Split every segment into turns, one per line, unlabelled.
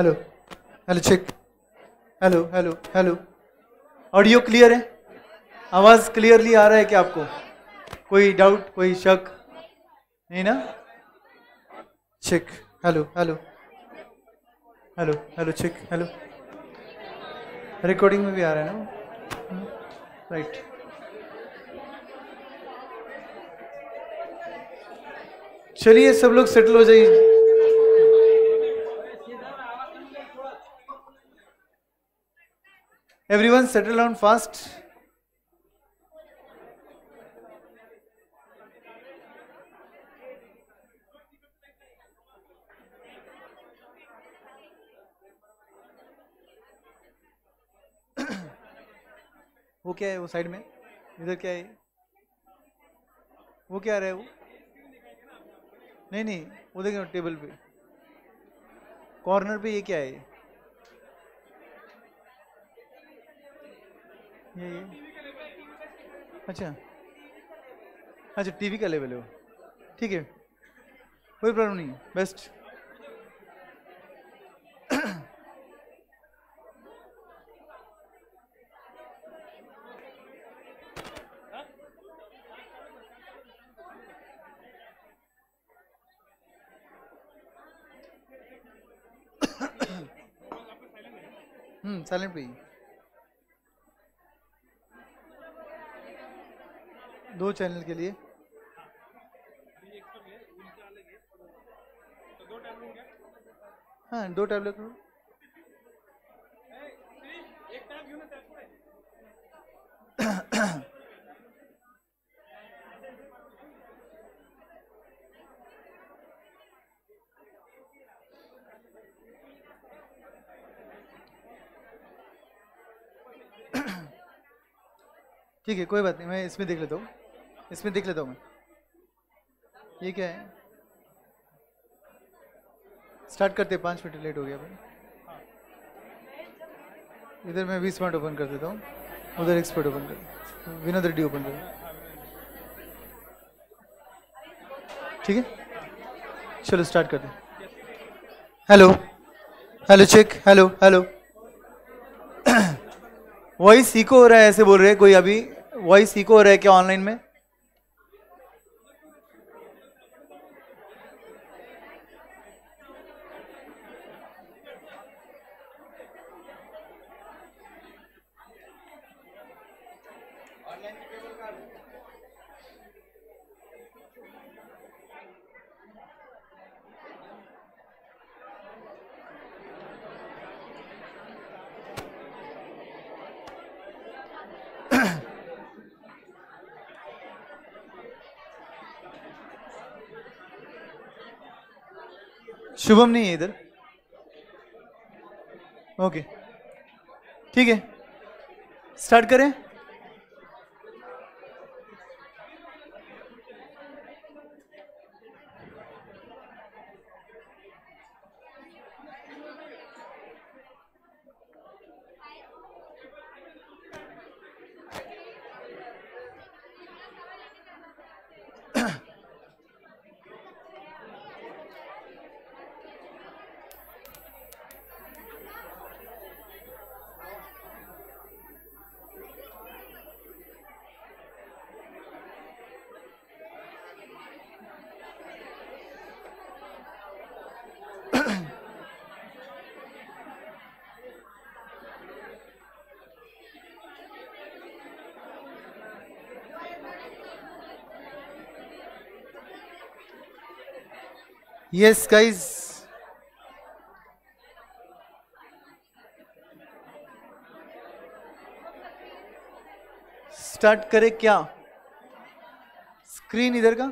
Hello hello check hello hello hello audio clear है आवाज़ clearly आ रहा है क्या आपको कोई डाउट कोई शक नहीं ना check hello hello hello hello check hello recording में भी आ रहा है ना राइट hmm? चलिए सब लोग सेटल हो जाइए everyone settle down fast वो क्या है वो साइड में इधर क्या है वो क्या रहा है वो नहीं नहीं वो देखिए टेबल पे कॉर्नर पे ये क्या है ये ये अच्छा अच्छा टीवी का लेवल है वो ठीक है कोई प्रॉब्लम नहीं बेस्ट हम्म, साइलेंट पे ही दो चैनल के लिए हाँ दो टैबलेट ठीक है कोई बात नहीं मैं इसमें देख लेता हूँ इसमें देख लेता हूँ मैं ये क्या है स्टार्ट करते हैं पाँच मिनट लेट हो गया भाई इधर मैं बीस मिनट ओपन कर देता हूँ उधर एक्सपर्ट ओपन कर विनोद रेड्डी ओपन कर ठीक है चलो स्टार्ट करते hello hello check hello hello voice सीखो हो रहा है ऐसे बोल रहे हैं कोई अभी वॉइस सीखो हो रहा है क्या ऑनलाइन में शुभम नहीं है इधर ओके ठीक है स्टार्ट करें yes guys स्टार्ट करें क्या स्क्रीन इधर का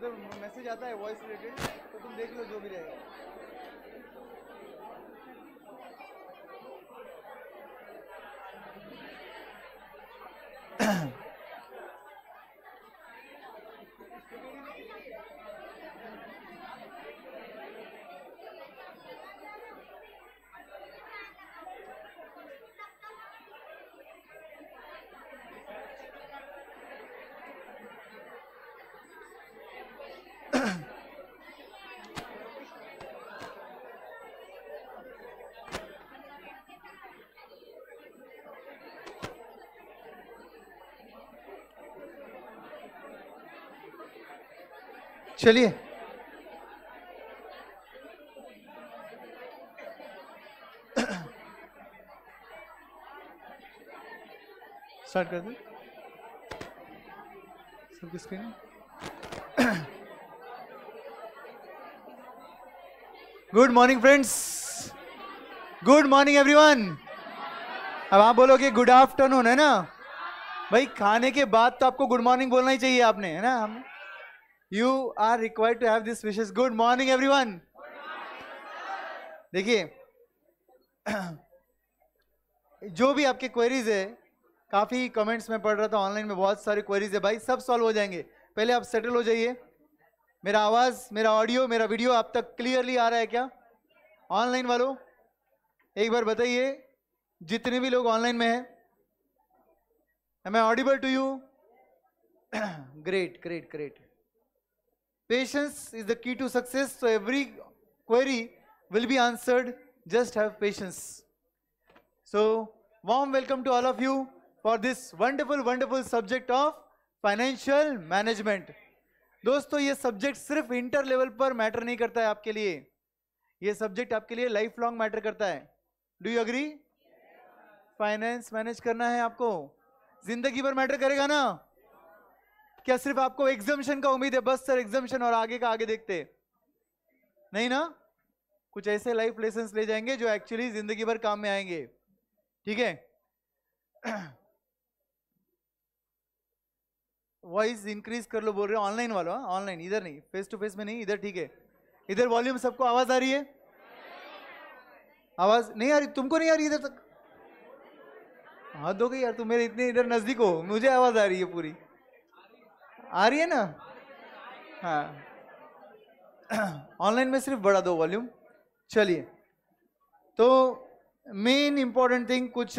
उधर मैसेज आता है वॉइस रिलेटेड तो तुम देख लो जो भी रहेगा चलिए स्टार्ट कर दें सबकी screen good morning friends good morning everyone अब आप बोलोगे गुड आफ्टरनून है ना भाई खाने के बाद तो आपको गुड मॉर्निंग बोलना ही चाहिए आपने है ना हम you are required to have this विशेष गुड मॉर्निंग एवरी वन देखिए जो भी आपके क्वेरीज है काफ़ी कमेंट्स में पढ़ रहा था ऑनलाइन में बहुत सारी क्वेरीज है भाई सब सॉल्व हो जाएंगे पहले आप सेटल हो जाइए मेरा आवाज़ मेरा ऑडियो मेरा वीडियो आप तक क्लियरली आ रहा है क्या ऑनलाइन वालों एक बार बताइए जितने भी लोग ऑनलाइन में हैं am audible to you great great great Patience is the key to success. So every query will be answered. Just have patience. So warm welcome to all of you for this wonderful, wonderful subject of financial management दोस्तों ये subject सिर्फ inter level पर matter नहीं करता है आपके लिए ये सब्जेक्ट आपके लिए लाइफ लॉन्ग मैटर करता है do you agree finance manage करना है आपको जिंदगी भर मैटर करेगा ना क्या सिर्फ आपको एग्जामिशन का उम्मीद है बस सर एग्जामिशन और आगे का आगे देखते नहीं ना कुछ ऐसे लाइफ लेसन ले जाएंगे जो एक्चुअली जिंदगी भर काम में आएंगे ठीक है वॉइस इंक्रीज कर लो बोल रहे हो ऑनलाइन वालों ऑनलाइन इधर नहीं फेस टू फेस में नहीं इधर ठीक है इधर वॉल्यूम सबको आवाज आ रही है आवाज नहीं आ रही तुमको नहीं आ रही इधर तक हाथ दो यार तुम मेरे इतने इधर नजदीक हो मुझे आवाज आ रही है पूरी आ रही है ना हाँ ऑनलाइन में सिर्फ बढ़ा दो वॉल्यूम चलिए तो मेन इंपॉर्टेंट थिंग कुछ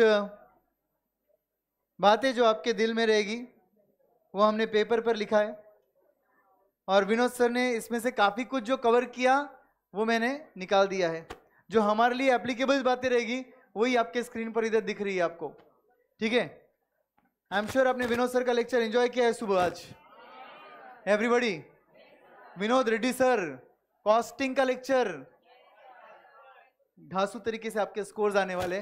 बातें जो आपके दिल में रहेगी वो हमने पेपर पर लिखा है और विनोद सर ने इसमें से काफ़ी कुछ जो कवर किया वो मैंने निकाल दिया है जो हमारे लिए एप्लीकेबल बातें रहेगी वही आपके स्क्रीन पर इधर दिख रही है आपको ठीक है आई एम श्योर आपने विनोद सर का लेक्चर एंजॉय किया है सुबह आज everybody Vinod Reddy sir costing का लेक्चर घासू तरीके से आपके स्कोर्स आने वाले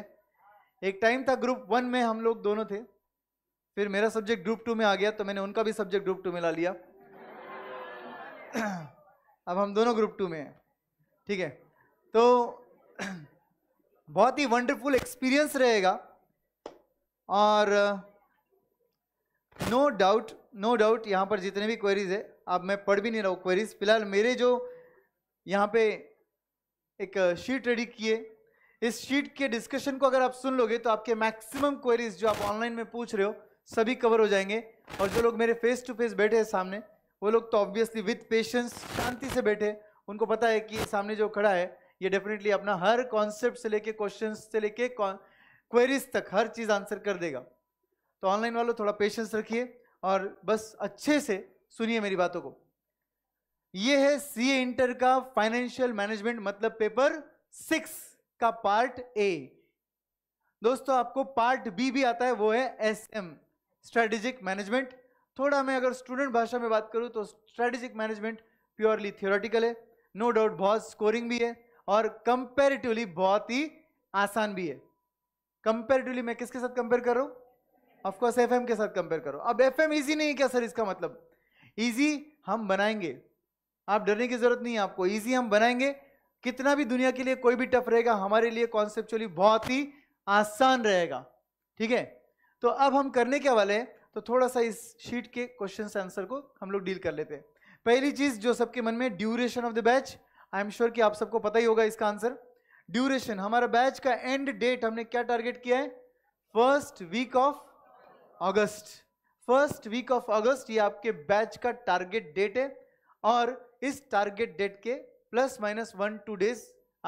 एक टाइम था ग्रुप वन में हम लोग दोनों थे फिर मेरा सब्जेक्ट ग्रुप टू में आ गया तो मैंने उनका भी सब्जेक्ट ग्रुप टू में ला लिया अब हम दोनों ग्रुप टू में हैं ठीक है तो बहुत ही वंडरफुल एक्सपीरियंस रहेगा और नो डाउट नो डाउट यहाँ पर जितने भी क्वेरीज है अब मैं पढ़ भी नहीं रहा हूँ क्वेरीज फिलहाल मेरे जो यहाँ पे एक शीट रेडी किए इस शीट के डिस्कशन को अगर आप सुन लोगे तो आपके मैक्सिमम क्वेरीज जो आप ऑनलाइन में पूछ रहे हो सभी कवर हो जाएंगे और जो लोग मेरे फेस टू फेस बैठे हैं सामने वो लोग तो ऑब्वियसली विथ पेशेंस शांति से बैठे उनको पता है कि सामने जो खड़ा है ये डेफिनेटली अपना हर कॉन्सेप्ट से लेके क्वेश्चन से लेके क्वेरीज तक हर चीज़ आंसर कर देगा तो ऑनलाइन वालों थोड़ा पेशेंस रखिए और बस अच्छे से सुनिए मेरी बातों को यह है सी इंटर का फाइनेंशियल मैनेजमेंट मतलब पेपर सिक्स का पार्ट ए दोस्तों आपको पार्ट बी भी आता है वो है एस एम स्ट्रेटेजिक मैनेजमेंट थोड़ा मैं अगर स्टूडेंट भाषा में बात करूं तो स्ट्रेटेजिक मैनेजमेंट प्योरली थियोरटिकल है नो डाउट बहुत स्कोरिंग भी है और कंपेरेटिवली बहुत ही आसान भी है कंपेरेटिवली मैं किसके साथ कंपेयर कर रहा हूं ऑफकोर्स एफ एम के साथ कंपेयर करो अब एफ एम ईजी नहीं क्या सर इसका मतलब ईजी हम बनाएंगे आप डरने की जरूरत नहीं है आपको ईजी हम बनाएंगे कितना भी दुनिया के लिए कोई भी टफ रहेगा हमारे लिए कॉन्सेप्चुअली बहुत ही आसान रहेगा ठीक है तो अब हम करने क्या वाले हैं तो थोड़ा सा इस शीट के क्वेश्चन आंसर को हम लोग डील कर लेते हैं पहली चीज जो सबके मन में duration of the batch I am sure कि आप सबको पता ही होगा इसका आंसर ड्यूरेशन हमारा बैच का एंड डेट हमने क्या टारगेट किया है first week of August first week of August ये आपके बैच का टारगेट डेट है और इस टारगेट डेट के plus minus one two days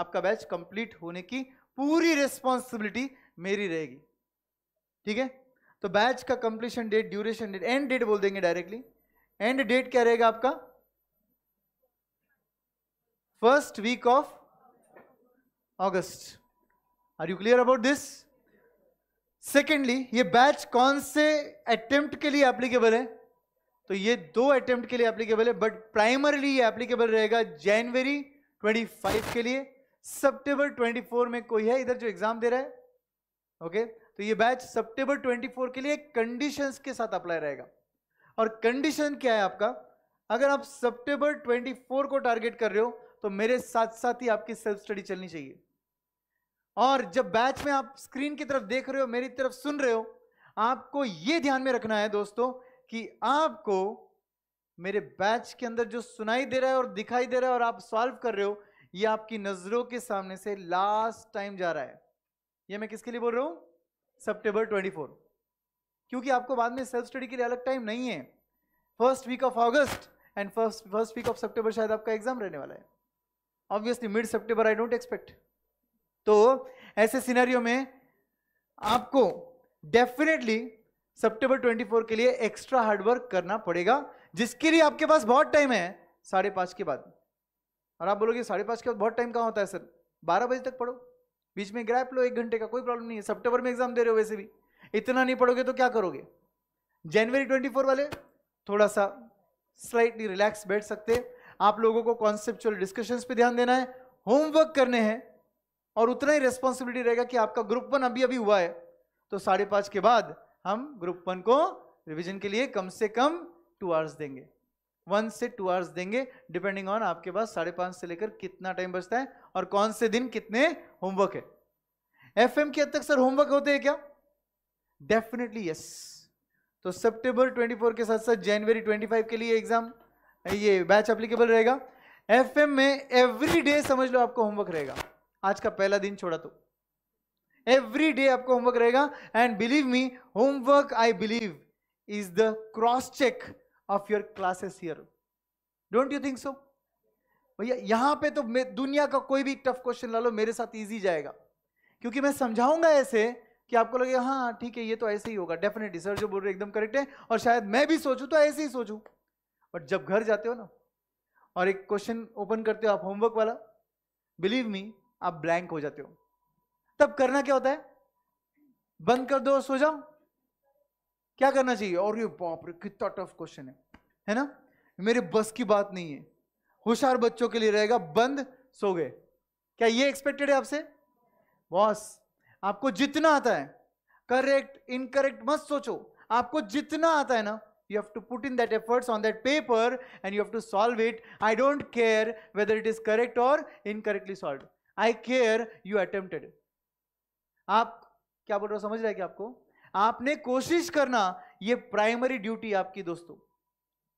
आपका बैच कंप्लीट होने की पूरी रिस्पॉन्सिबिलिटी मेरी रहेगी ठीक है तो बैच का completion date duration date end date बोल देंगे डायरेक्टली एंड डेट क्या रहेगा आपका first week of August are you clear about this secondly ये बैच कौन से अटेम्प्ट के लिए एप्लीकेबल है तो ये दो अटेम्प्ट के लिए एप्लीकेबल है बट प्राइमरली ये एप्लीकेबल रहेगा जनवरी 25 के लिए सितंबर 24 में कोई है इधर जो एग्जाम दे रहा है ओके okay? तो ये बैच सितंबर 24 के लिए कंडीशंस के साथ अप्लाई रहेगा और कंडीशन क्या है आपका अगर आप सितंबर 24 को टारगेट कर रहे हो तो मेरे साथ साथ ही आपकी सेल्फ स्टडी चलनी चाहिए और जब बैच में आप स्क्रीन की तरफ देख रहे हो मेरी तरफ सुन रहे हो आपको ये ध्यान में रखना है दोस्तों कि आपको मेरे बैच के अंदर जो सुनाई दे रहा है और दिखाई दे रहा है और आप सॉल्व कर रहे हो ये आपकी नजरों के सामने से लास्ट टाइम जा रहा है ये मैं किसके लिए बोल रहा हूं सितंबर 24 क्योंकि आपको बाद में सेल्फ स्टडी के लिए अलग टाइम नहीं है first week of August and first first week of September शायद आपका एग्जाम रहने वाला है obviously mid September I don't expect तो ऐसे सिनेरियो में आपको डेफिनेटली सितंबर 24 के लिए एक्स्ट्रा हार्डवर्क करना पड़ेगा जिसके लिए आपके पास बहुत टाइम है साढ़े पांच के बाद और आप बोलोगे साढ़े पांच के बाद बहुत टाइम कहाँ होता है सर बारह बजे तक पढ़ो बीच में ग्रैप लो एक घंटे का कोई प्रॉब्लम नहीं है सेप्टेबर में एग्जाम दे रहे हो वैसे भी इतना नहीं पढ़ोगे तो क्या करोगे जनवरी ट्वेंटी वाले थोड़ा सा स्लाइटली रिलैक्स बैठ सकते आप लोगों को कॉन्सेप्चुअल डिस्कशंस पे ध्यान देना है होमवर्क करने हैं और उतना ही रेस्पॉन्सिबिलिटी रहेगा कि आपका ग्रुप वन अभी अभी हुआ है तो साढ़े पांच के बाद हम ग्रुप वन को रिविजन के लिए कम से कम टू आवर्स देंगे वन से टू आवर्स देंगे डिपेंडिंग ऑन आपके पास साढ़े पांच से लेकर कितना टाइम बचता है और कौन से दिन कितने होमवर्क है एफ एम के हद तक सर होमवर्क होते हैं क्या डेफिनेटली यस तो ट्वेंटी फोर के साथ साथ जनवरी फाइव के लिए एग्जाम ये बैच अप्लीकेबल रहेगा एफ एम में एवरी डे समझ लो आपको होमवर्क रहेगा आज का पहला दिन छोड़ा तो एवरी डे आपको होमवर्क रहेगा and believe me homework I believe is the cross check of your classes here don't you think so भैया यहां पे तो दुनिया का कोई भी टफ क्वेश्चन ला लो मेरे साथ इजी जाएगा क्योंकि मैं समझाऊंगा ऐसे कि आपको लगे हाँ ठीक है ये तो ऐसे ही होगा डेफिनेटली सर जो बोल रहे एकदम करेक्ट है और शायद मैं भी सोचू तो ऐसे ही सोचू बट जब घर जाते हो ना और एक क्वेश्चन ओपन करते हो आप होमवर्क वाला बिलीव मी आप ब्लैंक हो जाते हो तब करना क्या होता है बंद कर दो सो जाओ क्या करना चाहिए और ये बाप रे कितना टफ क्वेश्चन है है ना मेरे बस की बात नहीं है होशियार बच्चों के लिए रहेगा बंद सो गए क्या ये एक्सपेक्टेड है आपसे बॉस आपको जितना आता है करेक्ट इनकरेक्ट मत सोचो आपको जितना आता है ना you have to put in that efforts on that paper and you have to solve it i don't care whether it is correct or incorrectly solved I care you attempted आप क्या बोल रहे हो समझ रहे कि क्या आपको आपने कोशिश करना ये प्राइमरी ड्यूटी आपकी दोस्तों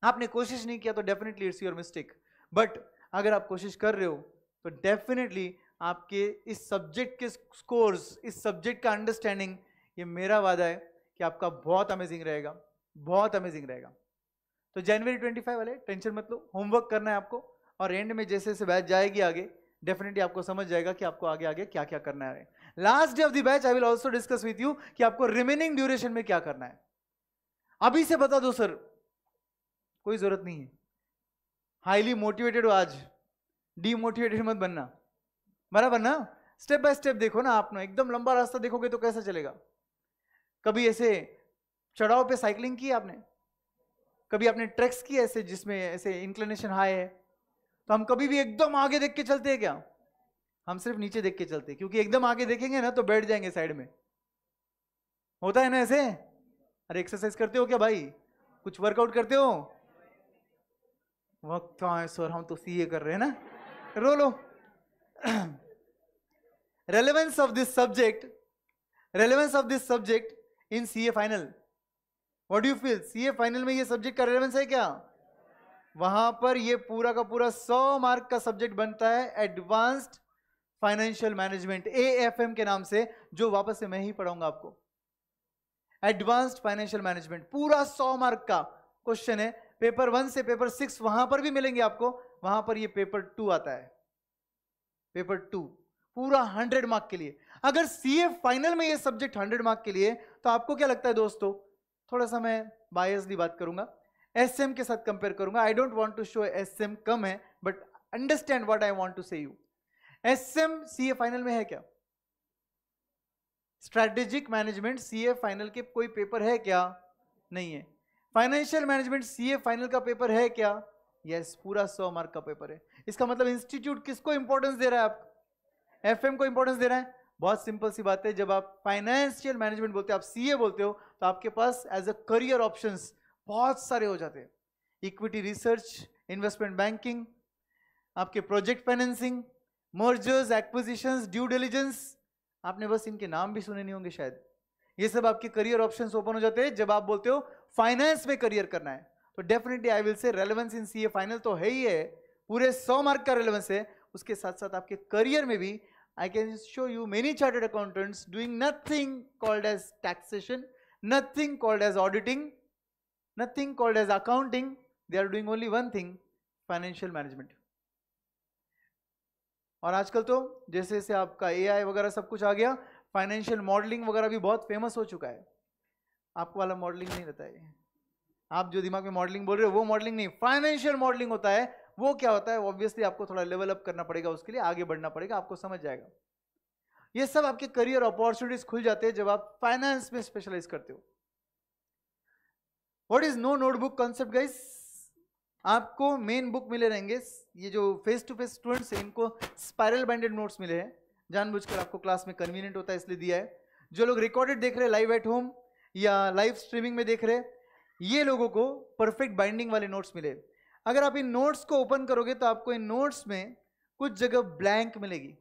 आपने कोशिश नहीं किया तो definitely it's your mistake but अगर आप कोशिश कर रहे हो तो डेफिनेटली आपके इस सब्जेक्ट के स्कोर्स इस सब्जेक्ट का अंडरस्टैंडिंग ये मेरा वादा है कि आपका बहुत अमेजिंग रहेगा बहुत अमेजिंग रहेगा तो जनवरी 25 वाले टेंशन मत लो होमवर्क करना है आपको और एंड में जैसे जैसे बैच जाएगी आगे डेफिनेटली आपको समझ जाएगा कि आपको आगे आगे क्या क्या करना है last day of the batch I will also discuss with you कि आपको रिमेनिंग ड्यूरेशन में क्या करना है अभी से बता दो सर कोई जरूरत नहीं है हाईली मोटिवेटेड हो आज डीमोटिवेटेड मत बनना बराबर ना स्टेप बाय स्टेप देखो ना आप ना एकदम लंबा रास्ता देखोगे तो कैसा चलेगा कभी ऐसे चढ़ाव पे साइकिलिंग की आपने कभी आपने ट्रैक्स किए ऐसे जिसमें ऐसे इंक्लिनेशन हाई है तो हम कभी भी एकदम आगे देख के चलते हैं क्या हम सिर्फ नीचे देख के चलते हैं क्योंकि एकदम आगे देखेंगे ना तो बैठ जाएंगे साइड में होता है ना ऐसे अरे एक्सरसाइज करते हो क्या भाई कुछ वर्कआउट करते हो वक्त कहाँ है सर हम तो सीए कर रहे हैं ना रो लो relevance of this subject relevance of this subject in CA final what do feel CA final में ये सब्जेक्ट का रेलेवेंस है क्या वहां पर ये पूरा का पूरा सौ मार्क का सब्जेक्ट बनता है एडवांस्ड फाइनेंशियल मैनेजमेंट एएफएम के नाम से जो वापस से मैं ही पढ़ाऊंगा आपको एडवांस्ड फाइनेंशियल मैनेजमेंट पूरा सौ मार्क का क्वेश्चन है पेपर वन से पेपर सिक्स वहां पर भी मिलेंगे आपको वहां पर ये पेपर टू आता है पेपर टू पूरा हंड्रेड मार्क के लिए अगर ए फाइनल में ये सब्जेक्ट हंड्रेड मार्क के लिए तो आपको क्या लगता है दोस्तों थोड़ा सा मैं बायसली बात करूंगा एस एम के साथ कंपेयर करूंगा I don't want to show S M कम है but understand what I want to say you S M C A final में है क्या strategic management C A final के कोई पेपर है क्या नहीं है financial management C A final का पेपर है क्या यस yes, पूरा सौ मार्क का पेपर है इसका मतलब इंस्टीट्यूट किसको इंपॉर्टेंस दे रहा है आप एफ को इंपॉर्टेंस दे रहा है बहुत सिंपल सी बात है जब आप फाइनेंशियल मैनेजमेंट बोलते हो आप सीए बोलते हो तो आपके पास एज अ करियर ऑप्शंस बहुत सारे हो जाते हैं इक्विटी रिसर्च इन्वेस्टमेंट बैंकिंग आपके project financing mergers acquisition due diligence आपने बस इनके नाम भी सुने नहीं होंगे शायद ये सब आपके करियर ऑप्शन ओपन हो जाते हैं जब आप बोलते हो फाइनेंस में करियर करना है तो definitely I will say relevance in C A final तो है ही है पूरे सौ मार्क का रेलेवेंस है उसके साथ साथ आपके करियर में भी I can show you many chartered accountants doing nothing called as taxation nothing called as auditing nothing called as accounting. They are doing only one thing, financial management और आजकल तो जैसे जैसे आपका एआई वगैरह सब कुछ आ गया फाइनेंशियल मॉडलिंग वगैरह भी बहुत फेमस हो चुका है आपको वाला मॉडलिंग नहीं रहता है आप जो दिमाग में मॉडलिंग बोल रहे हो वो मॉडलिंग नहीं फाइनेंशियल मॉडलिंग होता है वो क्या होता है ऑब्वियसली आपको थोड़ा लेवल अप करना पड़ेगा उसके लिए आगे बढ़ना पड़ेगा आपको समझ जाएगा ये सब आपके करियर अपॉर्चुनिटीज खुल जाते हैं जब आप फाइनेंस में स्पेशलाइज करते हो what is no notebook concept guys आपको मेन बुक मिले रहेंगे ये जो फेस टू फेस स्टूडेंट्स हैं इनको स्पायरल बाइंडेड नोट्स मिले हैं जानबूझकर आपको क्लास में कन्वीनियंट होता है इसलिए दिया है जो लोग रिकॉर्डेड देख रहे हैं लाइव एट होम या लाइव स्ट्रीमिंग में देख रहे हैं ये लोगों को परफेक्ट बाइंडिंग वाले नोट्स मिले अगर आप इन नोट्स को ओपन करोगे तो आपको इन नोट्स में कुछ जगह ब्लैंक मिलेगी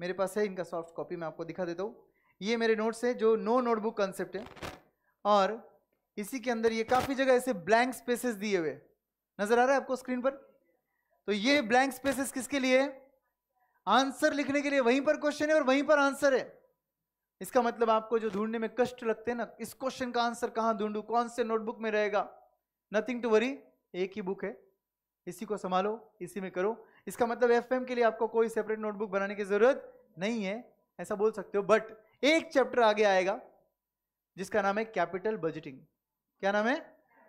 मेरे पास है इनका सॉफ्ट कॉपी मैं आपको दिखा देता हूँ ये मेरे नोट्स हैं जो नो नोटबुक कॉन्सेप्ट है और इसी के अंदर ये काफी जगह ऐसे ब्लैंक स्पेसेस दिए हुए नजर आ रहा है आपको स्क्रीन पर तो ये ब्लैंक स्पेसेस किसके लिए आंसर लिखने के लिए वहीं पर क्वेश्चन है और वहीं पर आंसर है इसका मतलब आपको जो ढूंढने में कष्ट लगते हैं ना इस क्वेश्चन का आंसर कहां ढूंढू कौन से नोटबुक में रहेगा नथिंग टू वरी एक ही बुक है इसी को संभालो इसी में करो इसका मतलब एफ के लिए आपको कोई सेपरेट नोटबुक बनाने की जरूरत नहीं है ऐसा बोल सकते हो बट एक चैप्टर आगे आएगा जिसका नाम है कैपिटल बजटिंग क्या नाम है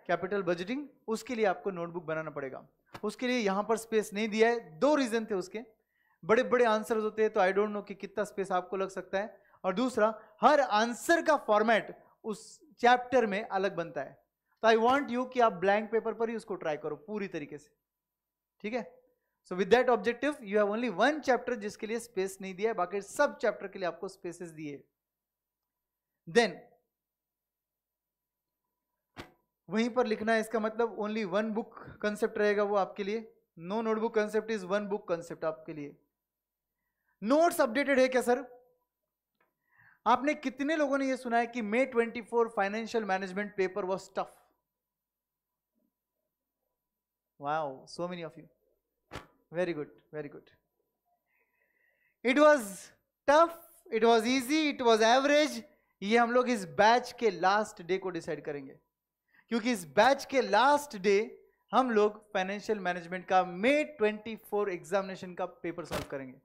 कैपिटल बजटिंग उसके लिए आपको नोटबुक बनाना पड़ेगा उसके लिए यहां पर स्पेस नहीं दिया है दो रीज़न थे उसके बड़े बड़े आंसर होते हैं तो आई डोंट नो कि कितना स्पेस आपको लग सकता है और दूसरा हर आंसर का फॉर्मेट उस चैप्टर में अलग बनता है तो आई वॉन्ट यू कि आप ब्लैंक पेपर पर ही उसको ट्राई करो पूरी तरीके से ठीक है so with that objective you have only one chapter जिसके लिए स्पेस नहीं दिया है बाकी सब चैप्टर के लिए आपको स्पेसेस दिए देन वहीं पर लिखना है इसका मतलब ओनली वन बुक कंसेप्ट रहेगा वो आपके लिए no notebook concept is one book concept आपके लिए नोट्स अपडेटेड है क्या सर आपने कितने लोगों ने ये सुना है कि May 24 financial management paper was tough wow so many of you very good very good it was tough it was easy it was average ये हम लोग इस बैच के लास्ट डे को डिसाइड करेंगे क्योंकि इस बैच के लास्ट डे हम लोग फाइनेंशियल मैनेजमेंट का मे 24 एग्जामिनेशन का पेपर सॉल्व करेंगे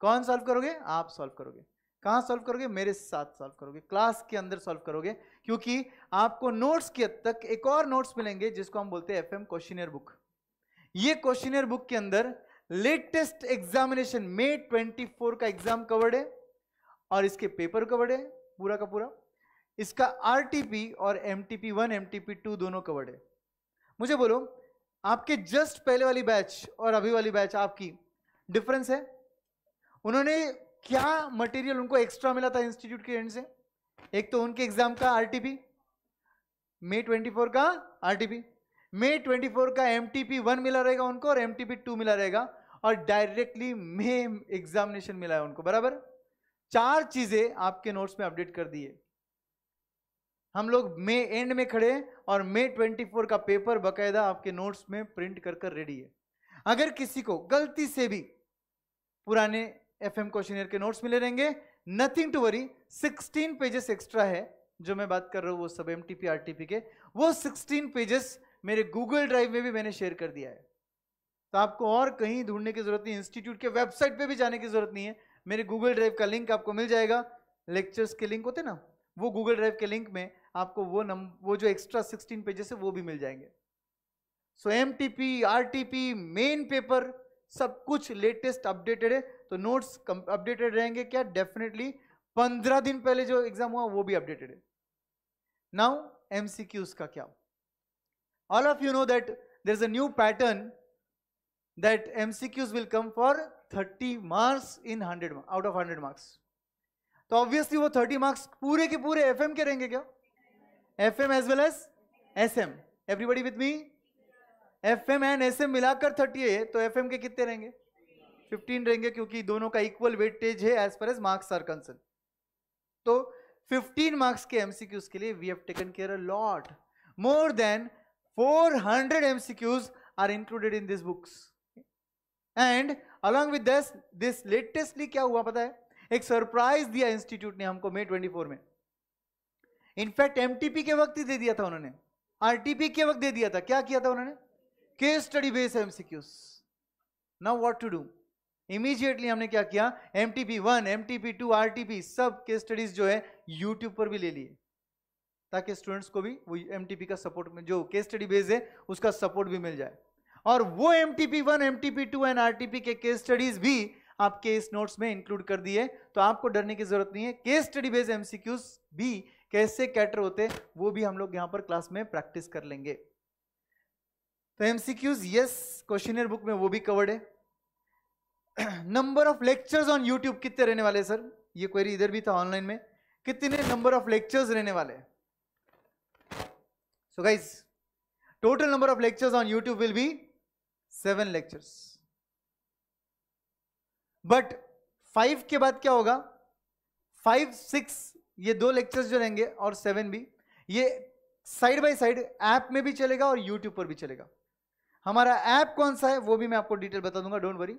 कौन सॉल्व करोगे आप सॉल्व करोगे कहां सॉल्व करोगे मेरे साथ सॉल्व करोगे क्लास के अंदर सॉल्व करोगे क्योंकि आपको नोट्स के तक एक और नोट्स मिलेंगे जिसको हम बोलते हैं एफ एम क्वेश्चनियर बुक ये क्वेश्चनियर बुक के अंदर लेटेस्ट एग्जामिनेशन मे 24 का एग्जाम कवर्ड है और इसके पेपर कवर्ड है पूरा का पूरा इसका आरटीपी और M P one MTP two दोनों कवर्ड है मुझे बोलो आपके जस्ट पहले वाली बैच और अभी वाली बैच आपकी डिफरेंस है उन्होंने क्या मटेरियल उनको एक्स्ट्रा मिला था इंस्टीट्यूट के एंड से एक तो उनके एग्जाम का आरटीपी ट्वेंटी फोर का आरटीपी ट्वेंटी फोर का एम पी वन मिला रहेगा उनको और एम पी टू मिला रहेगा और डायरेक्टली मे एग्जामिनेशन मिला है उनको बराबर चार चीजें आपके नोट्स में अपडेट कर दी है हम लोग मे एंड में खड़े हैं और मे 24 का पेपर बकायदा आपके नोट्स में प्रिंट कर कर रेडी है अगर किसी को गलती से भी पुराने एफ एम क्वेश्चन के नोट्स मिले रहेंगे nothing to worry 16 pages extra है जो मैं बात कर रहा हूँ वो सब एम टी के वो 16 पेजेस मेरे गूगल ड्राइव में भी मैंने शेयर कर दिया है तो आपको और कहीं ढूंढने की जरूरत नहीं इंस्टीट्यूट के वेबसाइट पे भी जाने की जरूरत नहीं है मेरे गूगल ड्राइव का लिंक आपको मिल जाएगा लेक्चर्स के लिंक होते ना वो गूगल ड्राइव के लिंक में आपको वो नम वो जो एक्स्ट्रा सिक्सटीन पेजेस है वो भी मिल जाएंगे so M T main paper सब कुछ लेटेस्ट अपडेटेड है तो नोट्स अपडेटेड रहेंगे क्या डेफिनेटली पंद्रह दिन पहले जो एग्जाम हुआ वो भी अपडेटेड है नाउ एम का क्या all of you know that there is a new pattern that MCQs will come for 30 marks in 100 out of 100 marks तो ऑब्वियसली वो 30 मार्क्स पूरे के पूरे एफएम के रहेंगे क्या F M as well as S M everybody with me F M and S M मिलाकर thirty है तो एफ एम के कितने रहेंगे 15 रहेंगे क्योंकि दोनों का इक्वल वेटेज है एज पर एज मार्क्स आर कंसर्न तो 15 मार्क्स के एमसीक्यूज के लिए we have taken care a lot more than 400 MCQs are included in this books and along with this this latestly क्या हुआ पता है एक सरप्राइज दिया इंस्टीट्यूट ने हमको मई 24 में इनफैक्ट एमटीपी के वक्त ही दे दिया था उन्होंने आरटीपी के वक्त दे दिया था क्या किया था उन्होंने case study base MCQs now what to do immediately हमने क्या किया M T P one M T P two R T P सब केस स्टडीज जो है यूट्यूब पर भी ले लिए ताकि स्टूडेंट्स को भी वो एम टी पी का सपोर्ट जो केस स्टडी बेस है उसका सपोर्ट भी मिल जाए और वो M T P one M T P two and R T P के केस स्टडीज भी आपके इस नोट्स में इंक्लूड कर दिए तो आपको डरने की जरूरत नहीं है केस स्टडी बेस्ड एमसीक्यूज भी कैसे कैटर होते वो भी हम लोग यहाँ पर क्लास में प्रैक्टिस कर लेंगे तो एमसीक्यूज यस क्वेश्चन बुक में वो भी कवर्ड है number of lectures on YouTube कितने रहने वाले सर ये क्वेरी इधर भी था ऑनलाइन में कितने नंबर ऑफ लेक्चर्स रहने वाले so guys total number of lectures on YouTube will be seven lectures but five के बाद क्या होगा फाइव सिक्स ये दो लेक्चर्स जो रहेंगे और सेवन भी ये साइड बाय साइड ऐप में भी चलेगा और यूट्यूब पर भी चलेगा हमारा ऐप कौन सा है वो भी मैं आपको डिटेल बता दूंगा डोंट वरी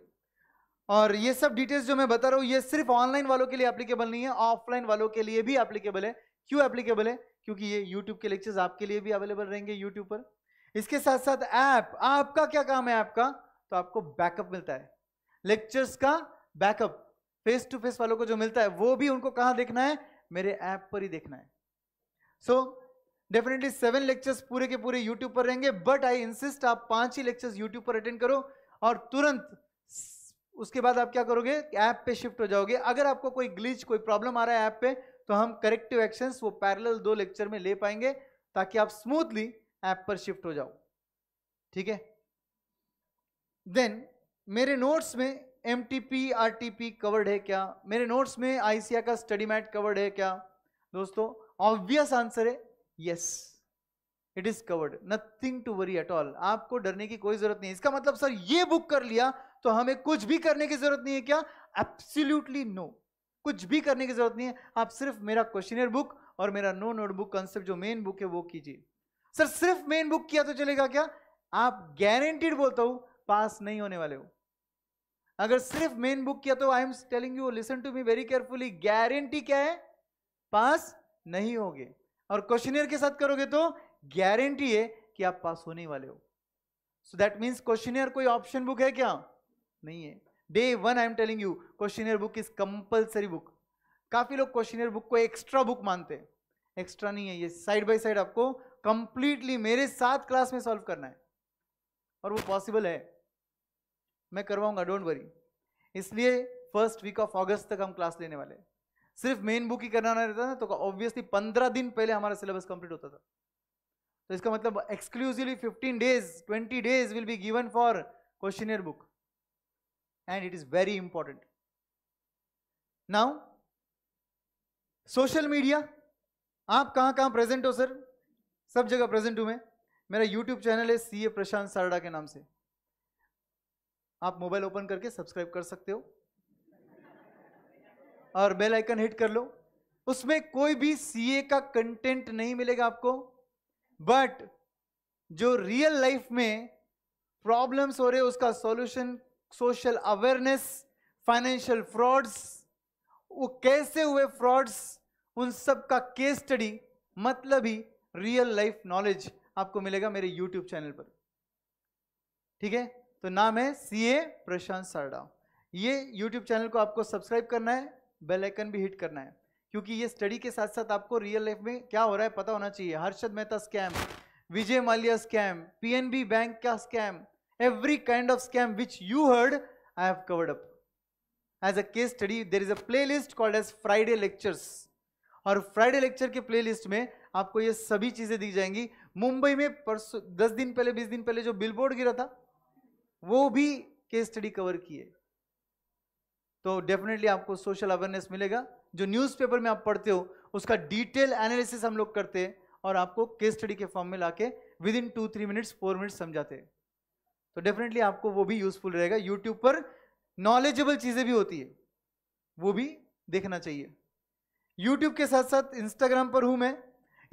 और ये सब डिटेल्स जो मैं बता रहा हूँ ये सिर्फ ऑनलाइन वालों के लिए एप्लीकेबल नहीं है ऑफलाइन वालों के लिए भी एप्लीकेबल है क्यों एप्लीकेबल है क्योंकि ये यूट्यूब के लेक्चर्स आपके लिए भी अवेलेबल रहेंगे यूट्यूब पर इसके साथ साथ ऐप आपका क्या काम है आपका तो आपको बैकअप मिलता है लेक्चर्स का बैकअप फेस टू फेस वालों को जो मिलता है वो भी उनको कहाँ देखना है मेरे ऐप पर ही देखना है सो डेफिनेटली सेवन लेक्चर्स पूरे के पूरे यूट्यूब पर रहेंगे बट आई इंसिस्ट आप पांच ही लेक्चर्स यूट्यूब पर अटेंड करो और तुरंत उसके बाद आप क्या करोगे ऐप पे शिफ्ट हो जाओगे अगर आपको कोई ग्लीच कोई प्रॉब्लम आ रहा है ऐप पे तो हम करेक्टिव एक्शंस वो पैरेलल दो लेक्चर में ले पाएंगे ताकि आप स्मूथली ऐप पर शिफ्ट हो जाओ ठीक है देन मेरे नोट्स में M T P R T P covered है क्या मेरे नोट्स में आईसीआई का स्टडी मैट कवर्ड है क्या दोस्तों ऑब्वियस आंसर है yes it is covered nothing to worry at all आपको डरने की कोई जरूरत नहीं इसका मतलब सर ये बुक कर लिया तो हमें कुछ भी करने की जरूरत नहीं है क्या एब्सोल्युटली नो no. कुछ भी करने की जरूरत नहीं है आप सिर्फ मेरा क्वेश्चनर बुक और मेरा नो नोटबुक कंसेप्ट जो मेन बुक है वो कीजिए सर सिर्फ मेन बुक किया तो चलेगा क्या आप गारंटीड बोलता हूं पास नहीं होने वाले हो अगर सिर्फ मेन बुक किया तो I am telling you listen to me very carefully guarantee क्या है पास नहीं होगे और क्वेश्चनियर के साथ करोगे तो गारंटी है कि आप पास होने वाले हो सो दैट मीन्स क्वेश्चनियर कोई ऑप्शन बुक है क्या नहीं है day one I am telling you questionnaire book is compulsory book काफी लोग क्वेश्चनियर बुक को एक्स्ट्रा बुक मानते हैं एक्स्ट्रा नहीं है ये साइड बाय साइड आपको कंप्लीटली मेरे साथ क्लास में सॉल्व करना है और वो पॉसिबल है मैं करवाऊंगा डोंट वरी इसलिए फर्स्ट वीक ऑफ अगस्त तक हम क्लास लेने वाले सिर्फ मेन बुक ही करना रहता था तो ऑब्वियसली पंद्रह दिन पहले हमारा सिलेबस कंप्लीट होता था तो इसका मतलब exclusively fifteen days twenty days will be given for question book and it is very important now social media आप कहाँ कहाँ प्रेजेंट हो सर सब जगह प्रेजेंट हूँ मैं मेरा यूट्यूब चैनल है सी ए प्रशांत सारडा के नाम से आप मोबाइल ओपन करके सब्सक्राइब कर सकते हो और बेल आइकन हिट कर लो उसमें कोई भी सीए का कंटेंट नहीं मिलेगा आपको बट जो रियल लाइफ में प्रॉब्लम्स हो रहे उसका solution social awareness financial frauds वो कैसे हुए फ्रॉड्स उन सब का केस स्टडी मतलब ही रियल लाइफ नॉलेज आपको मिलेगा मेरे यूट्यूब चैनल पर ठीक है तो नाम है सी ए प्रशांत सारडा ये यूट्यूब चैनल को आपको सब्सक्राइब करना है बेल आइकन भी हिट करना है क्योंकि ये स्टडी के साथ साथ आपको रियल लाइफ में क्या हो रहा है पता होना चाहिए Harshad Mehta scam Vijay Mallya scam PNB bank का scam kind of scam which you heard I have covered up as a case study there is a playlist called as Friday lectures और फ्राइडे लेक्चर के लिस्ट में आपको ये सभी चीज़ें दी जाएंगी मुंबई में परसों दस दिन पहले बीस दिन पहले जो बिलबोर्ड गिरा था वो भी केस स्टडी कवर किए तो डेफिनेटली आपको सोशल अवेयरनेस मिलेगा जो न्यूज़पेपर में आप पढ़ते हो उसका डिटेल एनालिसिस हम लोग करते हैं और आपको केस स्टडी के फॉर्म में लाके within two three minutes four minutes समझाते हैं तो डेफिनेटली आपको वो भी यूजफुल रहेगा यूट्यूब पर नॉलेजेबल चीज़ें भी होती है वो भी देखना चाहिए यूट्यूब के साथ साथ इंस्टाग्राम पर हूँ मैं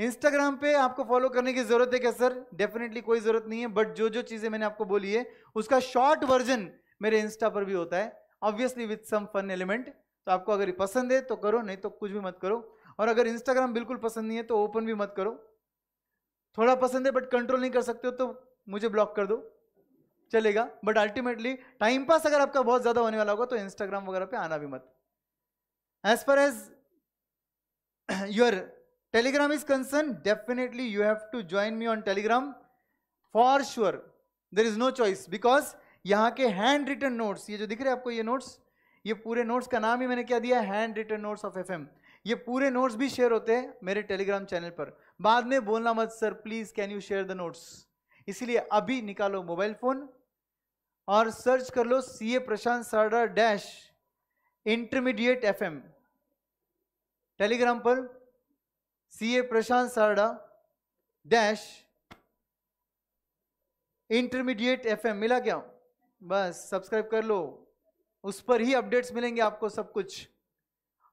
इंस्टाग्राम पे आपको फॉलो करने की जरूरत है क्या सर डेफिनेटली कोई जरूरत नहीं है बट जो जो चीजें मैंने आपको बोली है उसका शॉर्ट वर्जन मेरे इंस्टा पर भी होता है obviously with some fun element तो आपको अगर पसंद है तो करो नहीं तो कुछ भी मत करो और अगर इंस्टाग्राम बिल्कुल पसंद नहीं है तो ओपन भी मत करो थोड़ा पसंद है बट कंट्रोल नहीं कर सकते हो तो मुझे ब्लॉक कर दो चलेगा बट अल्टीमेटली टाइम पास अगर आपका बहुत ज़्यादा होने वाला होगा तो इंस्टाग्राम वगैरह पे आना भी मत as far as your telegram is concerned definitely you have to join me on telegram for sure there is no choice because यहाँ के हैंड रिटन नोट्स ये जो दिख रहे हैं आपको ये नोट्स ये पूरे नोट्स का नाम ही मैंने क्या दिया handwritten notes of F ये पूरे नोट्स भी शेयर होते हैं मेरे टेलीग्राम चैनल पर बाद में बोलना मत sir please can you share the notes इसलिए अभी निकालो मोबाइल फोन और सर्च कर लो C A Prashant Sarda dash intermediate F Telegram पर C A Prashant Sarda dash intermediate M मिला क्या बस सब्सक्राइब कर लो उस पर ही अपडेट्स मिलेंगे आपको सब कुछ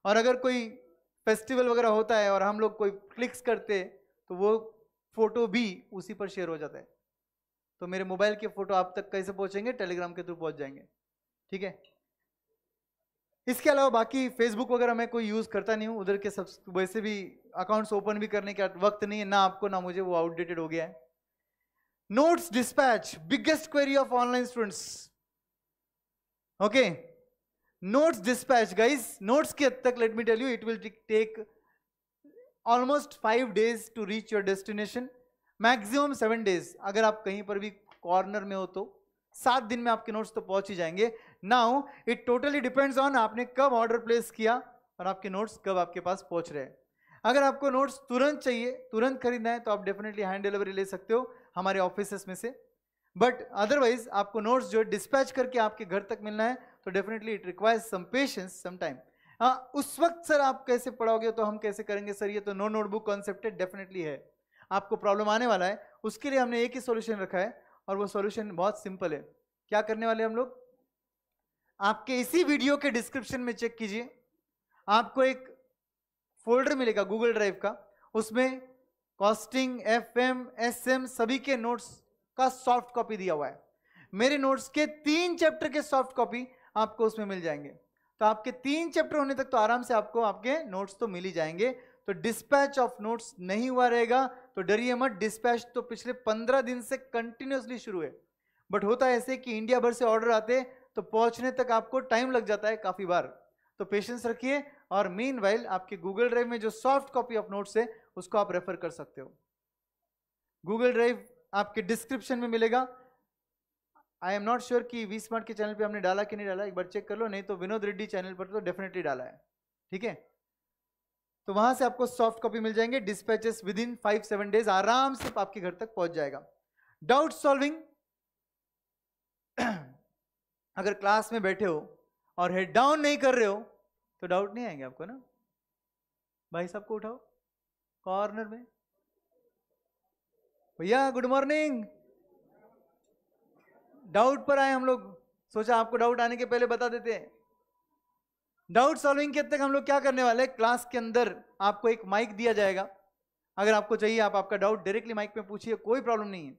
और अगर कोई फेस्टिवल वगैरह होता है और हम लोग कोई क्लिक्स करते तो वो फोटो भी उसी पर शेयर हो जाता है तो मेरे मोबाइल के फोटो आप तक कैसे पहुंचेंगे टेलीग्राम के थ्रू पहुंच जाएंगे ठीक है इसके अलावा बाकी फेसबुक वगैरह मैं कोई यूज़ करता नहीं हूँ उधर के सब वैसे भी अकाउंट्स ओपन भी करने का वक्त नहीं है ना आपको ना मुझे वो आउटडेटेड हो गया है notes dispatch biggest query of online students okay notes dispatch guys notes की हद तक let me tell you it will take almost five days to reach your destination maximum seven days अगर आप कहीं पर भी कॉर्नर में हो तो सात दिन में आपके नोट्स तो पहुंच ही जाएंगे now it totally depends on आपने कब ऑर्डर प्लेस किया और आपके नोट्स कब आपके पास पहुंच रहे अगर आपको नोट्स तुरंत चाहिए तुरंत खरीदना है तो आप डेफिनेटली हैंड डिलीवरी ले सकते हो हमारे ऑफिस में से बट अदरवाइज आपको नोट्स जो है डिस्पैच करके आपके घर तक मिलना है तो definitely it requires some patience some time हाँ उस वक्त सर आप कैसे पढ़ाओगे तो हम कैसे करेंगे सर ये तो नो नोटबुक कॉन्सेप्ट डेफिनेटली है आपको प्रॉब्लम आने वाला है उसके लिए हमने एक ही सोल्यूशन रखा है और वो सॉल्यूशन बहुत सिंपल है क्या करने वाले हम लोग आपके इसी वीडियो के डिस्क्रिप्शन में चेक कीजिए आपको एक फोल्डर मिलेगा गूगल ड्राइव का उसमें costing F M S M सभी के नोट्स का सॉफ्ट कॉपी दिया हुआ है मेरे नोट्स के तीन चैप्टर के सॉफ्ट कॉपी आपको उसमें मिल जाएंगे तो आपके तीन चैप्टर होने तक तो आराम से आपको आपके नोट्स तो मिल ही जाएंगे तो डिस्पैच ऑफ नोट्स नहीं हुआ रहेगा तो डरिए मत डिस्पैच तो पिछले पंद्रह दिन से कंटिन्यूसली शुरू है बट होता है ऐसे कि इंडिया भर से ऑर्डर आते तो पहुंचने तक आपको टाइम लग जाता है काफ़ी बार तो पेशेंस रखिए और मेन वाइल आपके गूगल ड्राइव में जो सॉफ्ट कॉपी ऑफ नोट्स है उसको आप रेफर कर सकते हो गूगल ड्राइव आपके डिस्क्रिप्शन में मिलेगा आई एम नॉट श्योर कि वी स्मार्ट के चैनल पे हमने डाला कि नहीं डाला एक बार चेक कर लो नहीं तो विनोद रेड्डी चैनल पर तो डेफिनेटली डाला है ठीक है तो वहां से आपको सॉफ्ट कॉपी मिल जाएंगे dispatches within five seven days आराम से आपके घर तक पहुंच जाएगा डाउट सॉल्विंग अगर क्लास में बैठे हो और हेड डाउन नहीं कर रहे हो तो डाउट नहीं आएंगे आपको ना भाई साहब को उठाओ कॉर्नर में भैया गुड मॉर्निंग डाउट पर आए हम लोग सोचा आपको डाउट आने के पहले बता देते हैं डाउट सॉल्विंग के तक हम लोग क्या करने वाले क्लास के अंदर आपको एक माइक दिया जाएगा अगर आपको चाहिए आप आपका डाउट डायरेक्टली माइक में पूछिए कोई प्रॉब्लम नहीं है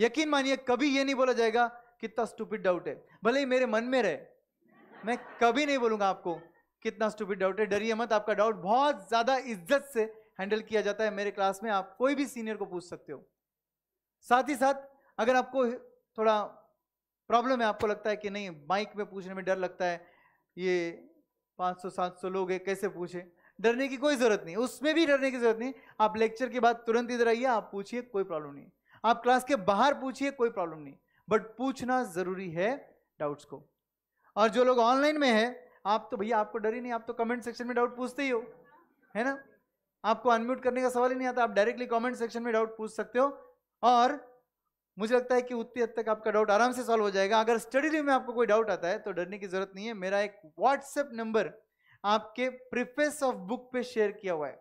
यकीन मानिए कभी ये नहीं बोला जाएगा कितना स्टूपिड डाउट है भले ही मेरे मन में रहे मैं कभी नहीं बोलूंगा आपको कितना स्टूपिड डाउट है डरिए मत आपका डाउट बहुत ज़्यादा इज्जत से हैंडल किया जाता है मेरे क्लास में आप कोई भी सीनियर को पूछ सकते हो साथ ही साथ अगर आपको थोड़ा प्रॉब्लम है आपको लगता है कि नहीं माइक में पूछने में डर लगता है ये पाँच सौ सात सौ लोग है कैसे पूछे डरने की कोई ज़रूरत नहीं उसमें भी डरने की ज़रूरत नहीं आप लेक्चर के बाद तुरंत इधर आइए आप पूछिए कोई प्रॉब्लम नहीं आप क्लास के बाहर पूछिए कोई प्रॉब्लम नहीं बट पूछना ज़रूरी है डाउट्स को और जो लोग ऑनलाइन में है आप तो भैया आपको डर ही नहीं आप तो कमेंट सेक्शन में डाउट पूछते ही हो है ना आपको अनम्यूट करने का सवाल ही नहीं आता आप डायरेक्टली कमेंट सेक्शन में डाउट पूछ सकते हो और मुझे लगता है कि उतनी हद तक आपका डाउट आराम से सॉल्व हो जाएगा अगर स्टडी रूम में आपको कोई डाउट आता है तो डरने की जरूरत नहीं है मेरा एक व्हाट्सएप नंबर आपके प्रिफेस ऑफ बुक पे शेयर किया हुआ है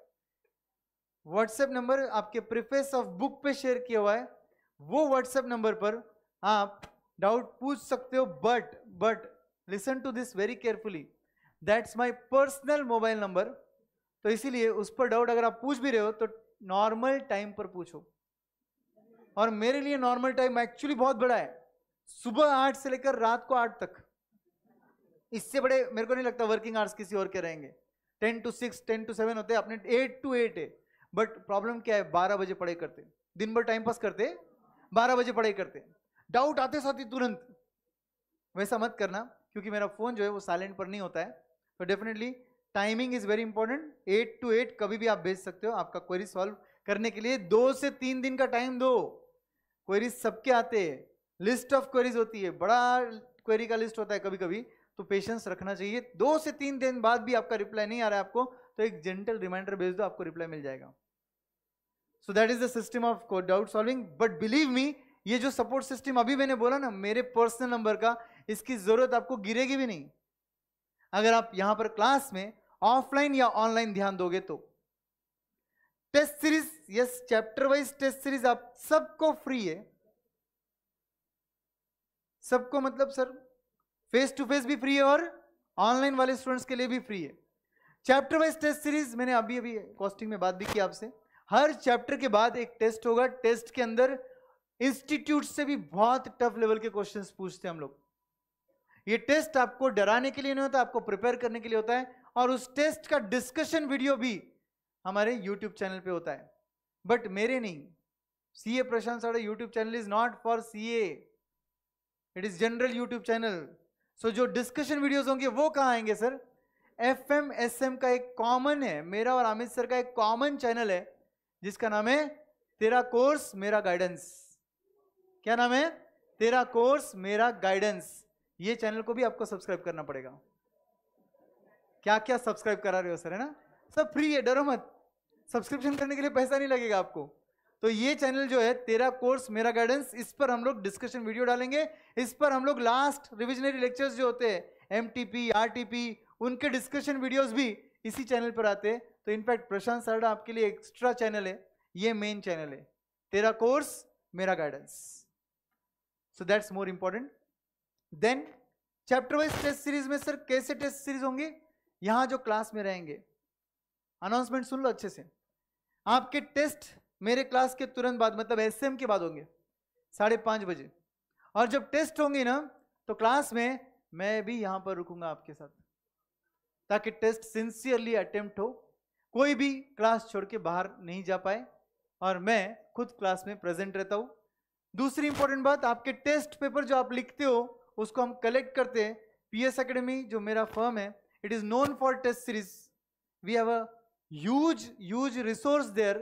व्हाट्सएप नंबर आपके प्रिफेस ऑफ बुक पे शेयर किया हुआ है वो व्हाट्सएप नंबर पर आप डाउट पूछ सकते हो but but listen to this very carefully that's my personal mobile number तो इसीलिए उस पर डाउट अगर आप पूछ भी रहे हो तो नॉर्मल टाइम पर पूछो और मेरे लिए नॉर्मल टाइम एक्चुअली बहुत बड़ा है सुबह आठ से लेकर रात को आठ तक इससे बड़े मेरे को नहीं लगता वर्किंग आवर्स किसी और के रहेंगे ten to six ten to seven होते अपने एट टू एट है बट प्रॉब्लम क्या है बारह बजे पढ़ाई करते दिन भर टाइम पास करते बारह बजे पढ़ाई करते डाउट आते साथ ही तुरंत वैसा मत करना क्योंकि मेरा फ़ोन जो है वो साइलेंट पर नहीं होता है तो definitely timing is very important eight to eight कभी भी आप भेज सकते हो आपका क्वेरी सॉल्व करने के लिए दो से तीन दिन का टाइम दो क्वेरीज सबके आते हैं लिस्ट ऑफ क्वेरीज होती है बड़ा क्वेरी का लिस्ट होता है कभी कभी तो पेशेंस रखना चाहिए दो से तीन दिन बाद भी आपका रिप्लाई नहीं आ रहा है आपको तो एक जेंटल रिमाइंडर भेज दो आपको रिप्लाई मिल जाएगा so that is the system of doubt solving but believe me ये जो सपोर्ट सिस्टम अभी मैंने बोला ना मेरे पर्सनल नंबर का इसकी जरूरत आपको गिरेगी भी नहीं अगर आप यहां पर क्लास में ऑफलाइन या ऑनलाइन ध्यान दोगे तो test series yes chapter wise test series आप सबको फ्री है सबको मतलब सर फेस टू फेस भी फ्री है और ऑनलाइन वाले स्टूडेंट्स के लिए भी फ्री है चैप्टर वाइज टेस्ट सीरीज मैंने अभी अभी कॉस्टिंग में बात भी की आपसे हर चैप्टर के बाद एक टेस्ट होगा टेस्ट के अंदर इंस्टीट्यूट से भी बहुत टफ लेवल के क्वेश्चन पूछते हैं हम लोग ये टेस्ट आपको डराने के लिए नहीं होता आपको प्रिपेयर करने के लिए होता है और उस टेस्ट का डिस्कशन वीडियो भी हमारे यूट्यूब चैनल पे होता है बट मेरे नहीं सी A Prashant Sarda YouTube channel is not for C A it is general YouTube channel so जो डिस्कशन वीडियोस होंगे वो कहाँ आएंगे sir F M S M का एक कॉमन है मेरा और अमित सर का एक कॉमन चैनल है जिसका नाम है तेरा कोर्स मेरा गाइडेंस क्या नाम है तेरा कोर्स मेरा गाइडेंस ये चैनल को भी आपको सब्सक्राइब करना पड़ेगा क्या क्या सब्सक्राइब करा रहे हो सर है ना सब फ्री है डरो मत सब्सक्रिप्शन करने के लिए पैसा नहीं लगेगा आपको तो ये चैनल जो है तेरा कोर्स मेरा गाइडेंस इस पर हम लोग डिस्कशन वीडियो डालेंगे इस पर हम लोग लास्ट रिविजनरी लेक्चर्स जो होते हैं एम टी पी आर उनके डिस्कशन वीडियोज भी इसी चैनल पर आते हैं तो इनफैक्ट प्रशांत सरडा आपके लिए एक्स्ट्रा चैनल है ये मेन चैनल है तेरा कोर्स मेरा guidance so that's more important than chapter wise test series में सर कैसे टेस्ट सीरीज होंगे यहां जो क्लास में रहेंगे अनाउंसमेंट सुन लो अच्छे से आपके टेस्ट मेरे क्लास के तुरंत बाद मतलब एस के बाद होंगे साढ़े पाँच बजे और जब टेस्ट होंगे ना तो क्लास में मैं भी यहाँ पर रुकूंगा आपके साथ ताकि टेस्ट सिंसियरली अटेम्प्ट हो कोई भी क्लास छोड़ के बाहर नहीं जा पाए और मैं खुद क्लास में प्रेजेंट रहता हूँ दूसरी इंपॉर्टेंट बात आपके टेस्ट पेपर जो आप लिखते हो उसको हम कलेक्ट करते हैं पी एस जो मेरा फर्म है it is known for test series we have a huge huge resource there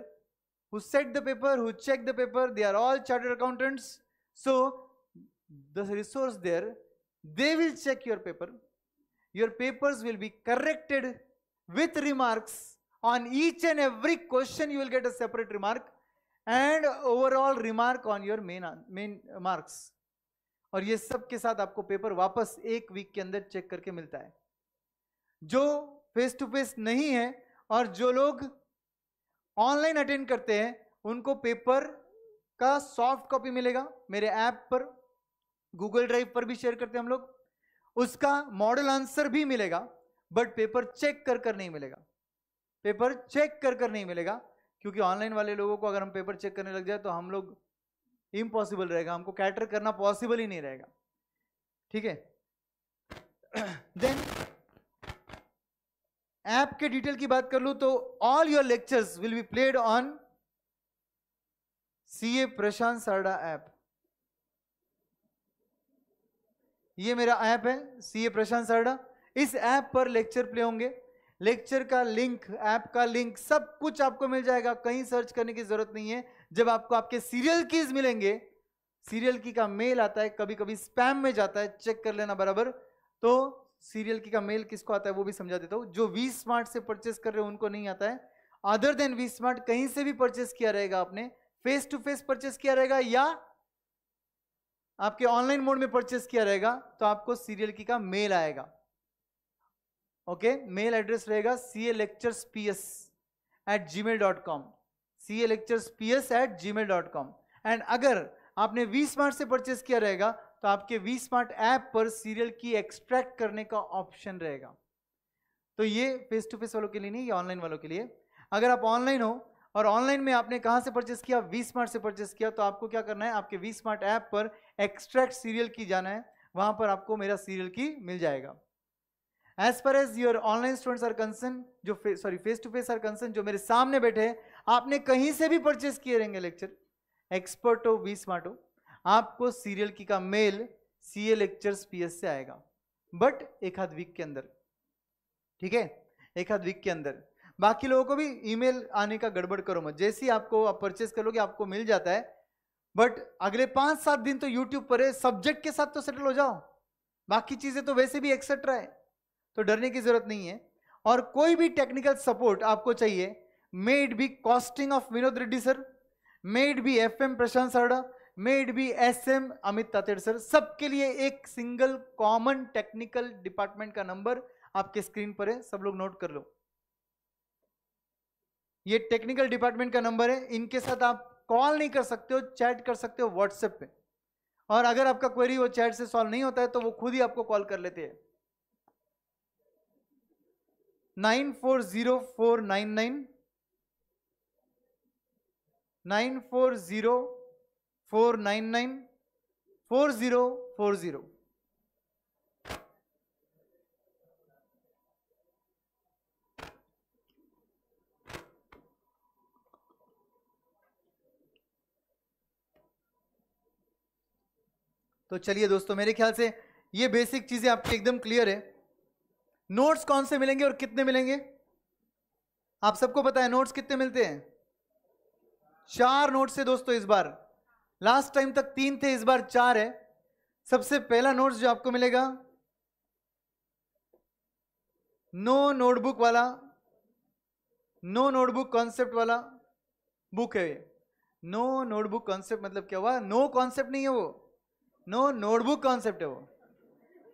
who set the paper who check the paper they are all chartered accountants so the resource there they will check your paper your papers will be corrected with remarks on each and every question you will get a separate remark and overall remark on your main main marks और ये सब के साथ आपको paper वापस एक week के अंदर चेक करके मिलता है जो फेस टू फेस नहीं है और जो लोग ऑनलाइन अटेंड करते हैं उनको पेपर का सॉफ्ट कॉपी मिलेगा मेरे ऐप पर गूगल ड्राइव पर भी शेयर करते हैं हम लोग उसका मॉडल आंसर भी मिलेगा बट पेपर चेक कर कर नहीं मिलेगा पेपर चेक कर कर नहीं मिलेगा क्योंकि ऑनलाइन वाले लोगों को अगर हम पेपर चेक करने लग जाए तो हम लोग इम्पॉसिबल रहेगा हमको कैटर करना पॉसिबल ही नहीं रहेगा ठीक है देन ऐप के डिटेल की बात कर लूं तो all your lectures will be played on C A Prashant Sarda app ये मेरा ऐप है सी ए प्रशांत सारडा इस ऐप पर लेक्चर प्ले होंगे लेक्चर का लिंक ऐप का लिंक सब कुछ आपको मिल जाएगा कहीं सर्च करने की जरूरत नहीं है जब आपको आपके सीरियल कीज मिलेंगे सीरियल की का मेल आता है कभी कभी स्पैम में जाता है चेक कर लेना बराबर तो सीरियल की का मेल किसको आता है वो भी समझा देता हूँ जो वी स्मार्ट से परचेस कर रहे हो उनको नहीं आता है अदर देन वी स्मार्ट कहीं से भी परचेस किया रहेगा आपने फेस टू फेस परचेस किया रहेगा या आपके ऑनलाइन मोड में परचेस किया रहेगा तो आपको सीरियल की का मेल आएगा ओके मेल एड्रेस रहेगा C A lectures P S at Gmail dot com C A lectures P S at Gmail dot com and अगर आपने वी स्मार्ट से परचेस किया रहेगा तो आपके वी स्मार्ट ऐप पर सीरियल की एक्सट्रैक्ट करने का ऑप्शन रहेगा तो ये फेस टू फेस वालों के लिए नहीं ये ऑनलाइन वालों के लिए अगर आप ऑनलाइन हो और ऑनलाइन में आपने कहाँ से परचेस किया वी स्मार्ट से परचेस किया तो आपको क्या करना है आपके वी स्मार्ट ऐप पर एक्सट्रैक्ट सीरियल की जाना है वहाँ पर आपको मेरा सीरियल की मिल जाएगा as far as your online students are concern जो sorry face to face are concern जो मेरे सामने बैठे हैं आपने कहीं से भी परचेस किए रहेंगे लेक्चर एक्सपर्ट हो वी स्मार्ट हो आपको सीरियल की का mail C A lectures P से आएगा बट एक आध वीक के अंदर ठीक है एक हाथ वीक के अंदर बाकी लोगों को भी ईमेल आने का गड़बड़ करो मत जैसे ही आपको आप परचेस करोगे आपको मिल जाता है बट अगले पांच सात दिन तो यूट्यूब पर है सब्जेक्ट के साथ तो सेटल हो जाओ बाकी चीजें तो वैसे भी एक्सेट्रा है तो डरने की जरूरत नहीं है और कोई भी टेक्निकल सपोर्ट आपको चाहिए maybe costing of Vinod Reddy sir maybe F M Prashant Sarda maybe S M Amit Tated sir सबके लिए एक सिंगल कॉमन टेक्निकल डिपार्टमेंट का नंबर आपके स्क्रीन पर है सब लोग नोट कर लो ये टेक्निकल डिपार्टमेंट का नंबर है इनके साथ आप कॉल नहीं कर सकते हो चैट कर सकते हो व्हाट्सएप पे और अगर आपका क्वेरी वो चैट से सॉल्व नहीं होता है तो वो खुद ही आपको कॉल कर लेते हैं nine four zero four nine nine nine four zero four nine nine four zero four zero तो चलिए दोस्तों मेरे ख्याल से ये बेसिक चीज़ें आपकी एकदम क्लियर है नोट्स कौन से मिलेंगे और कितने मिलेंगे आप सबको पता है नोट्स कितने मिलते हैं चार नोट्स है दोस्तों इस बार लास्ट टाइम तक तीन थे इस बार चार है सबसे पहला नोट्स जो आपको मिलेगा नो नोटबुक वाला नो नोटबुक कॉन्सेप्ट वाला बुक है ये नो नोटबुक कॉन्सेप्ट मतलब क्या हुआ नो no कॉन्सेप्ट नहीं है वो नो नोटबुक कॉन्सेप्ट है वो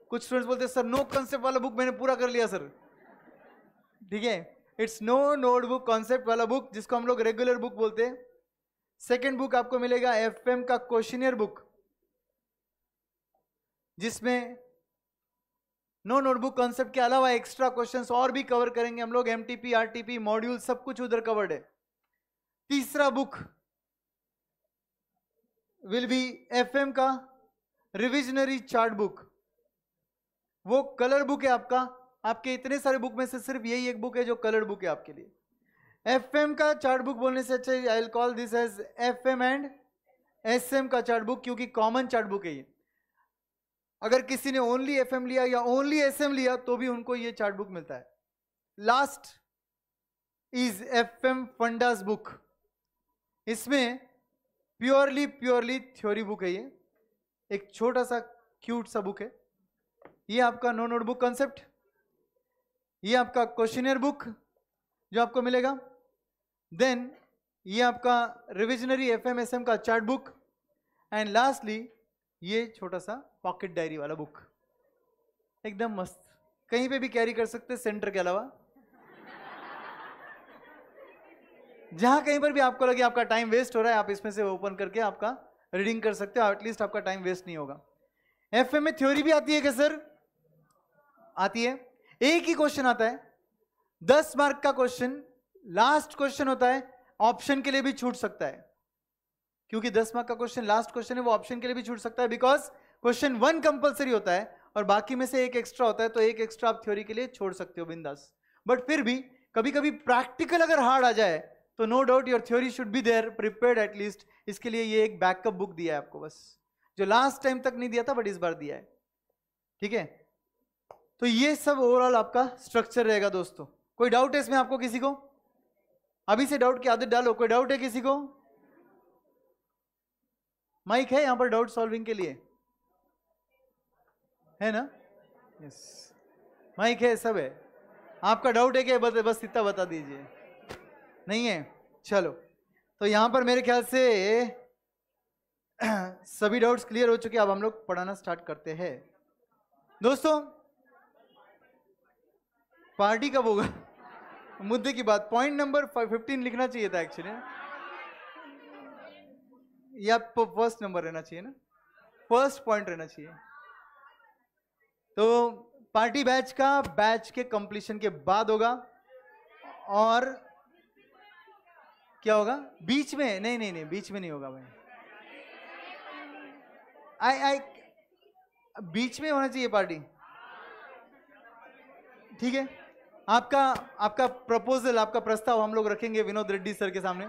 कुछ स्टूडेंट्स बोलते हैं सर नो कॉन्सेप्ट वाला बुक मैंने पूरा कर लिया सर ठीक है इट्स नो नोटबुक कॉन्सेप्ट वाला बुक जिसको हम लोग रेगुलर बुक बोलते हैं सेकेंड बुक आपको मिलेगा एफ का क्वेश्चनियर बुक जिसमें नो नोटबुक कॉन्सेप्ट के अलावा एक्स्ट्रा क्वेश्चंस और भी कवर करेंगे हम लोग एम टी मॉड्यूल सब कुछ उधर कवर्ड है तीसरा बुक विल बी एफएम का रिविजनरी चार्ट बुक वो कलर बुक है आपका आपके इतने सारे बुक में से सिर्फ यही एक बुक है जो कलर बुक है आपके लिए एफ एम का चार्ट बुक बोलने से अच्छा I will call this as F M and S M का चार्ट बुक क्योंकि कॉमन चार्ट बुक है ये अगर किसी ने ओनली एफ एम लिया या ओनली एस एम लिया तो भी उनको ये चार्ट बुक मिलता है last is F M fundas book इसमें प्योरली प्योरली थ्योरी बुक है ये एक छोटा सा क्यूट सा बुक है ये आपका नो नोटबुक कॉन्सेप्ट ये आपका क्वेश्चनियर बुक जो आपको मिलेगा देन ये आपका revisionary F M S M का चार्ट बुक एंड लास्टली ये छोटा सा पॉकेट डायरी वाला बुक एकदम मस्त कहीं पे भी कैरी कर सकते सेंटर के अलावा जहां कहीं पर भी आपको लगे आपका टाइम वेस्ट हो रहा है आप इसमें से ओपन करके आपका रीडिंग कर सकते हो एटलीस्ट आपका टाइम वेस्ट नहीं होगा एफ में थ्योरी भी आती है क्या सर आती है एक ही क्वेश्चन आता है दस मार्क का क्वेश्चन लास्ट क्वेश्चन होता है ऑप्शन के लिए भी छूट सकता है क्योंकि दस मार्क का क्वेश्चन लास्ट क्वेश्चन है वो ऑप्शन के लिए भी छूट सकता है बिकॉज क्वेश्चन वन कंपलसरी होता है और बाकी में से एक एक्स्ट्रा होता है तो एक एक्स्ट्रा आप थ्योरी के लिए छोड़ सकते हो बिंदास बट फिर भी कभी कभी प्रैक्टिकल अगर हार्ड आ जाए तो no doubt your theory should be there prepared at least इसके लिए ये एक बैकअप बुक दिया है आपको बस जो लास्ट टाइम तक नहीं दिया था बट इस बार दिया है ठीक है तो ये सब ओवरऑल आपका स्ट्रक्चर रहेगा दोस्तों कोई डाउट है इसमें आपको किसी को अभी से डाउट की आदत डालो कोई डाउट है किसी को माइक है यहां पर डाउट सॉल्विंग के लिए है ना यस माइक है सब है आपका डाउट है क्या बस इतना बता दीजिए नहीं है चलो तो यहां पर मेरे ख्याल से सभी डाउट्स क्लियर हो चुके अब हम लोग पढ़ाना स्टार्ट करते हैं दोस्तों पार्टी कब होगा मुद्दे की बात पॉइंट नंबर फिफ्टीन लिखना चाहिए था एक्चुअली या फर्स्ट तो नंबर रहना चाहिए ना फर्स्ट पॉइंट रहना चाहिए तो पार्टी बैच का बैच के कंप्लीशन के बाद होगा और क्या होगा बीच में नहीं नहीं नहीं बीच में नहीं होगा भाई आई आई बीच में होना चाहिए पार्टी ठीक है आपका आपका प्रपोजल आपका प्रस्ताव हम लोग रखेंगे विनोद रेड्डी सर के सामने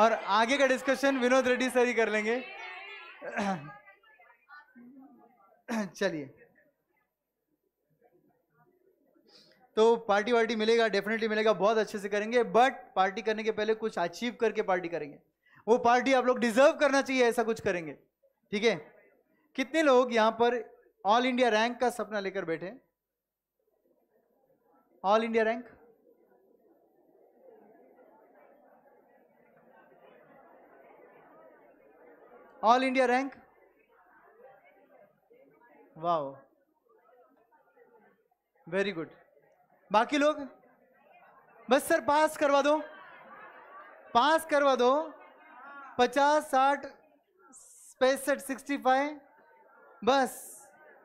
और आगे का डिस्कशन विनोद रेड्डी सर ही कर लेंगे चलिए तो पार्टी वार्टी मिलेगा डेफिनेटली मिलेगा बहुत अच्छे से करेंगे बट पार्टी करने के पहले कुछ अचीव करके पार्टी करेंगे वो पार्टी आप लोग डिजर्व करना चाहिए ऐसा कुछ करेंगे ठीक है कितने लोग यहां पर ऑल इंडिया रैंक का सपना लेकर बैठे हैं all India rank all India rank wow very good बाकी लोग बस सर पास करवा दो पास करवा दो पचास साठ पैंसठ सिक्सटी फाइव बस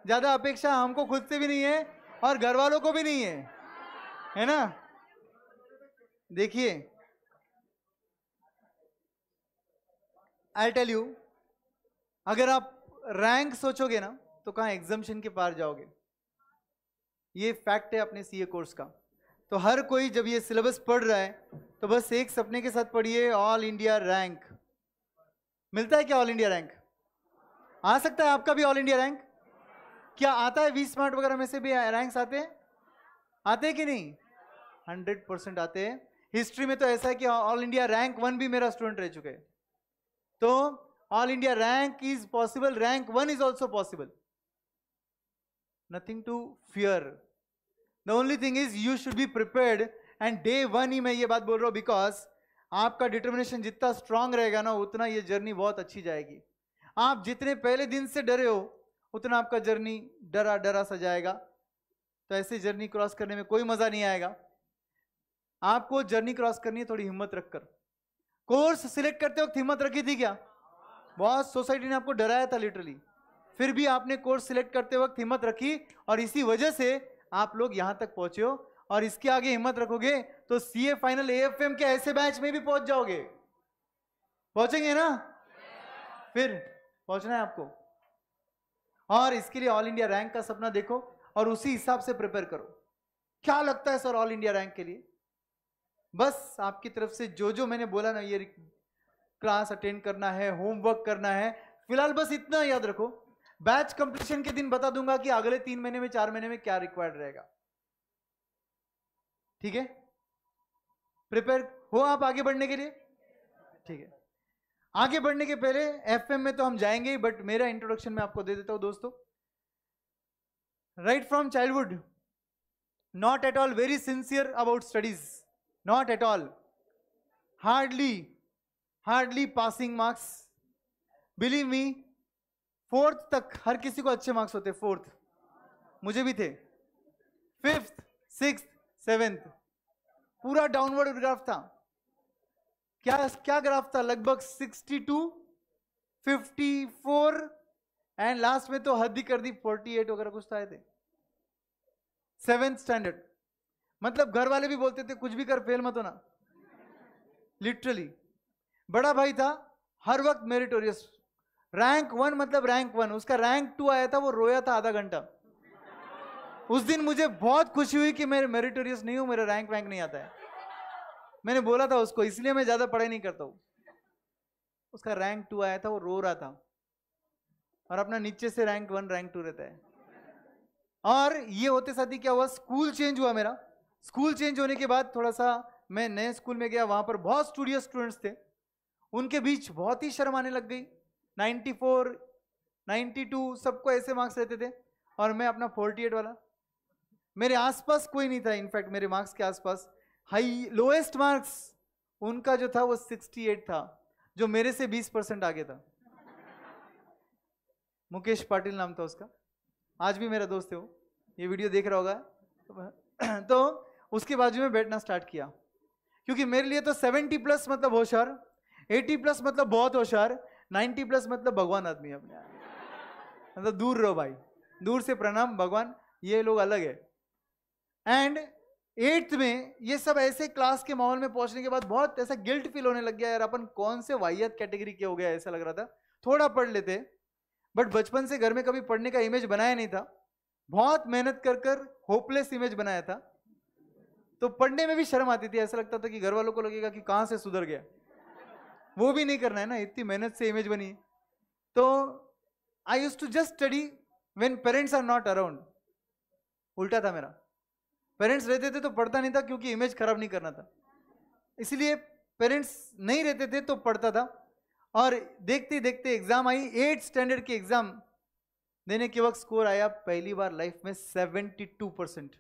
ज़्यादा अपेक्षा हमको खुद से भी नहीं है और घर वालों को भी नहीं है है ना देखिए आई टेल यू अगर आप रैंक सोचोगे ना तो कहां एग्जामेशन के पार जाओगे ये फैक्ट है अपने सीए कोर्स का तो हर कोई जब ये सिलेबस पढ़ रहा है तो बस एक सपने के साथ पढ़िए ऑल इंडिया रैंक मिलता है क्या ऑल इंडिया रैंक आ सकता है आपका भी ऑल इंडिया रैंक क्या आता है वी स्मार्ट वगैरह में से भी रैंक्स आते हैं आते हैं कि नहीं हंड्रेड परसेंट आते हैं हिस्ट्री में तो ऐसा है कि ऑल इंडिया रैंक वन भी मेरा स्टूडेंट रह चुके तो all India rank is possible rank one is also possible nothing to fear the only thing is you should be prepared and day one ही मैं ये बात बोल रहा हूं बिकॉज आपका डिटर्मिनेशन जितना स्ट्रांग रहेगा ना उतना ये जर्नी बहुत अच्छी जाएगी आप जितने पहले दिन से डरे हो उतना आपका जर्नी डरा डरा सा जाएगा तो ऐसे जर्नी क्रॉस करने में कोई मज़ा नहीं आएगा आपको जर्नी क्रॉस करनी है थोड़ी हिम्मत रखकर कोर्स सिलेक्ट करते वक्त हिम्मत रखी थी क्या बहुत सोसाइटी ने आपको डराया था लिटरली फिर भी आपने कोर्स सिलेक्ट करते वक्त हिम्मत रखी और इसी वजह से आप लोग यहां तक पहुंचे हो और इसके आगे हिम्मत रखोगे तो सीए फाइनल एफ एम के ऐसे बैच में भी पहुंच जाओगे पहुंचेंगे ना फिर पहुंचना है आपको और इसके लिए ऑल इंडिया रैंक का सपना देखो और उसी हिसाब से प्रिपेयर करो क्या लगता है सर ऑल इंडिया रैंक के लिए बस आपकी तरफ से जो जो मैंने बोला ना ये क्लास अटेंड करना है होमवर्क करना है फिलहाल बस इतना याद रखो बैच कंप्लीशन के दिन बता दूंगा कि अगले तीन महीने में चार महीने में क्या रिक्वायर्ड रहेगा ठीक है प्रिपेयर हो आप आगे बढ़ने के लिए ठीक है आगे बढ़ने के पहले एफ में तो हम जाएंगे ही बट मेरा इंट्रोडक्शन मैं आपको दे देता हूं दोस्तों right from childhood not at all very sincere about studies not at all hardly hardly passing marks believe me fourth तक हर किसी को अच्छे मार्क्स होते फोर्थ मुझे भी थे फिफ्थ सिक्स सेवेंथ पूरा डाउनवर्ड ग्राफ था क्या क्या ग्राफ था लगभग sixty to fifty four and last में तो हद ही कर दी फोर्टी एट वगैरह कुछ तो आए सेवेंथ स्टैंडर्ड मतलब घर वाले भी बोलते थे कुछ भी कर फेल मत होना लिटरली बड़ा भाई था हर वक्त मेरिटोरियस रैंक वन मतलब रैंक वन उसका रैंक टू आया था वो रोया था आधा घंटा उस दिन मुझे बहुत खुशी हुई कि मैं मेरिटोरियस नहीं हूं मेरा रैंक वैंक नहीं आता है मैंने बोला था उसको इसलिए मैं ज्यादा पढ़ाई नहीं करता हूं उसका रैंक टू आया था वो रो रहा था और अपना नीचे से रैंक वन रैंक टू रहता है और ये होते साथ ही क्या हुआ स्कूल चेंज हुआ मेरा स्कूल चेंज होने के बाद थोड़ा सा मैं नए स्कूल में गया वहाँ पर बहुत स्टूडियो स्टूडेंट्स थे उनके बीच बहुत ही शर्म आने लग गई 94, 92 सबको ऐसे मार्क्स रहते थे और मैं अपना 48 वाला मेरे आसपास कोई नहीं था इनफैक्ट मेरे मार्क्स के आसपास हाई लोएस्ट मार्क्स उनका जो था वो 68 था जो मेरे से 20 परसेंट आगे था मुकेश पाटिल नाम था उसका आज भी मेरा दोस्त है वो ये वीडियो देख रहा होगा तो उसके बाजू में बैठना स्टार्ट किया क्योंकि मेरे लिए तो सेवेंटी प्लस मतलब होशियार एटी प्लस मतलब बहुत होशियार नाइनटी प्लस मतलब भगवान आदमी अपने मतलब दूर रहो भाई दूर से प्रणाम भगवान ये लोग अलग है एंड एट्थ में ये सब ऐसे क्लास के माहौल में पहुंचने के बाद बहुत ऐसा गिल्ट फील होने लग गया यार अपन कौन से वाहियत कैटेगरी के हो गया ऐसा लग रहा था थोड़ा पढ़ लेते बट बचपन से घर में कभी पढ़ने का इमेज बनाया नहीं था बहुत मेहनत कर कर होपलेस इमेज बनाया था तो पढ़ने में भी शर्म आती थी ऐसा लगता था कि घर वालों को लगेगा कि कहाँ से सुधर गया वो भी नहीं करना है ना इतनी मेहनत से इमेज बनी तो I use to just study when parents are not around उल्टा था मेरा पेरेंट्स रहते थे तो पढ़ता नहीं था क्योंकि इमेज खराब नहीं करना था इसलिए पेरेंट्स नहीं रहते थे तो पढ़ता था और देखते देखते एग्जाम आई एट स्टैंडर्ड की एग्जाम देने के वक्त स्कोर आया पहली बार लाइफ में सेवेंटी टू परसेंट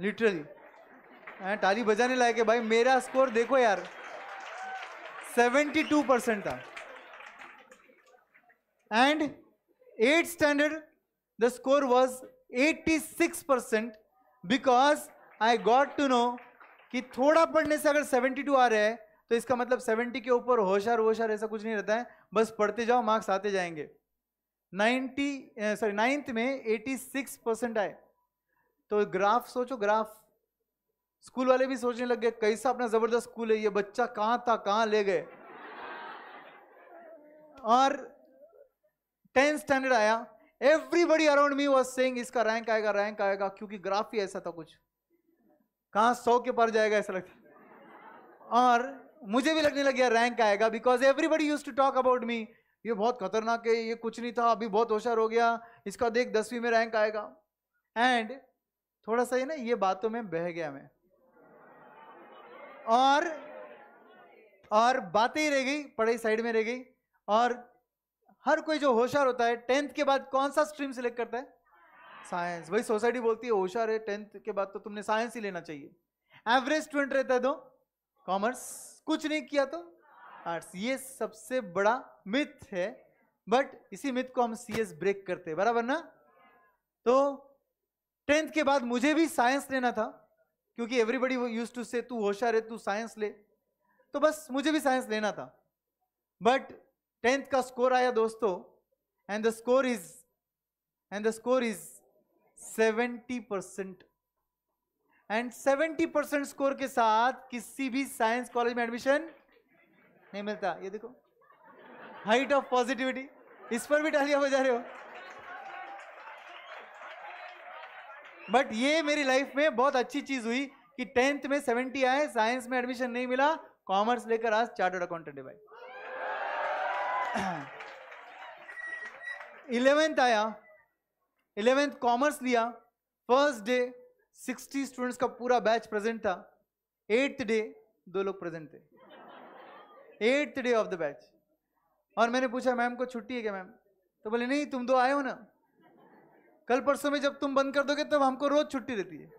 लिटरली ताली बजाने लायक है भाई मेरा स्कोर देखो यार 72 परसेंट था and eight standard the score was 86 percent because I got to know कि थोड़ा पढ़ने से अगर 72 आ रहे हैं तो इसका मतलब 70 के ऊपर होशार होशार ऐसा कुछ नहीं रहता है बस पढ़ते जाओ मार्क्स आते जाएंगे 90 सॉरी नाइन्थ में 86 परसेंट आए तो ग्राफ सोचो ग्राफ स्कूल वाले भी सोचने लग गए कैसा अपना जबरदस्त स्कूल है ये बच्चा कहां था कहां ले गए और टेंथ स्टैंडर्ड आया everybody around me was saying इसका रैंक आएगा रैंक आएगा क्योंकि ग्राफ ही ऐसा था कुछ कहा सौ के पार जाएगा ऐसा लगता और मुझे भी लगने लग गया रैंक आएगा because everybody use to talk about me ये बहुत खतरनाक है ये कुछ नहीं था अभी बहुत होशियार हो गया इसका देख दसवीं में रैंक आएगा एंड थोड़ा सा ये ना ये बातों में बह गया मैं और और बातें ही रह गई पढ़ाई साइड में रह गई और हर कोई जो होशियार होता है टेंथ के बाद कौन सा स्ट्रीम सिलेक्ट करता है साइंस वही सोसाइटी बोलती है होशियार है टेंथ के बाद तो तुमने साइंस ही लेना चाहिए एवरेज स्टूडेंट रहता है तो कॉमर्स कुछ नहीं किया तो आर्ट्स ये सबसे बड़ा मिथ है बट इसी मिथ को हम सी ब्रेक करते हैं बराबर ना तो टेंथ के बाद मुझे भी साइंस लेना था क्योंकि एवरीबडी यूज टू से तू होशियार है तू साइंस ले तो बस मुझे भी साइंस लेना था बट टेंथ का स्कोर आया दोस्तों and the score is and the score is seventy percent and seventy percent score के साथ किसी भी साइंस कॉलेज में एडमिशन नहीं मिलता ये देखो हाइट ऑफ पॉजिटिविटी इस पर भी डालिया बजा रहे हो बट ये मेरी लाइफ में बहुत अच्छी चीज हुई कि टेंथ में सेवेंटी आए साइंस में एडमिशन नहीं मिला कॉमर्स लेकर आज चार्टर्ड अकाउंटेंट है भाई इलेवेंथ आया इलेवेंथ कॉमर्स लिया फर्स्ट डे सिक्सटी स्टूडेंट्स का पूरा बैच प्रेजेंट था एट्थ डे दो लोग प्रेजेंट थे eighth day of the batch और मैंने पूछा मैम को छुट्टी है क्या मैम तो बोले नहीं तुम दो आए हो ना कल परसों में जब तुम बंद कर दोगे तब हमको रोज छुट्टी देती है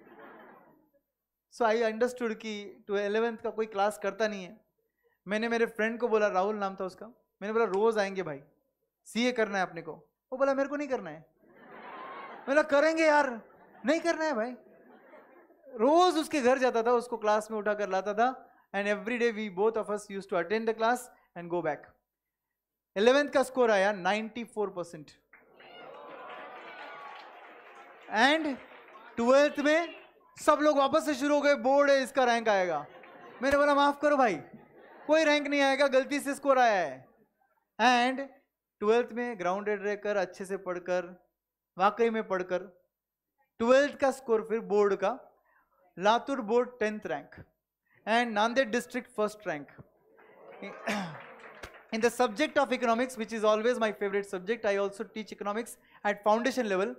सो आई अंडरस्टूड कि टू तो एलेवेंथ का कोई क्लास करता नहीं है मैंने मेरे फ्रेंड को बोला राहुल नाम था उसका मैंने बोला रोज आएंगे भाई सीए करना है अपने को वो बोला मेरे को नहीं करना है बोला करेंगे यार नहीं करना है भाई रोज उसके घर जाता था उसको क्लास में उठा कर लाता था and every day we both of us use to attend the class and go back eleventh का स्कोर आया फोर परसेंट एंड ट्वेल्थ में सब लोग वापस से शुरू हो गए बोर्ड है इसका रैंक आएगा मैंने बोला माफ करो भाई कोई रैंक नहीं आएगा गलती से स्कोर आया है एंड ट्वेल्थ में ग्राउंडेड रहकर अच्छे से पढ़कर वाकई में पढ़कर ट्वेल्थ का स्कोर फिर बोर्ड का Latur board tenth rank and Nanded district first rank in the subject of economics which is always my favourite subject I also teach economics at foundation level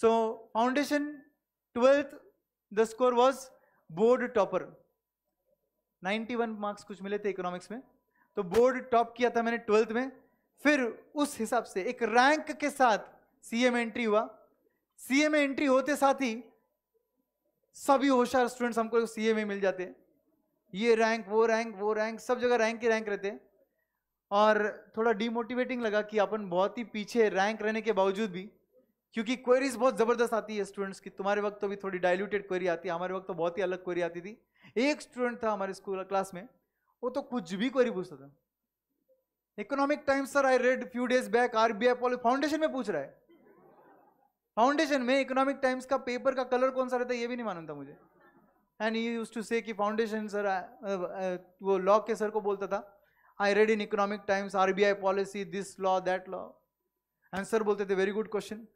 So foundation 12th the score was board topper 91 marks कुछ मिले थे economics में तो board top किया था मैंने twelfth में फिर उस हिसाब से एक रैंक के साथ सीए में एंट्री हुआ सीए में एंट्री होते साथ ही सभी होशियार स्टूडेंट्स हमको सीए में मिल जाते ये रैंक वो रैंक वो रैंक सब जगह रैंक ही रैंक रहते और थोड़ा डीमोटिवेटिंग लगा कि अपन बहुत ही पीछे रैंक रहने के बावजूद भी क्योंकि क्वेरीज बहुत ज़बरदस्त आती है स्टूडेंट्स की तुम्हारे वक्त तो भी थोड़ी डायल्यूटेड क्वेरी आती है हमारे वक्त तो बहुत ही अलग क्वेरी आती थी एक स्टूडेंट था हमारे स्कूल क्लास में वो तो कुछ भी क्वेरी पूछता था economic times sir I read few days back RBI policy foundation में पूछ रहा है फाउंडेशन में इकोनॉमिक टाइम्स का पेपर का कलर कौन सा रहता है ये भी नहीं मानता था मुझे and you use to say कि फाउंडेशन सर वो लॉ के सर को बोलता था I read in economic times RBI policy this law that law and sir बोलते थे वेरी गुड क्वेश्चन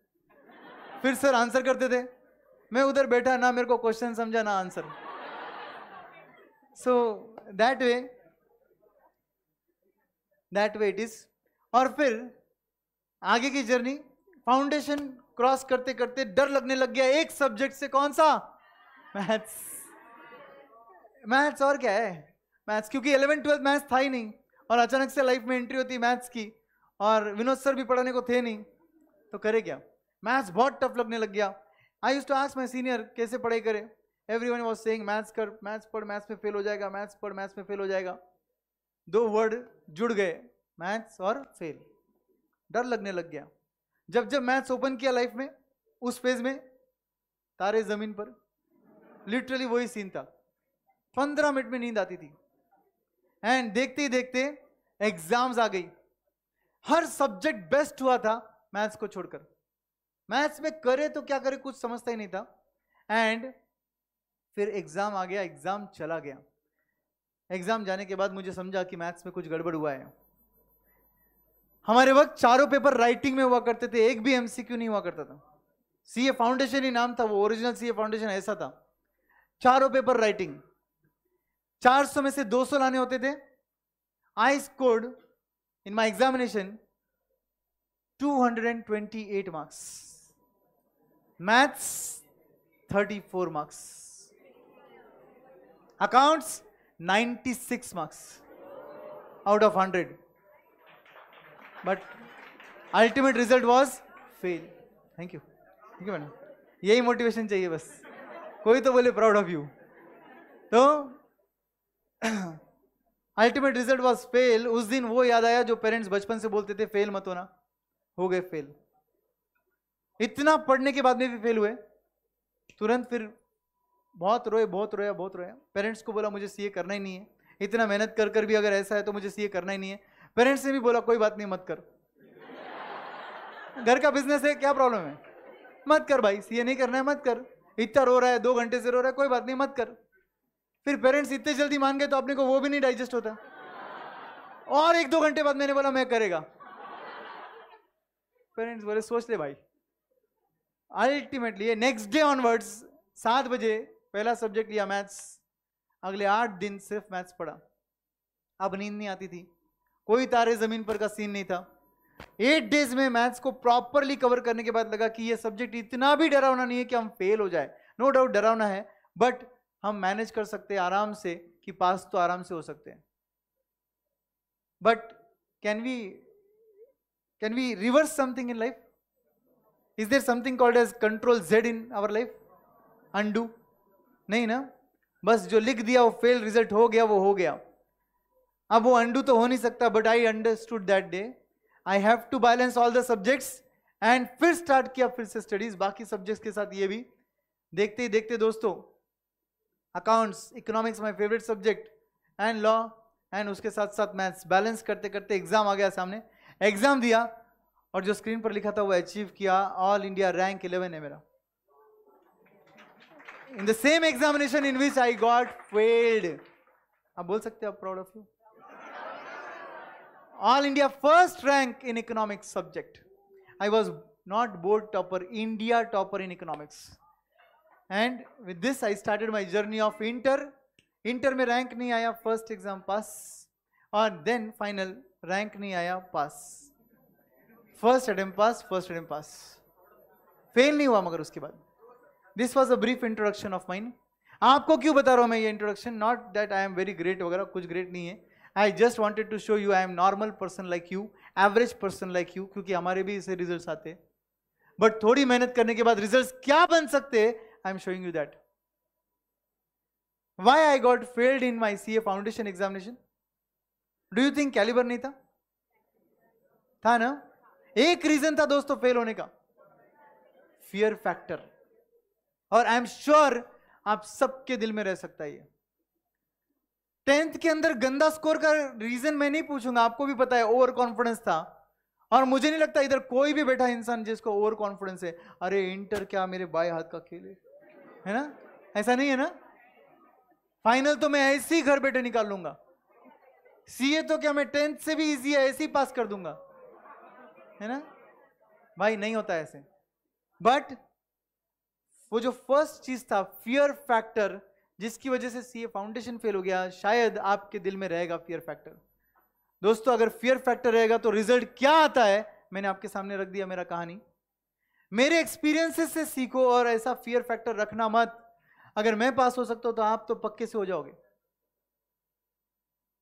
फिर सर आंसर करते थे मैं उधर बैठा ना मेरे को क्वेश्चन समझा ना answer so that way that way it is और फिर आगे की जर्नी फाउंडेशन क्रॉस करते करते डर लगने लग गया एक सब्जेक्ट से कौन सा मैथ्स मैथ्स और क्या है मैथ्स क्योंकि इलेवन ट्वेल्थ मैथ्स था ही नहीं और अचानक से लाइफ में एंट्री होती मैथ्स की और विनोद सर भी पढ़ाने को थे नहीं तो करे क्या मैथ्स बहुत टफ लगने लग गया I use to ask my senior कैसे पढ़ाई करे every one was saying maths कर मैथ्स पढ़ मैथ्स में फेल हो जाएगा मैथ्स पढ़ मैथ्स में फेल हो जाएगा दो वर्ड जुड़ गए मैथ्स और फेल डर लगने लग गया जब जब मैथ्स ओपन किया लाइफ में उस फेज में तारे जमीन पर लिटरली वही सीन था पंद्रह मिनट में नींद आती थी एंड देखते ही देखते एग्जाम्स आ गई हर सब्जेक्ट बेस्ट हुआ था मैथ्स को छोड़कर मैथ्स में करे तो क्या करे कुछ समझता ही नहीं था एंड फिर एग्जाम आ गया एग्जाम चला गया एग्जाम जाने के बाद मुझे समझा कि मैथ्स में कुछ गड़बड़ हुआ है हमारे वक्त चारों पेपर राइटिंग में हुआ करते थे एक भी एमसीक्यू नहीं हुआ करता था सीए फाउंडेशन ही नाम था वो ओरिजिनल सी ए फाउंडेशन ऐसा था चारों पेपर राइटिंग 400 में से 200 लाने होते थे I scored in my examination 228 marks maths 34 marks accounts 96 marks out of 100 but ultimate result was fail thank you thank you madam यही मोटिवेशन चाहिए बस कोई तो बोले प्राउड ऑफ यू तो अल्टीमेट रिजल्ट वॉज फेल उस दिन वो याद आया जो पेरेंट्स बचपन से बोलते थे फेल मत होना हो गए फेल इतना पढ़ने के बाद में भी फेल हुए तुरंत फिर बहुत रोए बहुत रोया बहुत रोया पेरेंट्स को बोला मुझे सीए करना ही नहीं है इतना मेहनत कर कर भी अगर ऐसा है तो मुझे सीए करना ही नहीं है पेरेंट्स ने भी बोला कोई बात नहीं मत कर घर का बिजनेस है क्या प्रॉब्लम है मत कर भाई सीए नहीं करना है मत कर इतना रो रहा है दो घंटे से रो रहा है कोई बात नहीं मत कर फिर पेरेंट्स इतने जल्दी मान गए तो अपने को वो भी नहीं डाइजेस्ट होता और एक दो घंटे बाद मैंने बोला मैं करेगा पेरेंट्स बोले सोच ले भाई अल्टीमेटली नेक्स्ट डे ऑनवर्ड्स सात बजे पहला सब्जेक्ट लिया मैथ्स अगले आठ दिन सिर्फ मैथ्स पढ़ा अब नींद नहीं आती थी कोई तारे जमीन पर का सीन नहीं था एट डेज में मैथ्स को प्रॉपरली कवर करने के बाद लगा कि यह सब्जेक्ट इतना भी डरावना नहीं है कि हम फेल हो जाए नो डाउट डरावना है बट हम मैनेज कर सकते हैं आराम से कि पास तो आराम से हो सकते हैं but can we can we reverse something in life is there something called as control z in our life undo नहीं ना बस जो लिख दिया वो फेल रिजल्ट हो गया वो हो गया अब वो अंडू तो हो नहीं सकता but I understood that day I have to balance all the subjects and फिर स्टार्ट किया फिर से स्टडीज बाकी सब्जेक्ट्स के साथ ये भी देखते ही देखते दोस्तों accounts economics my favourite subject and law and उसके साथ साथ मैथ्स बैलेंस करते करते एग्जाम आ गया सामने एग्जाम दिया और जो स्क्रीन पर लिखा था वो अचीव किया ऑल इंडिया रैंक इलेवन है मेरा in the same examination in which I got failed आप बोल सकते हो proud of you all India first rank in economics subject I was not board topper India topper in economics and with this I started my journey of inter inter में rank नहीं आया first exam पास और then final rank नहीं आया pass first attempt pass first attempt pass fail नहीं हुआ मगर उसके बाद this was a brief introduction of mine आपको क्यों बता रहा हूं मैं ये introduction not that I am very great वगैरह कुछ ग्रेट नहीं है I just wanted to show you I am normal person like you average person like you क्योंकि हमारे भी इसे रिजल्ट आते हैं बट थोड़ी मेहनत करने के बाद रिजल्ट क्या बन सकते हैं I am showing you that why I got failed in my C A foundation examination do you think calibre नहीं था? था ना? एक रीजन था दोस्तों फेल होने का फियर फैक्टर और आई एम श्योर आप सबके दिल में रह सकता है ये टेंथ के अंदर गंदा स्कोर का रीजन मैं नहीं पूछूंगा आपको भी पता है ओवर कॉन्फिडेंस था और मुझे नहीं लगता इधर कोई भी बैठा इंसान जिसको ओवर कॉन्फिडेंस है अरे इंटर क्या मेरे बाएं हाथ का खेल है है ना ऐसा नहीं है ना फाइनल तो मैं ऐसे ही घर बैठे निकाल लूंगा सीए तो क्या मैं टेंथ से भी इजी है ऐसे ही पास कर दूंगा है ना भाई नहीं होता ऐसे बट वो जो फर्स्ट चीज था फियर फैक्टर जिसकी वजह से सीए फाउंडेशन फेल हो गया शायद आपके दिल में रहेगा फियर फैक्टर दोस्तों अगर फियर फैक्टर रहेगा तो रिजल्ट क्या आता है मैंने आपके सामने रख दिया मेरा कहानी मेरे एक्सपीरियंसेस से सीखो और ऐसा फियर फैक्टर रखना मत अगर मैं पास हो सकता हूं तो आप तो पक्के से हो जाओगे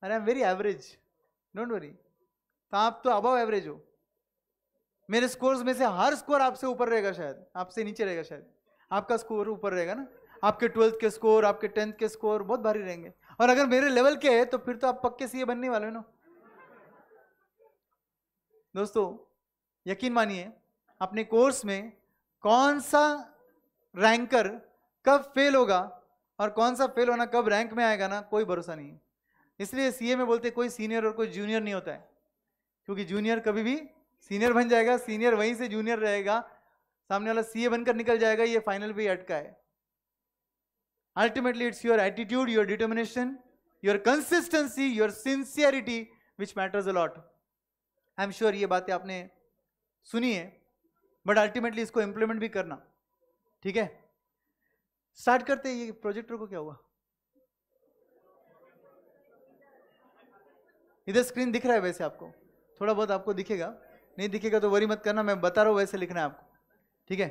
अरे I am very average don't worry तो आप तो अबव एवरेज हो मेरे स्कोर्स में से हर स्कोर आपसे ऊपर रहेगा शायद आपसे नीचे रहेगा शायद आपका स्कोर ऊपर रहेगा ना आपके ट्वेल्थ के स्कोर आपके टेंथ के स्कोर बहुत भारी रहेंगे और अगर मेरे लेवल के है तो फिर तो आप पक्के सीए बनने वाले हो ना दोस्तों यकीन मानिए अपने कोर्स में कौन सा रैंकर कब फेल होगा और कौन सा फेल होना कब रैंक में आएगा ना कोई भरोसा नहीं है इसलिए सीए में बोलते कोई सीनियर और कोई जूनियर नहीं होता है क्योंकि जूनियर कभी भी सीनियर बन जाएगा सीनियर वहीं से जूनियर रहेगा सामने वाला सीए बनकर निकल जाएगा ये फाइनल भी अटका है ultimately it's your attitude your determination your consistency your sincerity which matters a lot I am sure ये बातें आपने सुनी है बट अल्टीमेटली इसको इम्प्लीमेंट भी करना ठीक है स्टार्ट करते हैं ये प्रोजेक्टर को क्या हुआ इधर स्क्रीन दिख रहा है वैसे आपको थोड़ा बहुत आपको दिखेगा नहीं दिखेगा तो वरी मत करना मैं बता रहा हूँ वैसे लिखना है आपको ठीक है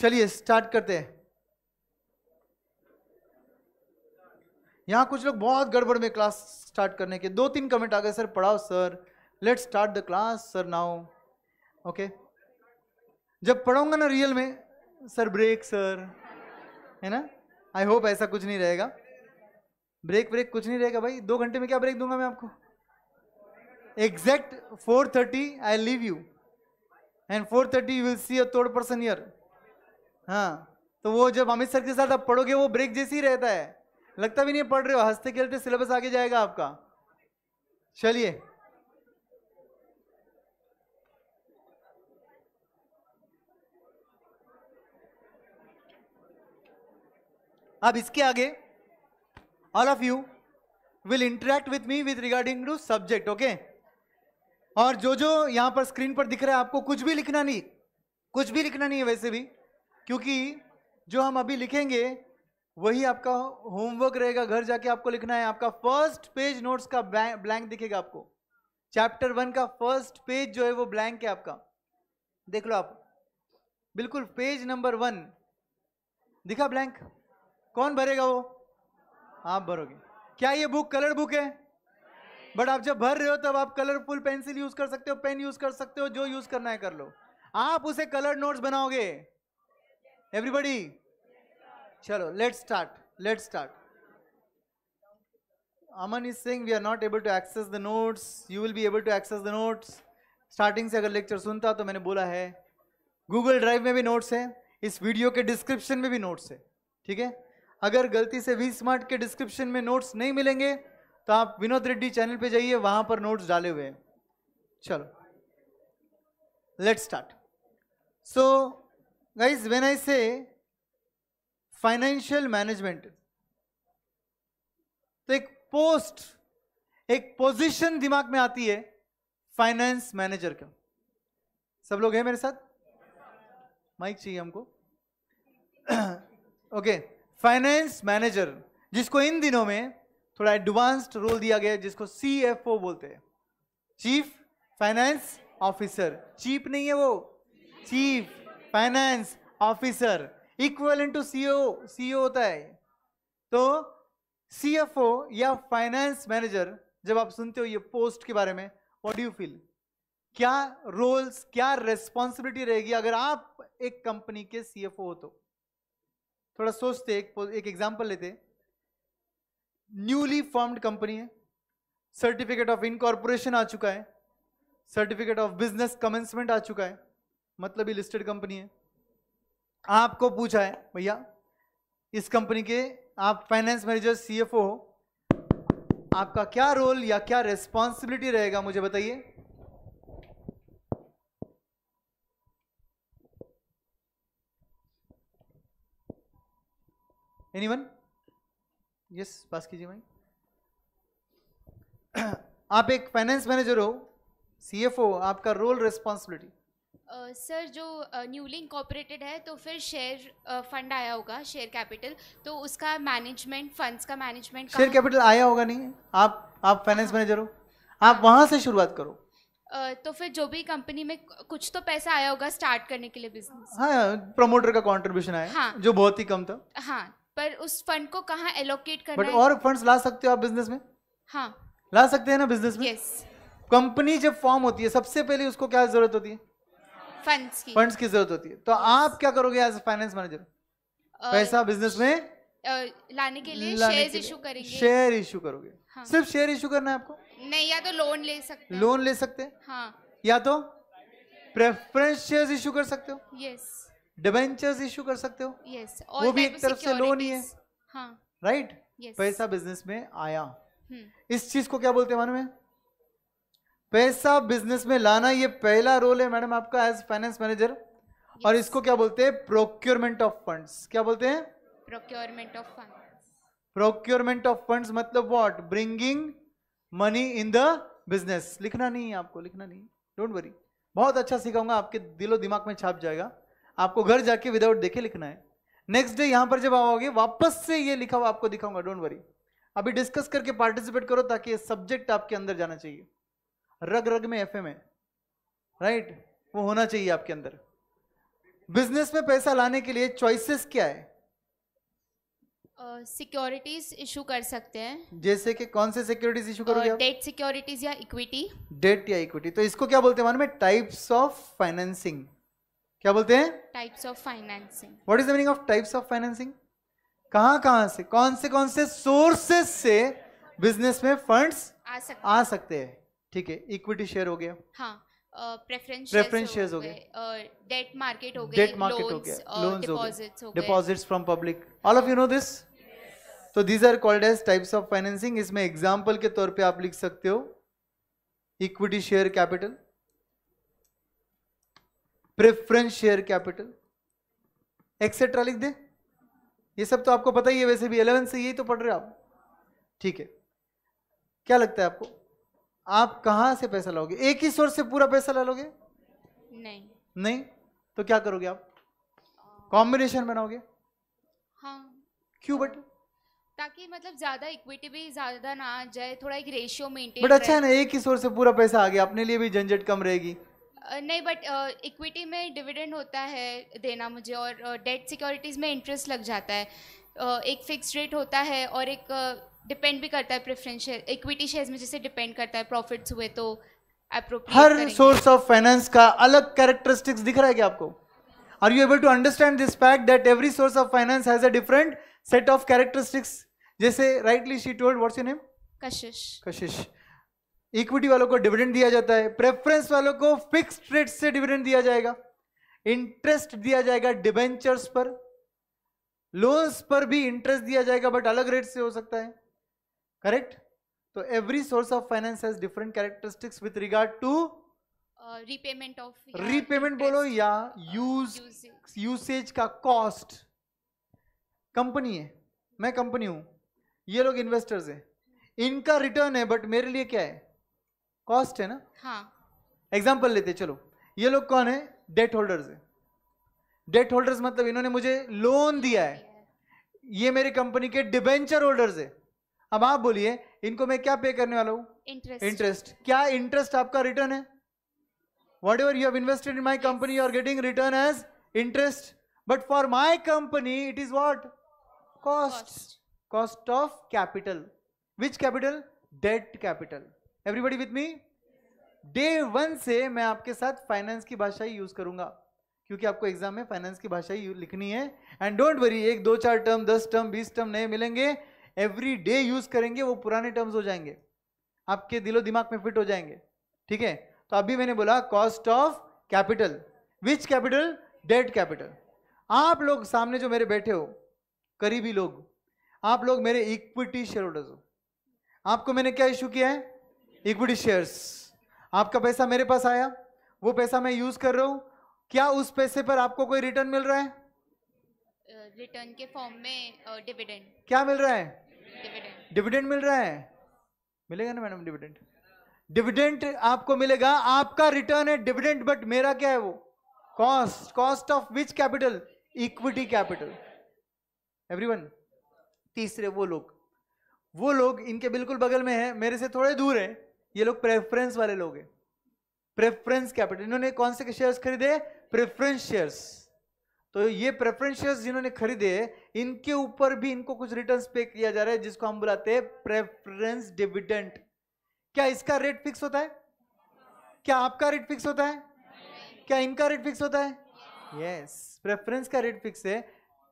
चलिए स्टार्ट करते हैं यहाँ कुछ लोग बहुत गड़बड़ में क्लास स्टार्ट करने के दो तीन कमेंट आ गए सर पढ़ाओ sir let start the class sir now okay जब पढ़ाऊंगा ना रियल में सर ब्रेक सर है ना आई होप ऐसा कुछ नहीं रहेगा ब्रेक ब्रेक कुछ नहीं रहेगा भाई दो घंटे में क्या ब्रेक दूंगा मैं आपको exact 4:30 I leave you and 4:30 you will see a third person here हाँ तो वो जब अमित सर के साथ आप पढ़ोगे वो ब्रेक जैसी रहता है लगता भी नहीं पढ़ रहे हो हंसते खेलते सिलेबस आगे जाएगा आपका चलिए अब इसके आगे all of you will interact with me with regarding to subject okay और जो जो यहाँ पर स्क्रीन पर दिख रहा है आपको कुछ भी लिखना नहीं कुछ भी लिखना नहीं है वैसे भी क्योंकि जो हम अभी लिखेंगे वही आपका होमवर्क रहेगा घर जाके आपको लिखना है आपका फर्स्ट पेज नोट्स का ब्लैंक दिखेगा आपको चैप्टर वन का फर्स्ट पेज जो है वो ब्लैंक है आपका देख लो आप बिल्कुल पेज नंबर वन दिखा ब्लैंक कौन भरेगा वो आप भरोगे क्या ये बुक कलर बुक है बट आप जब भर रहे हो तब आप कलरफुल पेंसिल यूज कर सकते हो पेन यूज कर सकते हो जो यूज करना है कर लो आप उसे कलर नोट्स बनाओगे एवरीबडी चलो let start let start Aman is saying we are not able to access the notes you will be able to access the notes starting से अगर लेक्चर सुनता तो मैंने बोला है गूगल ड्राइव में भी नोट्स है इस वीडियो के डिस्क्रिप्शन में भी नोट्स है ठीक है अगर गलती से वी स्मार्ट के डिस्क्रिप्शन में नोट्स नहीं मिलेंगे तो आप विनोद रेड्डी चैनल पे जाइए वहां पर नोट्स डाले हुए हैं चलो let start so guys when I say financial management तो एक पोस्ट एक पोजीशन दिमाग में आती है फाइनेंस मैनेजर का सब लोग हैं मेरे साथ माइक चाहिए हमको ओके फाइनेंस मैनेजर जिसको इन दिनों में थोड़ा एडवांस्ड रोल दिया गया है जिसको सी बोलते हैं चीफ फाइनेंस ऑफिसर चीफ नहीं है वो chief finance officer equal to CO CO होता है तो ओ या फाइनेंस मैनेजर जब आप सुनते हो ये पोस्ट के बारे में व्हाट डू फील क्या रोल्स क्या रेस्पॉन्सिबिलिटी रहेगी अगर आप एक कंपनी के सीएफओ हो तो थोड़ा सोचते एक एग्जाम्पल लेते न्यूली फॉर्म्ड कंपनी है सर्टिफिकेट ऑफ इनकॉर्पोरेशन आ चुका है सर्टिफिकेट ऑफ बिजनेस कमेंसमेंट आ चुका है मतलब ही लिस्टेड कंपनी है आपको पूछा है भैया इस कंपनी के आप फाइनेंस मैनेजर सीएफओ हो आपका क्या रोल या क्या रेस्पॉन्सिबिलिटी रहेगा मुझे बताइए एनीवन यस पास कीजिए भाई आप एक फाइनेंस मैनेजर हो सीएफओ आपका रोल रिस्पॉन्सिबिलिटी
सर जो न्यूली इंकॉपरेटेड है तो फिर शेयर फंड आया होगा शेयर कैपिटल तो उसका मैनेजमेंट फंड्स का मैनेजमेंट शेयर कैपिटल आया
होगा नहीं आप आप फाइनेंस हाँ। मैनेजर हो आप वहाँ से शुरुआत करो
तो फिर जो भी कंपनी में कुछ तो पैसा आया होगा स्टार्ट करने के लिए बिजनेस
हाँ प्रमोटर का कंट्रीब्यूशन आया हाँ, जो बहुत ही कम था
हाँ पर उस फंड को कहाँ एलोकेट करना बट और
फंड ला सकते हो आप बिजनेस में हाँ ला सकते हैं ना बिजनेस में यस कंपनी जब फॉर्म होती है सबसे पहले उसको क्या जरूरत होती है
फंड्स की फंड्स की
जरूरत होती है तो आप क्या करोगे एज फाइनेंस मैनेजर पैसा बिजनेस
में लाने के लिए शेयर इशू करेंगे शेयर
इशू करोगे हाँ। सिर्फ शेयर इशू करना है आपको
नहीं या तो लोन ले सकते
लोन ले सकते हैं हाँ या तो प्रेफरेंस शेयर इशू कर सकते हो यस डिवेंचर्स इशू कर सकते हो
yes, वो भी एक तरफ से लोन ही है हाँ.
Right right? yes. पैसा बिजनेस में आया hmm. इस चीज को क्या बोलते हैं मालूम पैसा बिजनेस में लाना ये पहला रोल है मैडम आपका एज फाइनेंस मैनेजर और इसको क्या बोलते हैं प्रोक्योरमेंट ऑफ फंड्स क्या बोलते हैं
procurement of fund
procurement of funds मतलब what bringing money in the business लिखना नहीं है आपको लिखना नहीं डोंट वरी बहुत अच्छा सिखाऊंगा आपके दिलो दिमाग में छाप जाएगा आपको घर जाके विदाउट देखे लिखना है नेक्स्ट डे यहाँ पर जब आओगे वापस से ये लिखा हुआ आपको दिखाऊंगा डोंट वरी अभी डिस्कस करके पार्टिसिपेट करो ताकि ये सब्जेक्ट आपके अंदर जाना चाहिए रग रग में एफ है राइट वो होना चाहिए आपके अंदर बिजनेस में पैसा लाने के लिए चॉइसेस क्या है
सिक्योरिटीज uh, इशू कर सकते हैं
जैसे कि कौन से सिक्योरिटीज इशू करोगे
डेट सिक्योरिटीज या इक्विटी
डेट या इक्विटी तो इसको क्या बोलते हैं मालूम में टाइप्स ऑफ फाइनेंसिंग क्या बोलते हैं
types of financing
what is the meaning of types of financing कहां कहां से कौन से कौन से सोर्सेस से बिजनेस में फंड्स आ सकते हैं ठीक है इक्विटी शेयर हो गया
हाँ प्रेफरेंस प्रेफरेंस शेयर्स हो गए डेट मार्केट हो गए डेट मार्केट हो गया लोन्स हो गए deposits
from public all of you know this तो these are called as types of financing इसमें एग्जाम्पल के तौर पे आप लिख सकते हो equity share capital preference share capital etcetera लिख दे ये सब तो आपको पता ही है वैसे भी इलेवेंथ से यही तो पढ़ रहे हो आप ठीक है क्या लगता है आपको आप कहां से पैसा लाओगे एक ही सोर्स से पूरा पैसा ला लोगे नहीं नहीं तो क्या करोगे आप कॉम्बिनेशन बनाओगे हाँ क्यों बट
ताकि मतलब ज्यादा इक्विटी भी ज्यादा ना आ जाए थोड़ा एक रेशियो मेंटेन बट अच्छा है ना एक
ही सोर्स से पूरा पैसा आ गया अपने लिए भी झंझट कम रहेगी
नहीं बट इक्विटी में डिविडेंड होता है देना मुझे और डेट सिक्योरिटीज़ में इंटरेस्ट लग जाता है uh, एक फिक्स रेट होता है और एक डिपेंड uh, भी करता है प्रेफरेंस शेयर इक्विटी शेयर्स में जैसे डिपेंड करता है प्रॉफिट्स हुए तो हर
सोर्स ऑफ फाइनेंस का अलग कैरेक्टरिस्टिक्स दिख रहा है क्या आपको are you able to understand this fact that every source of finance has a different set of characteristics जैसे rightly she told what's your name Kashish Kashish equity वालों को डिविडेंड दिया जाता है प्रेफरेंस वालों को फिक्स रेट से डिविडेंड दिया जाएगा इंटरेस्ट दिया जाएगा डिबेंचर्स पर लोन्स पर भी इंटरेस्ट दिया जाएगा बट अलग रेट से हो सकता है करेक्ट तो every source of finance has different characteristics with regard to
repayment of
repayment बोलो या यूज uh, यूसेज का कॉस्ट कंपनी है मैं कंपनी हूं ये लोग इन्वेस्टर्स हैं इनका रिटर्न है बट मेरे लिए क्या है कॉस्ट है ना हाँ एग्जाम्पल लेते चलो ये लोग कौन है डेट होल्डर्स है डेट होल्डर्स मतलब इन्होंने मुझे लोन दिया है ये मेरी कंपनी के डिबेंचर होल्डर्स है अब आप बोलिए इनको मैं क्या पे करने वाला हूँ इंटरेस्ट इंटरेस्ट क्या इंटरेस्ट आपका रिटर्न है whatever you have invested in my company you are getting return as interest but for my company it is what cost cost of capital which capital debt capital everybody with me day one से मैं आपके साथ finance की भाषा ही use करूंगा क्योंकि आपको exam में फाइनेंस की भाषा ही लिखनी है एंड डोंट वरी एक दो चार टर्म दस टर्म बीस टर्म नए मिलेंगे एवरी डे यूज करेंगे वो पुराने टर्म्स हो जाएंगे आपके दिलो दिमाग में फिट हो जाएंगे ठीक है तो अभी मैंने बोला cost of capital which capital debt capital आप लोग सामने जो मेरे बैठे हो करीबी लोग आप लोग मेरे इक्विटी शेयर होल्डर्स हो आपको मैंने क्या इश्यू किया है इक्विटी शेयर्स आपका पैसा मेरे पास आया वो पैसा मैं यूज कर रहा हूँ क्या उस पैसे पर आपको कोई रिटर्न मिल रहा
है रिटर्न के फॉर्म में डिविडेंड
क्या मिल रहा है डिविडेंड डिविडेंड मिल रहा है मिलेगा ना मैडम डिविडेंड डिविडेंड आपको मिलेगा आपका रिटर्न है डिविडेंड बट मेरा क्या है वो cost cost of which capital equity capital everyone तीसरे वो लोग वो लोग इनके बिल्कुल बगल में है मेरे से थोड़े दूर है ये लोग प्रेफरेंस वाले लोग हैं प्रेफरेंस कैपिटल इन्होंने कौन से शेयर्स खरीदे प्रेफरेंस शेयर्स तो ये प्रेफरेंस शेयर्स जिन्होंने खरीदे इनके ऊपर भी इनको कुछ रिटर्न्स पे किया जा रहा है जिसको हम बुलाते हैं प्रेफरेंस डिविडेंट क्या इसका रेट फिक्स होता है क्या आपका रेट फिक्स होता है क्या इनका रेट फिक्स होता है यस प्रेफरेंस का रेट फिक्स है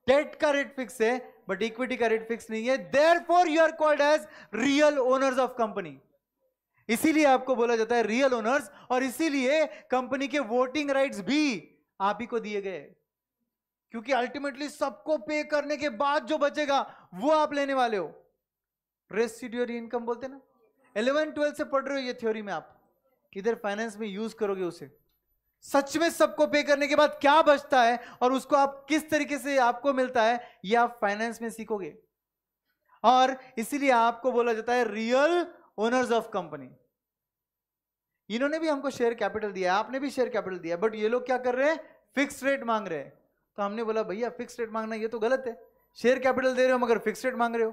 डेट का रेट फिक्स है बट इक्विटी का रेट फिक्स नहीं है therefore you are called as real owners of company इसीलिए आपको बोला जाता है रियल ओनर्स और इसीलिए कंपनी के वोटिंग राइट्स भी आप ही को दिए गए क्योंकि अल्टीमेटली सबको पे करने के बाद जो बचेगा वो आप लेने वाले हो रेसिड्यूरी इनकम बोलते ना इलेवन ट्वेल्थ से पढ़ रहे हो ये थ्योरी में आप इधर फाइनेंस में यूज करोगे उसे सच में सबको पे करने के बाद क्या बचता है और उसको आप किस तरीके से आपको मिलता है ये आप फाइनेंस में सीखोगे और इसीलिए आपको बोला जाता है रियल ओनर्स ऑफ कंपनी इन्होंने भी हमको शेयर कैपिटल दिया आपने भी शेयर कैपिटल दिया बट ये लोग क्या कर रहे हैं फिक्स रेट मांग रहे हैं तो हमने बोला भैया फिक्स रेट मांगना ये तो गलत है शेयर कैपिटल दे रहे हो मगर फिक्स रेट मांग रहे हो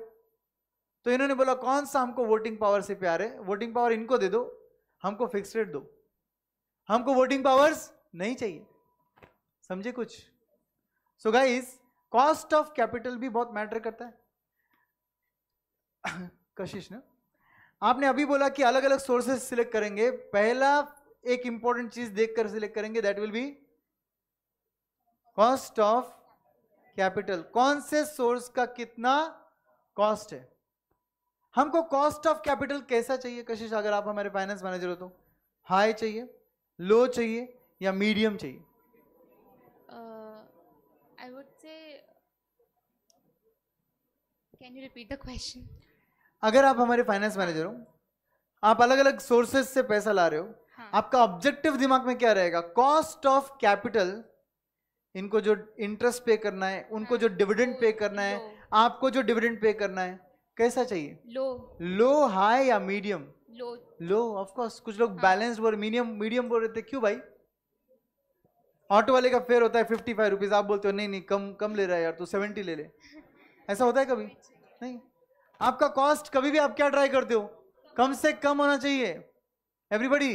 तो इन्होंने बोला कौन सा हमको वोटिंग पावर से प्यार है वोटिंग पावर इनको दे दो हमको फिक्स रेट दो हमको वोटिंग पावर्स नहीं चाहिए समझे कुछ so guys cost of capital भी बहुत मैटर करता है कशिश ना आपने अभी बोला कि अलग अलग सोर्सेस सिलेक्ट करेंगे पहला एक इंपॉर्टेंट चीज देखकर सिलेक्ट करेंगे that will be cost of capital कौन से सोर्स का कितना कॉस्ट है हमको कॉस्ट ऑफ कैपिटल कैसा चाहिए कशिश अगर आप हमारे फाइनेंस मैनेजर हो तो हाई चाहिए लो चाहिए या मीडियम चाहिए
I would say can you repeat the question
अगर आप हमारे फाइनेंस मैनेजर हो आप अलग अलग सोर्सेज से पैसा ला रहे हो हाँ. आपका ऑब्जेक्टिव दिमाग में क्या रहेगा कॉस्ट ऑफ कैपिटल इनको जो इंटरेस्ट पे करना है उनको हाँ. जो डिविडेंड पे करना है आपको जो डिविडेंड पे करना है कैसा चाहिए लो लो हाई या medium low low of course कुछ लोग बैलेंस्ड हाँ। बोल मीडियम मीडियम बोल रहे थे क्यों भाई ऑटो वाले का फेयर होता है फिफ्टी फाइव रुपीज आप बोलते हो नहीं नहीं कम कम ले रहा है यार तू सेवेंटी ले ले ऐसा होता है कभी नहीं आपका कॉस्ट कभी भी आप क्या ट्राई करते हो कम से कम होना चाहिए एवरीबडी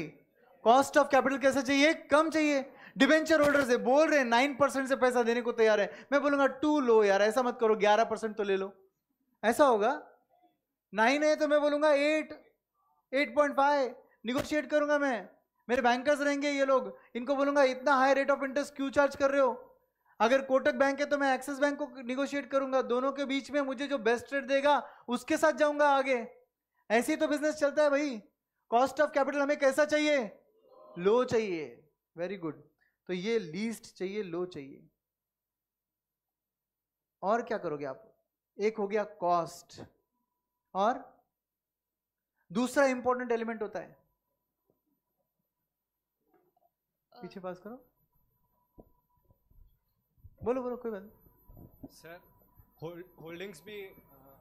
कॉस्ट ऑफ कैपिटल कैसे चाहिए कम चाहिए डिबेंचर होल्डर से बोल रहे हैं नाइन परसेंट से पैसा देने को तैयार है मैं बोलूंगा टू लो यार ऐसा मत करो ग्यारह परसेंट तो ले लो ऐसा होगा नाइन है तो मैं बोलूंगा eight eight point five negotiate करूंगा मैं मेरे बैंकर्स रहेंगे ये लोग इनको बोलूंगा इतना हाई रेट ऑफ इंटरेस्ट क्यों चार्ज कर रहे हो अगर कोटक बैंक है तो मैं एक्सिस बैंक को निगोशिएट करूंगा दोनों के बीच में मुझे जो बेस्ट रेट देगा उसके साथ जाऊंगा आगे ऐसे ही तो बिजनेस चलता है भाई कॉस्ट ऑफ कैपिटल हमें कैसा चाहिए लो चाहिए वेरी गुड तो ये लीस्ट चाहिए लो चाहिए और क्या करोगे आप एक हो गया कॉस्ट और दूसरा इंपॉर्टेंट एलिमेंट होता है पीछे पास करो बोलो बोलो कोई बात सर होल्डिंग्स भी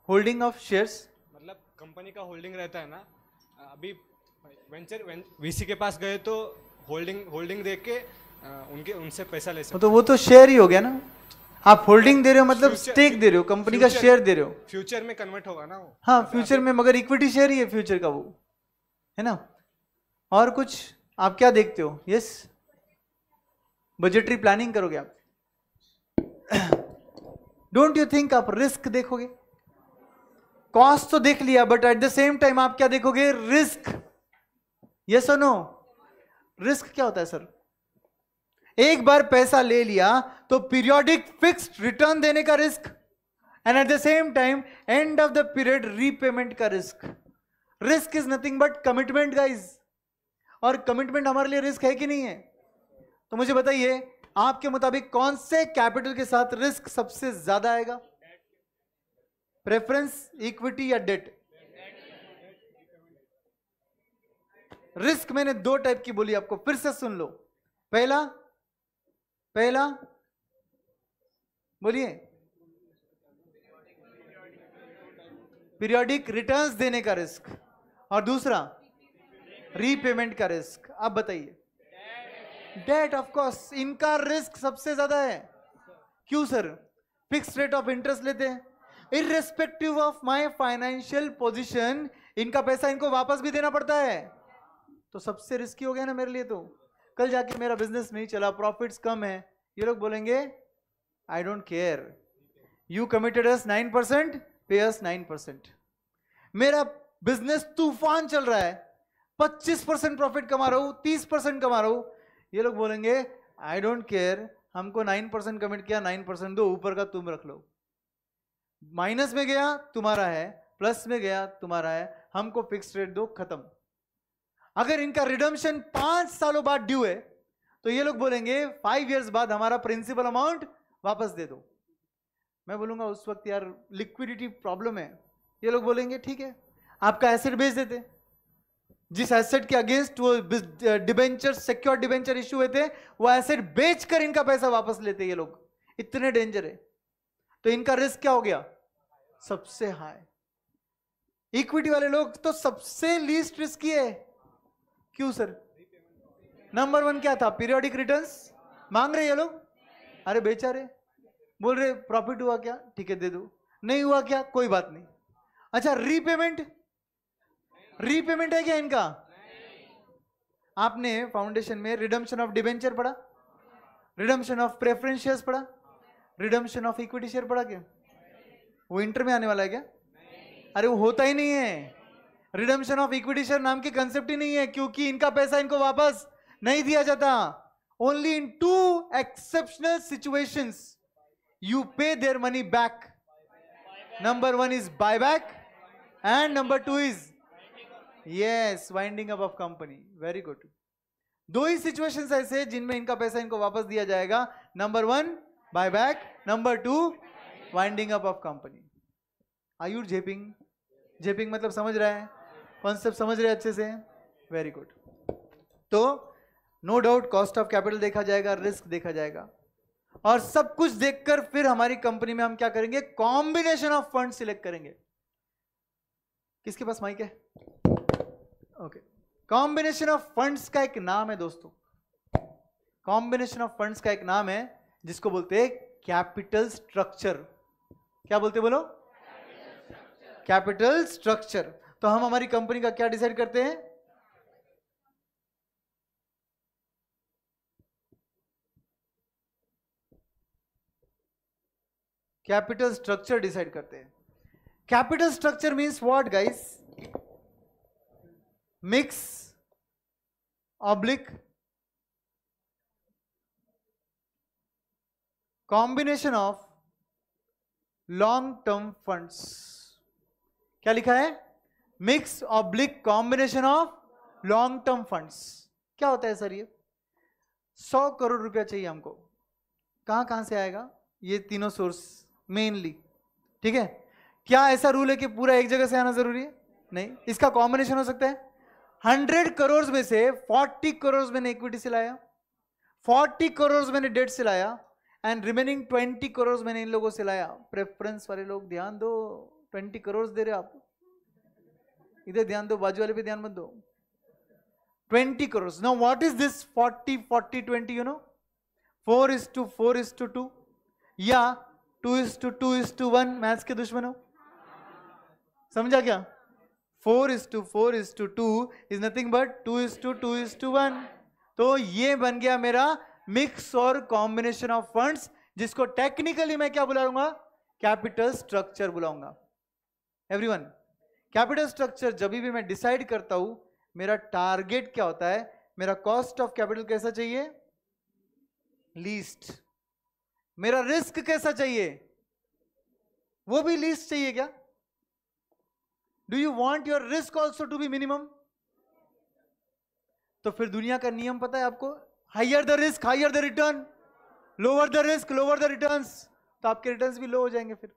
होल्डिंग ऑफ शेयर्स मतलब कंपनी का होल्डिंग रहता है ना uh, अभी वेंचर वीसी के पास गए तो होल्डिंग होल्डिंग दे के uh, उनके उनसे पैसा ले सकते तो वो तो शेयर ही हो गया ना आप होल्डिंग दे रहे हो मतलब स्टेक दे रहे हो कंपनी का शेयर दे रहे हो फ्यूचर में कन्वर्ट होगा ना वो हाँ फ्यूचर में मगर इक्विटी शेयर ही है फ्यूचर का वो है ना और कुछ आप क्या देखते हो यस बजटरी प्लानिंग करोगे आप डोंट यू थिंक आप रिस्क देखोगे कॉस्ट तो देख लिया but at the same time आप क्या देखोगे रिस्क ये सुनो रिस्क क्या होता है सर एक बार पैसा ले लिया तो पीरियोडिक फिक्स्ड रिटर्न देने का risk and at the same time end of the period repayment का risk risk is nothing but commitment guys और कमिटमेंट हमारे लिए रिस्क है कि नहीं है तो मुझे बताइए आपके मुताबिक कौन से कैपिटल के साथ रिस्क सबसे ज्यादा आएगा प्रेफरेंस इक्विटी या डेट रिस्क मैंने दो टाइप की बोली आपको फिर से सुन लो पहला पहला बोलिए पीरियोडिक रिटर्न्स देने का रिस्क और दूसरा रीपेमेंट का रिस्क आप बताइए डेट ऑफ कोर्स इनका रिस्क सबसे ज्यादा है क्यों sir fix rate of interest लेते हैं irrespective of my financial position इनका पैसा इनको वापस भी देना पड़ता है तो सबसे रिस्की हो गया ना मेरे लिए तो कल जाके मेरा बिजनेस नहीं चला प्रॉफिट्स कम है ये लोग बोलेंगे I don't care you committed as nine percent पे एस नाइन परसेंट मेरा बिजनेस तूफान चल रहा है पच्चीस परसेंट प्रॉफिट कमा रहा हूं तीस परसेंट कमा रहा हूं ये लोग बोलेंगे आई डोंट केयर हमको नाइन परसेंट कमिट किया नाइन परसेंट दो ऊपर का तुम रख लो माइनस में गया तुम्हारा है प्लस में गया तुम्हारा है हमको फिक्स रेट दो खत्म अगर इनका रिडम्शन पांच सालों बाद ड्यू है तो ये लोग बोलेंगे फाइव इयर्स बाद हमारा प्रिंसिपल अमाउंट वापस दे दो मैं बोलूंगा उस वक्त यार लिक्विडिटी प्रॉब्लम है ये लोग बोलेंगे ठीक है आपका एसेट भेज देते जिस एसेट के अगेंस्ट वो डिबेंचर सिक्योर डिबेंचर इश्यू हुए थे वो एसेट बेच कर इनका पैसा वापस लेते ये लोग इतने डेंजर है तो इनका रिस्क क्या हो गया सबसे हाई इक्विटी वाले लोग तो सबसे लीस्ट रिस्की है क्यों सर नंबर वन क्या था पीरियोडिक रिटर्न्स मांग रहे ये लोग अरे बेचारे बोल रहे प्रॉफिट हुआ क्या ठीक है दे दो नहीं हुआ क्या कोई बात नहीं अच्छा रीपेमेंट रीपेमेंट है क्या इनका आपने फाउंडेशन में रिडम्शन ऑफ डिबेंचर पढ़ा रिडम्शन ऑफ प्रेफरेंस शेयर पढ़ा रिडम्शन ऑफ इक्विटी शेयर पढ़ा क्या वो इंटर में आने वाला है क्या अरे वो होता ही नहीं है रिडम्शन ऑफ इक्विटी शेयर नाम के कंसेप्ट ही नहीं है क्योंकि इनका पैसा इनको वापस नहीं दिया जाता only in two exceptional situation you pay their money back number one is buy back and number two is yes winding up of company very good दो ही सिचुएशंस ऐसे जिनमें इनका पैसा इनको वापस दिया जाएगा number one buy back number two winding up of company आयुर जेपिंग जेपिंग मतलब समझ रहा है कॉन्सेप्ट समझ रहे अच्छे से वेरी गुड तो no doubt cost of capital देखा जाएगा रिस्क देखा जाएगा और सब कुछ देखकर फिर हमारी कंपनी में हम क्या करेंगे कॉम्बिनेशन ऑफ फंड सिलेक्ट करेंगे किसके पास माइक है ओके कॉम्बिनेशन ऑफ फंड्स का एक नाम है दोस्तों कॉम्बिनेशन ऑफ फंड्स का एक नाम है जिसको बोलते हैं कैपिटल स्ट्रक्चर क्या बोलते बोलो कैपिटल स्ट्रक्चर तो हम हमारी कंपनी का क्या डिसाइड करते हैं कैपिटल स्ट्रक्चर डिसाइड करते हैं capital structure means what guys mix oblique combination of long term funds क्या लिखा है mix oblique combination of long term funds क्या होता है सर ये सौ करोड़ रुपया चाहिए हमको कहां कहां से आएगा ये तीनों सोर्स मेनली ठीक है क्या ऐसा रूल है कि पूरा एक जगह से आना जरूरी है नहीं इसका कॉम्बिनेशन हो सकता है हंड्रेड करोड़ में से फोर्टी करोड़ मैंने इक्विटी से लाया फोर्टी करोड़ मैंने डेट से लाया एंड रिमेनिंग ट्वेंटी करोड़ मैंने इन लोगों से लाया प्रेफरेंस वाले लोग ध्यान दो ट्वेंटी करोड़ दे रहे आप इधर ध्यान दो बाजू वाले पे ध्यान मत दो twenty crore no what is this forty forty twenty you know four is to four is to two या two is to two is to one maths के दुश्मन हो समझा क्या four is to four is to two is nothing but two is to two is to one तो ये बन गया मेरा मिक्स और कॉम्बिनेशन ऑफ फंड्स जिसको टेक्निकली मैं क्या बुलाऊंगा capital structure बुलाऊंगा everyone capital structure जब भी मैं डिसाइड करता हूं मेरा टारगेट क्या होता है मेरा कॉस्ट ऑफ कैपिटल कैसा चाहिए लीस्ट मेरा रिस्क कैसा चाहिए वो भी लीस्ट चाहिए क्या do you want your risk also to be minimum तो फिर दुनिया का नियम पता है आपको higher the risk higher the return lower the risk lower the return तो आपके रिटर्न भी लो हो जाएंगे फिर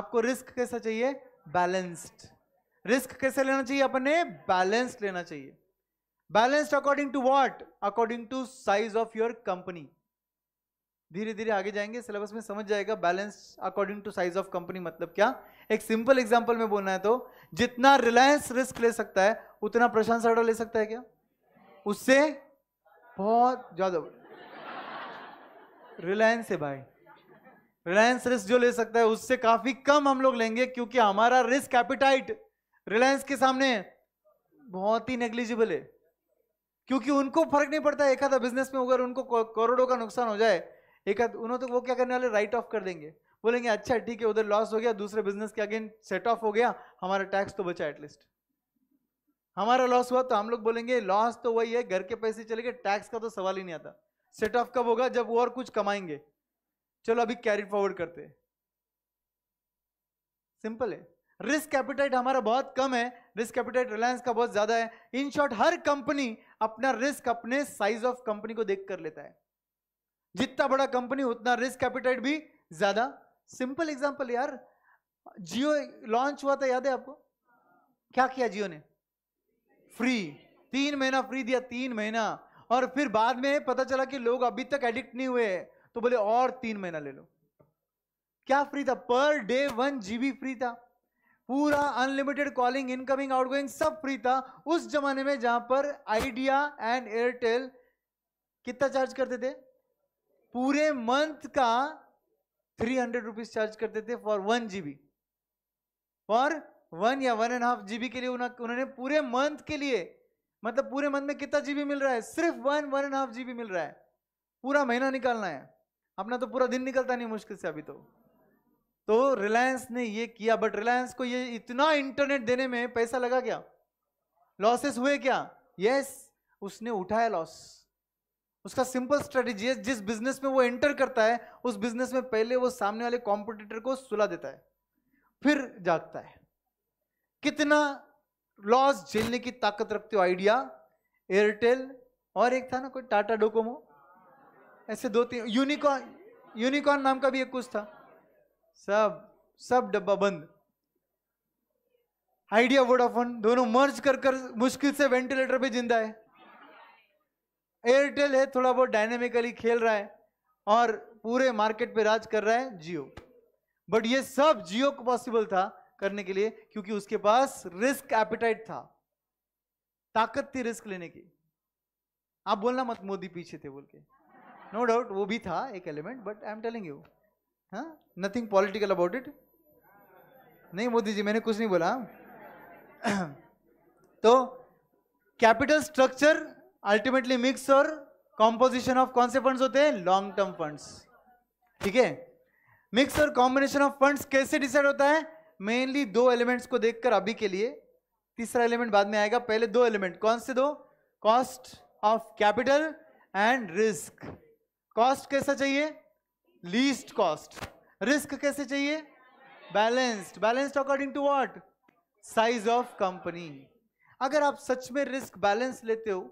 आपको रिस्क कैसा चाहिए बैलेंस्ड रिस्क कैसे लेना चाहिए अपन ने बैलेंस्ड लेना चाहिए balanced according to what according to size of your company धीरे धीरे आगे जाएंगे सिलेबस में समझ जाएगा balance according to size of company मतलब क्या एक सिंपल एग्जाम्पल में बोलना है तो जितना रिलायंस रिस्क ले सकता है उतना प्रशांत साड़ा ले सकता है क्या उससे बहुत ज्यादा रिलायंस है भाई रिलायंस रिस्क जो ले सकता है उससे काफी कम हम लोग लेंगे क्योंकि हमारा रिस्क कैपिटाइट रिलायंस के सामने बहुत ही नेग्लिजिबल है क्योंकि उनको फर्क नहीं पड़ता एक आधा बिजनेस में अगर उनको करोड़ों का नुकसान हो जाए एक उन्होंने तो वो क्या करने वाले राइट ऑफ कर देंगे बोलेंगे अच्छा ठीक है उधर लॉस हो गया दूसरे बिजनेस के अगेन सेट ऑफ हो गया हमारा टैक्स तो बचा एटलीस्ट हमारा लॉस हुआ तो हम लोग बोलेंगे लॉस तो वही है घर के पैसे चले गए टैक्स का तो सवाल ही नहीं आता सेट ऑफ कब होगा जब वो और कुछ कमाएंगे चलो अभी कैरी फॉरवर्ड करते सिंपल है रिस्क कैपिटाइट हमारा बहुत कम है रिस्क कैपिटाइट रिलायंस का बहुत ज्यादा है इन शॉर्ट हर कंपनी अपना रिस्क अपने साइज ऑफ कंपनी को देख कर लेता है जितना बड़ा कंपनी उतना रिस्क कैपिटाइट भी ज्यादा सिंपल एग्जाम्पल यार जियो लॉन्च हुआ था याद है आपको क्या किया जियो ने फ्री तीन महीना फ्री दिया तीन महीना और फिर बाद में पता चला कि लोग अभी तक एडिक्ट नहीं हुए तो बोले और तीन महीना ले लो क्या फ्री था per day one GB free था पूरा अनलिमिटेड कॉलिंग इनकमिंग आउटगोइंग सब फ्री था उस जमाने में जहां पर आइडिया एंड एयरटेल कितना चार्ज करते थे पूरे मंथ का थ्री हंड्रेड रुपीज चार्ज करते थे for one GB for one या वन एंड हाफ जीबी के लिए उन्होंने पूरे मंथ के लिए मतलब पूरे मंथ में कितना जीबी मिल रहा है सिर्फ one one and half GB मिल रहा है पूरा महीना निकालना है अपना तो पूरा दिन निकलता नहीं मुश्किल से अभी तो तो रिलायंस ने ये किया बट रिलायंस को ये इतना इंटरनेट देने में पैसा लगा क्या लॉसेस हुए क्या यस yes, उसने उठाया लॉस उसका सिंपल स्ट्रेटेजी है जिस बिजनेस में वो एंटर करता है उस बिजनेस में पहले वो सामने वाले कॉम्पिटिटर को सुला देता है फिर जागता है कितना लॉस झेलने की ताकत रखते हो आइडिया एयरटेल और एक था ना कोई टाटा डोकोमो ऐसे दो तीन यूनिकॉर्न यूनिकॉर्न नाम का भी एक कुछ था सब सब डब्बा बंद आइडिया वोडाफोन दोनों मर्ज कर कर मुश्किल से वेंटिलेटर पे जिंदा है एयरटेल है थोड़ा बहुत डायनेमिकली खेल रहा है और पूरे मार्केट पे राज कर रहा है जियो बट ये सब जियो को पॉसिबल था करने के लिए क्योंकि उसके पास रिस्क एपिटाइट था ताकत थी रिस्क लेने की आप बोलना मत मोदी पीछे थे बोल के नो no डाउट वो भी था एक element but I am telling you हाँ नथिंग पॉलिटिकल अबाउट इट नहीं मोदी जी मैंने कुछ नहीं बोला तो कैपिटल स्ट्रक्चर अल्टीमेटली मिक्स और कॉम्पोजिशन ऑफ कौन से फंड होते हैं लॉन्ग टर्म फंड्स ठीक है मिक्स और कॉम्बिनेशन ऑफ फंड्स कैसे डिसाइड होता है मेनली दो एलिमेंट्स को देखकर अभी के लिए तीसरा एलिमेंट बाद में आएगा पहले दो एलिमेंट कौन से दो cost of capital and risk cost कैसा चाहिए लीस्ट कॉस्ट रिस्क कैसे चाहिए balanced balanced according to what size of company अगर आप सच में रिस्क बैलेंस लेते हो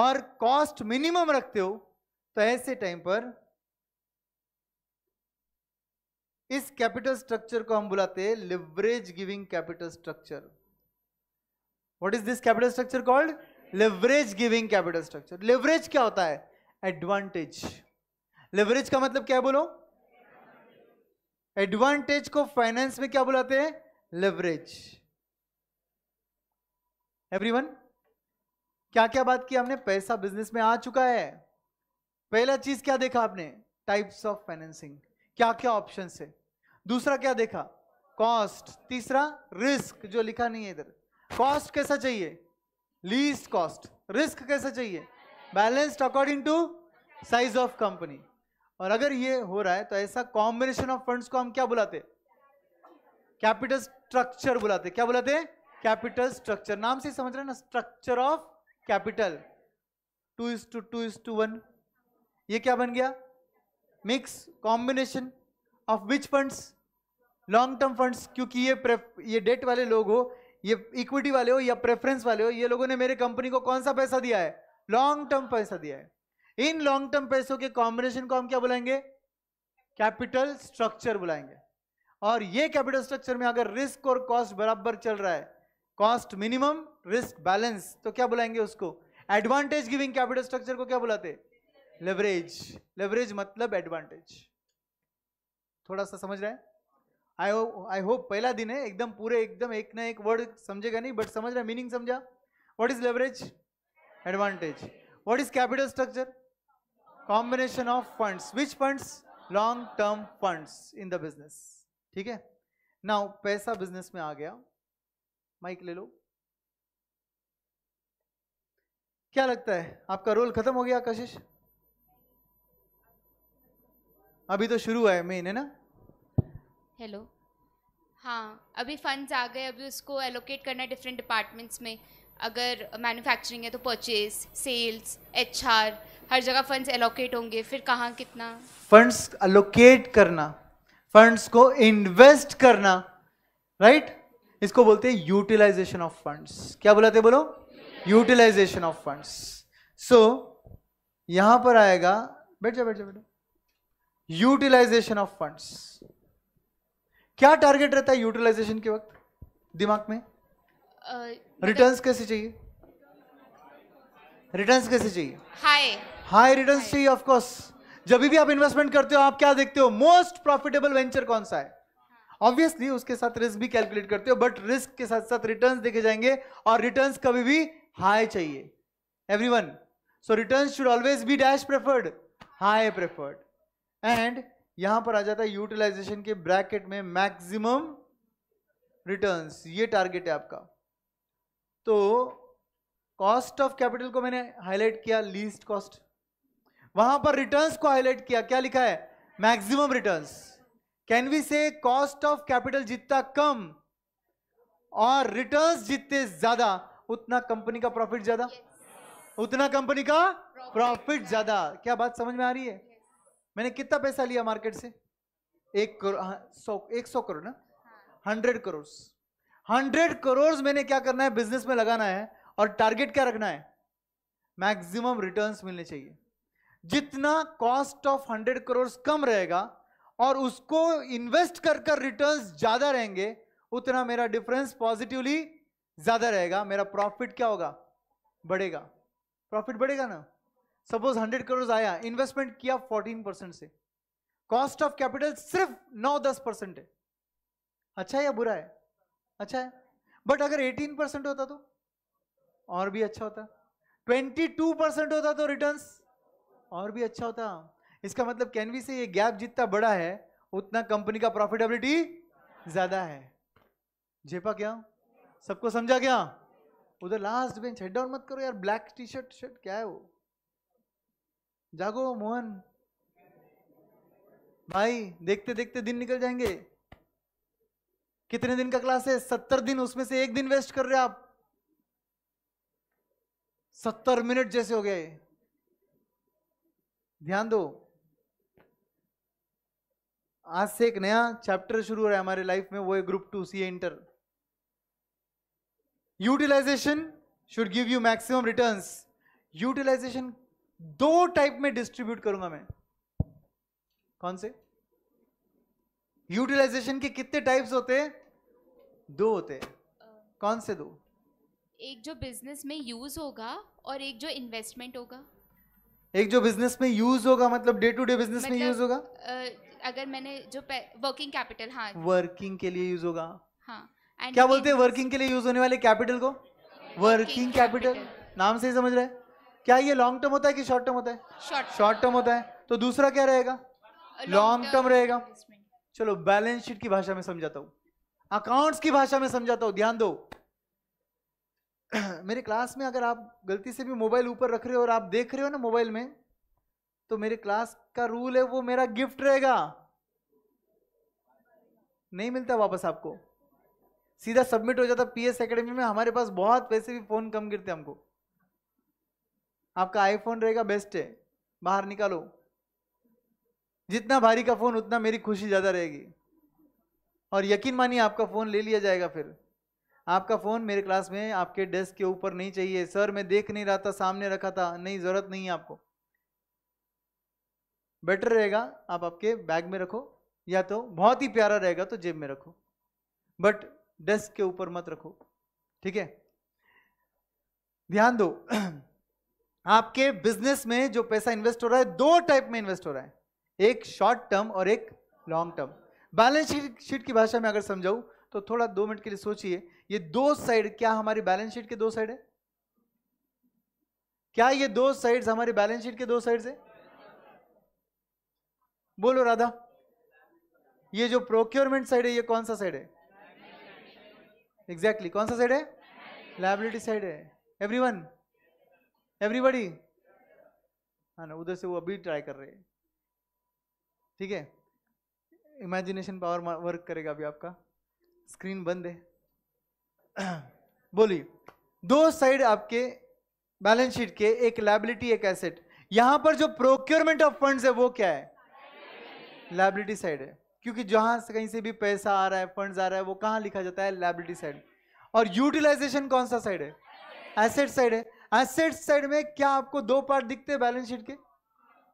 और कॉस्ट मिनिमम रखते हो तो ऐसे टाइम पर इस कैपिटल स्ट्रक्चर को हम बुलाते हैं leverage giving capital structure what is this capital structure called leverage giving capital structure leverage क्या होता है एडवांटेज लेवरेज का मतलब क्या है बोलो एडवांटेज को फाइनेंस में क्या बुलाते हैं लेवरेज एवरीवन क्या क्या बात की हमने पैसा बिजनेस में आ चुका है पहला चीज क्या देखा आपने टाइप्स ऑफ फाइनेंसिंग क्या क्या ऑप्शन है दूसरा क्या देखा कॉस्ट तीसरा रिस्क जो लिखा नहीं है इधर कॉस्ट कैसा चाहिए लीस्ट कॉस्ट रिस्क कैसा चाहिए balanced according to size of company और अगर ये हो रहा है तो ऐसा कॉम्बिनेशन ऑफ फंड्स को हम क्या बुलाते कैपिटल स्ट्रक्चर बुलाते क्या बुलाते कैपिटल स्ट्रक्चर नाम से समझ रहे ना structure of capital two is to two is to one ये क्या बन गया mix combination of which funds long term funds क्योंकि ये ये डेट वाले लोग हो ये इक्विटी वाले हो या प्रेफरेंस वाले हो ये लोगों ने मेरे कंपनी को कौन सा पैसा दिया है लॉन्ग टर्म पैसा दिया है इन लॉन्ग टर्म पैसों के कॉम्बिनेशन को हम क्या बुलाएंगे कैपिटल स्ट्रक्चर बुलाएंगे और ये कैपिटल स्ट्रक्चर में अगर रिस्क और कॉस्ट बराबर चल रहा है कॉस्ट मिनिमम रिस्क बैलेंस तो क्या बुलाएंगे उसको एडवांटेज गिविंग कैपिटल स्ट्रक्चर को क्या बुलाते लेवरेज लेवरेज मतलब एडवांटेज थोड़ा सा समझ रहा है आई आई होप पहला दिन है एकदम पूरे एकदम एक ना एक वर्ड समझेगा नहीं बट समझ रहा मीनिंग समझा what is leverage advantage what is capital structure combination of funds which funds long term funds in the business ठीक है नाउ पैसा बिजनेस में आ गया माइक ले लो क्या लगता है आपका रोल खत्म हो गया कशिश अभी तो शुरू है मेन है ना
हेलो हाँ अभी फंड्स आ गए अभी उसको एलोकेट करना है डिफरेंट डिपार्टमेंट्स में अगर मैन्युफैक्चरिंग है तो परचेज सेल्स एचआर हर जगह फंड्स एलोकेट होंगे फिर कहाँ कितना
फंड्स एलोकेट करना फंड्स को इन्वेस्ट करना राइट right? इसको बोलते हैं यूटिलाइजेशन ऑफ फंड्स क्या बोलाते बोलो यूटिलाइजेशन ऑफ फंड्स सो यहां पर आएगा बैठ जा बैठ जा बेटा यूटिलाइजेशन ऑफ फंड्स क्या टारगेट रहता है यूटिलाइजेशन के वक्त दिमाग में
रिटर्न
मतलब uh, कैसे चाहिए रिटर्न कैसे चाहिए हाई हाई रिटर्न चाहिए ऑफकोर्स जब भी आप इन्वेस्टमेंट करते हो आप क्या देखते हो मोस्ट प्रॉफिटेबल वेंचर कौन सा है ऑब्वियसली उसके साथ रिस्क भी कैलकुलेट करते हो बट रिस्क के साथ साथ रिटर्न्स देखे जाएंगे और रिटर्न्स कभी भी हाई चाहिए every one so return should always be dash preferred high preferred and यहां पर आ जाता है यूटिलाइजेशन के ब्रैकेट में मैक्सिमम रिटर्न ये टारगेट है आपका तो कॉस्ट ऑफ कैपिटल को मैंने हाईलाइट किया लीस्ट कॉस्ट वहां पर रिटर्न्स को हाईलाइट किया क्या लिखा है maximum returns can we say cost of capital जितना कम और रिटर्न्स जितने ज्यादा उतना कंपनी का प्रॉफिट ज्यादा yes. उतना कंपनी का प्रॉफिट ज्यादा क्या बात समझ में आ रही है yes. मैंने कितना पैसा लिया मार्केट से एक करोड़ हाँ, सौ एक सौ करोड़ ना हाँ। हंड्रेड करोड़ हंड्रेड करोड़ मैंने क्या करना है बिजनेस में लगाना है और टारगेट क्या रखना है मैक्सिमम रिटर्न्स मिलने चाहिए जितना कॉस्ट ऑफ हंड्रेड करोड़ कम रहेगा और उसको इन्वेस्ट कर कर रिटर्न ज्यादा रहेंगे उतना मेरा डिफरेंस पॉजिटिवली ज़्यादा रहेगा मेरा प्रॉफिट क्या होगा बढ़ेगा प्रॉफिट बढ़ेगा ना सपोज हंड्रेड करोड़ आया इन्वेस्टमेंट किया फोर्टीन परसेंट से कॉस्ट ऑफ कैपिटल सिर्फ नौ दस परसेंट है अच्छा है या बुरा है अच्छा है बट अगर एटीन परसेंट होता तो और भी अच्छा होता ट्वेंटी टू परसेंट होता तो रिटर्न और भी अच्छा होता इसका मतलब कैनवी से ये गैप जितना बड़ा है उतना कंपनी का प्रॉफिटेबिलिटी ज्यादा है जेपा क्या सबको समझा क्या उधर लास्ट बेंच हेड डाउन मत करो यार ब्लैक टी शर्ट शर्ट क्या है वो जागो मोहन भाई देखते देखते दिन निकल जाएंगे कितने दिन का क्लास है सत्तर दिन उसमें से एक दिन वेस्ट कर रहे आप सत्तर मिनट जैसे हो गए ध्यान दो आज से एक नया चैप्टर शुरू हो रहा है हमारे लाइफ में वो है group two C inter utilization should give you maximum returns utilization दो टाइप में डिस्ट्रीब्यूट करूंगा मैं कौन से यूटिलाइजेशन के कितने टाइप्स होते हैं दो होते हैं कौन से दो
एक जो बिजनेस में यूज होगा और एक जो इन्वेस्टमेंट होगा
एक जो बिजनेस में यूज होगा मतलब डे टू डे बिजनेस में यूज मतलब,
होगा अगर मैंने जो वर्किंग कैपिटल हाँ
वर्किंग के लिए यूज होगा हाँ
क्या बोलते हैं वर्किंग
के लिए यूज होने वाले कैपिटल को वर्किंग कैपिटल नाम से ही समझ रहे क्या ये लॉन्ग टर्म होता है कि शॉर्ट टर्म होता है शॉर्ट टर्म होता है तो दूसरा क्या रहेगा लॉन्ग टर्म रहेगा चलो बैलेंस शीट की भाषा में समझाता हूँ अकाउंट्स की भाषा में समझाता हूँ ध्यान दो मेरे क्लास में अगर आप गलती से भी मोबाइल ऊपर रख रहे हो और आप देख रहे हो ना मोबाइल में तो मेरे क्लास का रूल है वो मेरा गिफ्ट रहेगा नहीं मिलता वापस आपको सीधा सबमिट हो जाता एस अकेडमी में हमारे पास बहुत पैसे भी फोन कम गिरते हमको आपका आईफोन रहेगा बेस्ट है बाहर निकालो जितना भारी का फोन उतना मेरी खुशी ज़्यादा रहेगी और यकीन मानिए आपका फ़ोन ले लिया जाएगा फिर आपका फ़ोन मेरे क्लास में आपके डेस्क के ऊपर नहीं चाहिए सर मैं देख नहीं रहा था सामने रखा था नहीं ज़रूरत नहीं है आपको बेटर रहेगा आप आपके बैग में रखो या तो बहुत ही प्यारा रहेगा तो जेब में रखो बट डेस्क के ऊपर मत रखो ठीक है ध्यान दो आपके बिजनेस में जो पैसा इन्वेस्ट हो रहा है दो टाइप में इन्वेस्ट हो रहा है एक शॉर्ट टर्म और एक लॉन्ग टर्म बैलेंस शीट की भाषा में अगर समझाऊं तो थोड़ा दो मिनट के लिए सोचिए ये दो साइड क्या हमारी बैलेंस शीट के दो साइड है क्या ये दो साइड हमारी बैलेंस शीट के दो साइड है बोलो राधा ये जो प्रोक्योरमेंट साइड है ये कौन सा साइड है एग्जैक्टली कौन सा साइड है लाइबिलिटी साइड है एवरी वन एवरीबडी हाँ ना उधर से वो अभी ट्राई कर रहे हैं ठीक है इमेजिनेशन पावर वर्क करेगा अभी आपका स्क्रीन बंद है बोलिए दो साइड आपके बैलेंस शीट के एक लाइबिलिटी एक एसेट यहां पर जो प्रोक्योरमेंट ऑफ फंड्स है वो क्या है लाइबिलिटी साइड है क्योंकि जहां से कहीं से भी पैसा आ रहा है फंड आ रहा है वो कहां लिखा जाता है लाइबिलिटी साइड और यूटिलाइजेशन कौन सा साइड है एसेट साइड है एसेट साइड में क्या आपको दो पार्ट दिखते हैं बैलेंस शीट के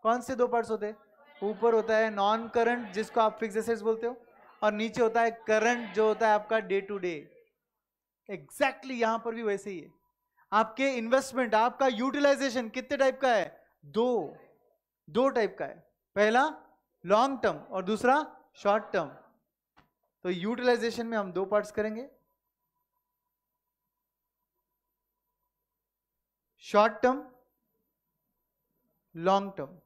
कौन से दो पार्ट होते हैं ऊपर होता है नॉन करंट जिसको आप फिक्स एसेट्स बोलते हो और नीचे होता है करंट जो होता है आपका डे टू डे एग्जैक्टली यहां पर भी वैसे ही है आपके इन्वेस्टमेंट आपका यूटिलाइजेशन कितने टाइप का है दो दो टाइप का है पहला लॉन्ग टर्म और दूसरा शॉर्ट टर्म तो यूटिलाइजेशन में हम दो पार्ट्स करेंगे short term long term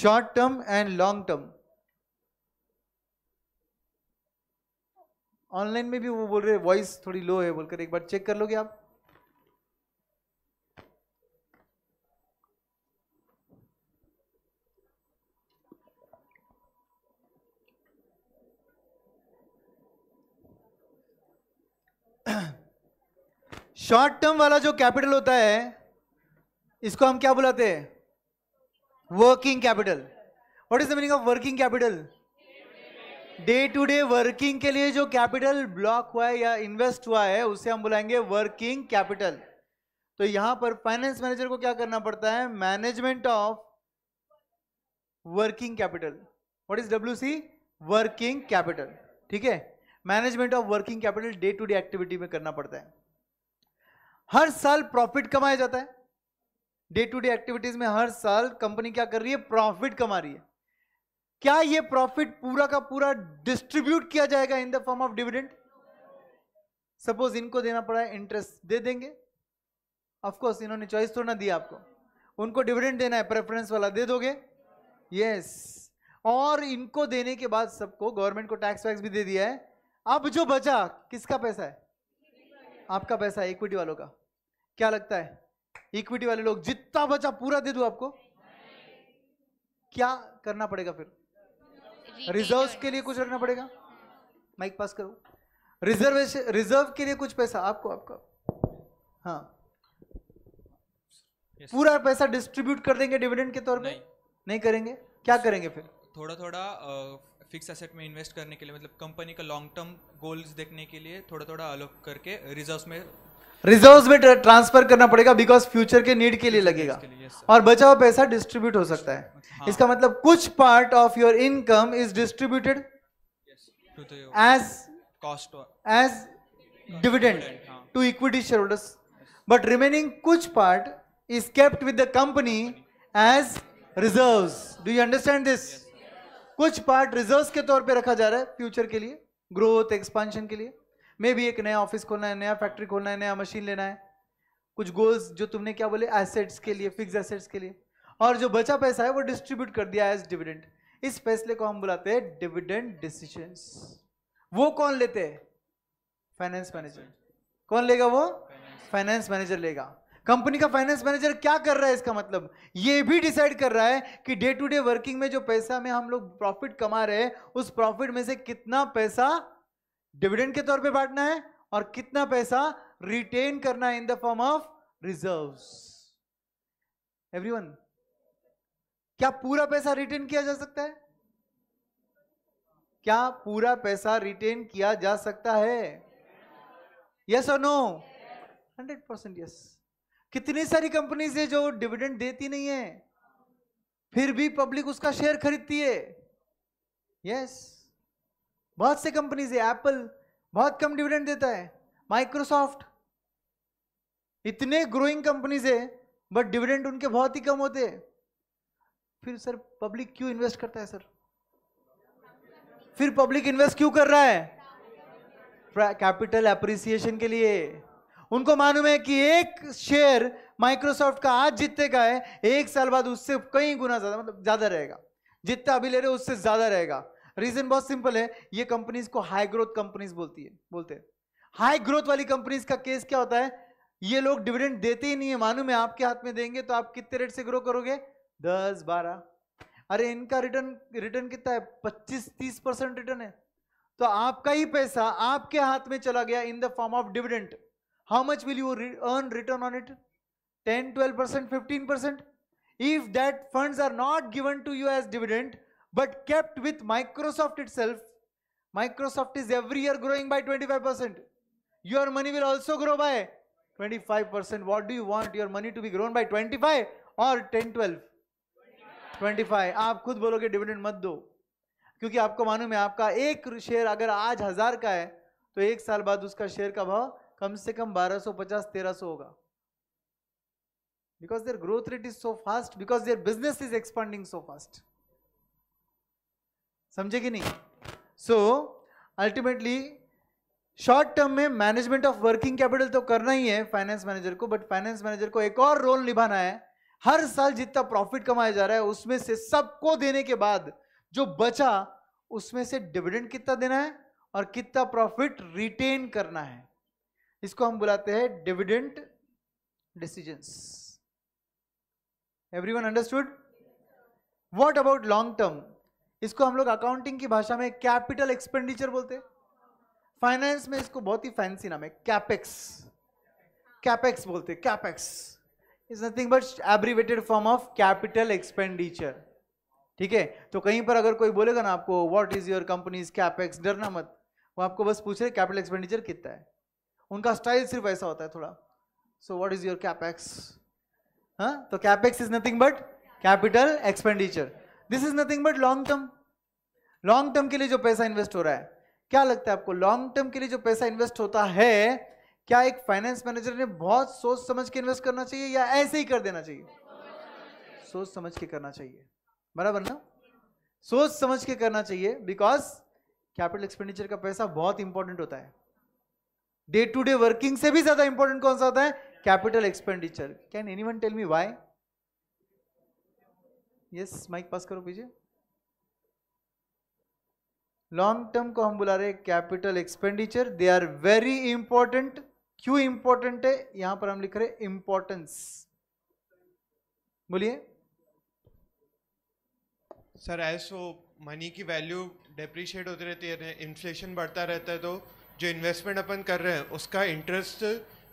short term and long term online में भी वो बोल रहे वॉइस थोड़ी लो है बोलकर एक बार चेक कर लोगे आप शॉर्ट टर्म वाला जो कैपिटल होता है इसको हम क्या बुलाते हैं working capital what is the meaning of working capital day to day working के लिए जो कैपिटल ब्लॉक हुआ है या इन्वेस्ट हुआ है उसे हम बुलाएंगे वर्किंग कैपिटल तो यहां पर फाइनेंस मैनेजर को क्या करना पड़ता है management of working capital what is W C working capital ठीक है management of working capital day to day activity में करना पड़ता है हर साल प्रॉफिट कमाया जाता है डे टू डे एक्टिविटीज में हर साल कंपनी क्या कर रही है प्रॉफिट कमा रही है क्या ये प्रॉफिट पूरा का पूरा डिस्ट्रीब्यूट किया जाएगा in the form of dividend suppose इनको देना पड़ा है इंटरेस्ट दे देंगे ऑफकोर्स इन्होंने चॉइस तो ना दिया आपको उनको डिविडेंड देना है प्रेफरेंस वाला दे दोगे यस yes. और इनको देने के बाद सबको गवर्नमेंट को टैक्स वैक्स भी दे दिया है अब जो बचा किसका पैसा है आपका पैसा है इक्विटी वालों का क्या लगता है इक्विटी वाले लोग जितना बचा पूरा दे दू आपको क्या करना पड़ेगा फिर रिजर्व के लिए कुछ रखना पड़ेगा माइक पास करो रिजर्वेशन रिजर्व के लिए कुछ पैसा आपको आपका हाँ yes. पूरा पैसा डिस्ट्रीब्यूट कर देंगे डिविडेंड के तौर पे नहीं, नहीं करेंगे क्या करेंगे फिर थोड़ा थोड़ा फिक्स एसेट में इन्वेस्ट करने के लिए मतलब कंपनी का लॉन्ग टर्म गोल्स देखने के लिए थोड़ा थोड़ा अलग करके रिजर्व में रिजर्व्स में ट्रांसफर करना पड़ेगा बिकॉज फ्यूचर के नीड के लिए लगेगा और बचा हुआ पैसा डिस्ट्रीब्यूट हो सकता है हाँ। इसका मतलब कुछ part of your income is distributed as cost as dividend to equity share holders but remaining कुछ part is kept with the company as reserve do you understand this कुछ पार्ट रिजर्व के तौर पर रखा जा रहा है फ्यूचर के लिए ग्रोथ एक्सपांशन के लिए मे भी एक नया ऑफिस खोलना है नया फैक्ट्री खोलना है नया मशीन लेना है कुछ गोल्स जो तुमने क्या बोले एसेट्स के लिए फिक्स एसेट्स के लिए और जो बचा पैसा है वो डिस्ट्रीब्यूट कर दिया एज डिविडेंट इस फैसले को हम बुलाते हैं डिविडेंट डिसीजन वो कौन लेते हैं फाइनेंस मैनेजर कौन लेगा वो फाइनेंस मैनेजर लेगा कंपनी का फाइनेंस मैनेजर क्या कर रहा है इसका मतलब ये भी डिसाइड कर रहा है कि डे टू डे वर्किंग में जो पैसा में हम लोग प्रॉफिट कमा रहे हैं उस प्रॉफिट में से कितना पैसा डिविडेंड के तौर पे बांटना है और कितना पैसा रिटेन करना है in the form of reserves everyone क्या पूरा पैसा रिटेन किया जा सकता है क्या पूरा पैसा रिटेन किया जा सकता है यस और नो हंड्रेड परसेंट यस कितनी सारी कंपनीज है जो डिविडेंड देती नहीं है फिर भी पब्लिक उसका शेयर खरीदती है यस yes. बहुत से कंपनीज है एप्पल बहुत कम डिविडेंड देता है माइक्रोसॉफ्ट इतने ग्रोइंग कंपनीज है बट डिविडेंड उनके बहुत ही कम होते हैं फिर सर पब्लिक क्यों इन्वेस्ट करता है सर फिर पब्लिक इन्वेस्ट क्यों कर रहा है कैपिटल एप्रिसिएशन के लिए उनको मालूम है कि एक शेयर माइक्रोसॉफ्ट का आज जितने का है एक साल बाद उससे कई गुना ज्यादा मतलब ज्यादा रहेगा जितना अभी ले रहे उससे ज्यादा रहेगा रीजन बहुत सिंपल है ये कंपनीज को हाई ग्रोथ कंपनीज बोलती है बोलते हैं हाई ग्रोथ वाली कंपनीज का केस क्या होता है ये लोग डिविडेंड देते ही नहीं है मानू मैं आपके हाथ में देंगे तो आप कितने रेट से ग्रो करोगे दस बारह अरे इनका रिटर्न रिटर्न कितना है पच्चीस तीस परसेंट रिटर्न है तो आपका ही पैसा आपके हाथ में चला गया in the form of dividend how much will you earn return on it ten twelve percent fifteen percent if that funds are not given to you as dividend but kept with Microsoft itself. Microsoft is every year growing by 25%. Your money will also grow by 25%. What do you want your money to be grown by 25 or 10, 12? 25. आप खुद बोलोगे dividend मत दो क्योंकि आपको मालूम है आपका एक शेयर अगर आज हजार का है तो एक साल बाद उसका शेयर का भाव कम से कम 1250 1300 होगा because their growth rate is so fast because their business is expanding so fast समझे कि नहीं सो अल्टीमेटली शॉर्ट टर्म में मैनेजमेंट ऑफ वर्किंग कैपिटल तो करना ही है फाइनेंस मैनेजर को बट फाइनेंस मैनेजर को एक और रोल निभाना है हर साल जितना प्रॉफिट कमाया जा रहा है उसमें से सबको देने के बाद जो बचा उसमें से डिविडेंड कितना देना है और कितना प्रॉफिट रिटेन करना है इसको हम बुलाते हैं decision decisions everyone understood what about long term इसको हम लोग अकाउंटिंग की भाषा में कैपिटल एक्सपेंडिचर बोलते हैं फाइनेंस में इसको बहुत ही फैंसी नाम है कैपेक्स कैपेक्स बोलते हैं capex is nothing but abbreviated form of capital expenditure ठीक है तो कहीं पर अगर कोई बोलेगा ना आपको what is your company's capex डरना मत वो आपको बस पूछ रहे कैपिटल एक्सपेंडिचर कितना है उनका स्टाइल सिर्फ ऐसा होता है थोड़ा so what is your capex हाँ तो capex is nothing but capital expenditure this is nothing but long term long term के लिए जो पैसा इन्वेस्ट हो रहा है क्या लगता है आपको लॉन्ग टर्म के लिए जो पैसा इन्वेस्ट होता है क्या एक फाइनेंस मैनेजर ने बहुत सोच समझ के इन्वेस्ट करना चाहिए या ऐसे ही कर देना चाहिए सोच समझ के करना चाहिए बराबर ना सोच समझ के करना चाहिए बिकॉज कैपिटल एक्सपेंडिचर का पैसा बहुत इंपॉर्टेंट होता है डे टू डे वर्किंग से भी ज्यादा इंपॉर्टेंट कौन सा होता है capital expenditure can any one tell me why yes mic pass करो पीछे लॉन्ग टर्म को हम बुला रहे हैं capital expenditure they are very important क्यों इंपॉर्टेंट है यहां पर हम लिख रहे हैं इंपॉर्टेंस बोलिए सर ऐसो मनी की वैल्यू डेप्रिशिएट होती रहती है इन्फ्लेशन बढ़ता रहता है तो जो इन्वेस्टमेंट अपन कर रहे हैं उसका इंटरेस्ट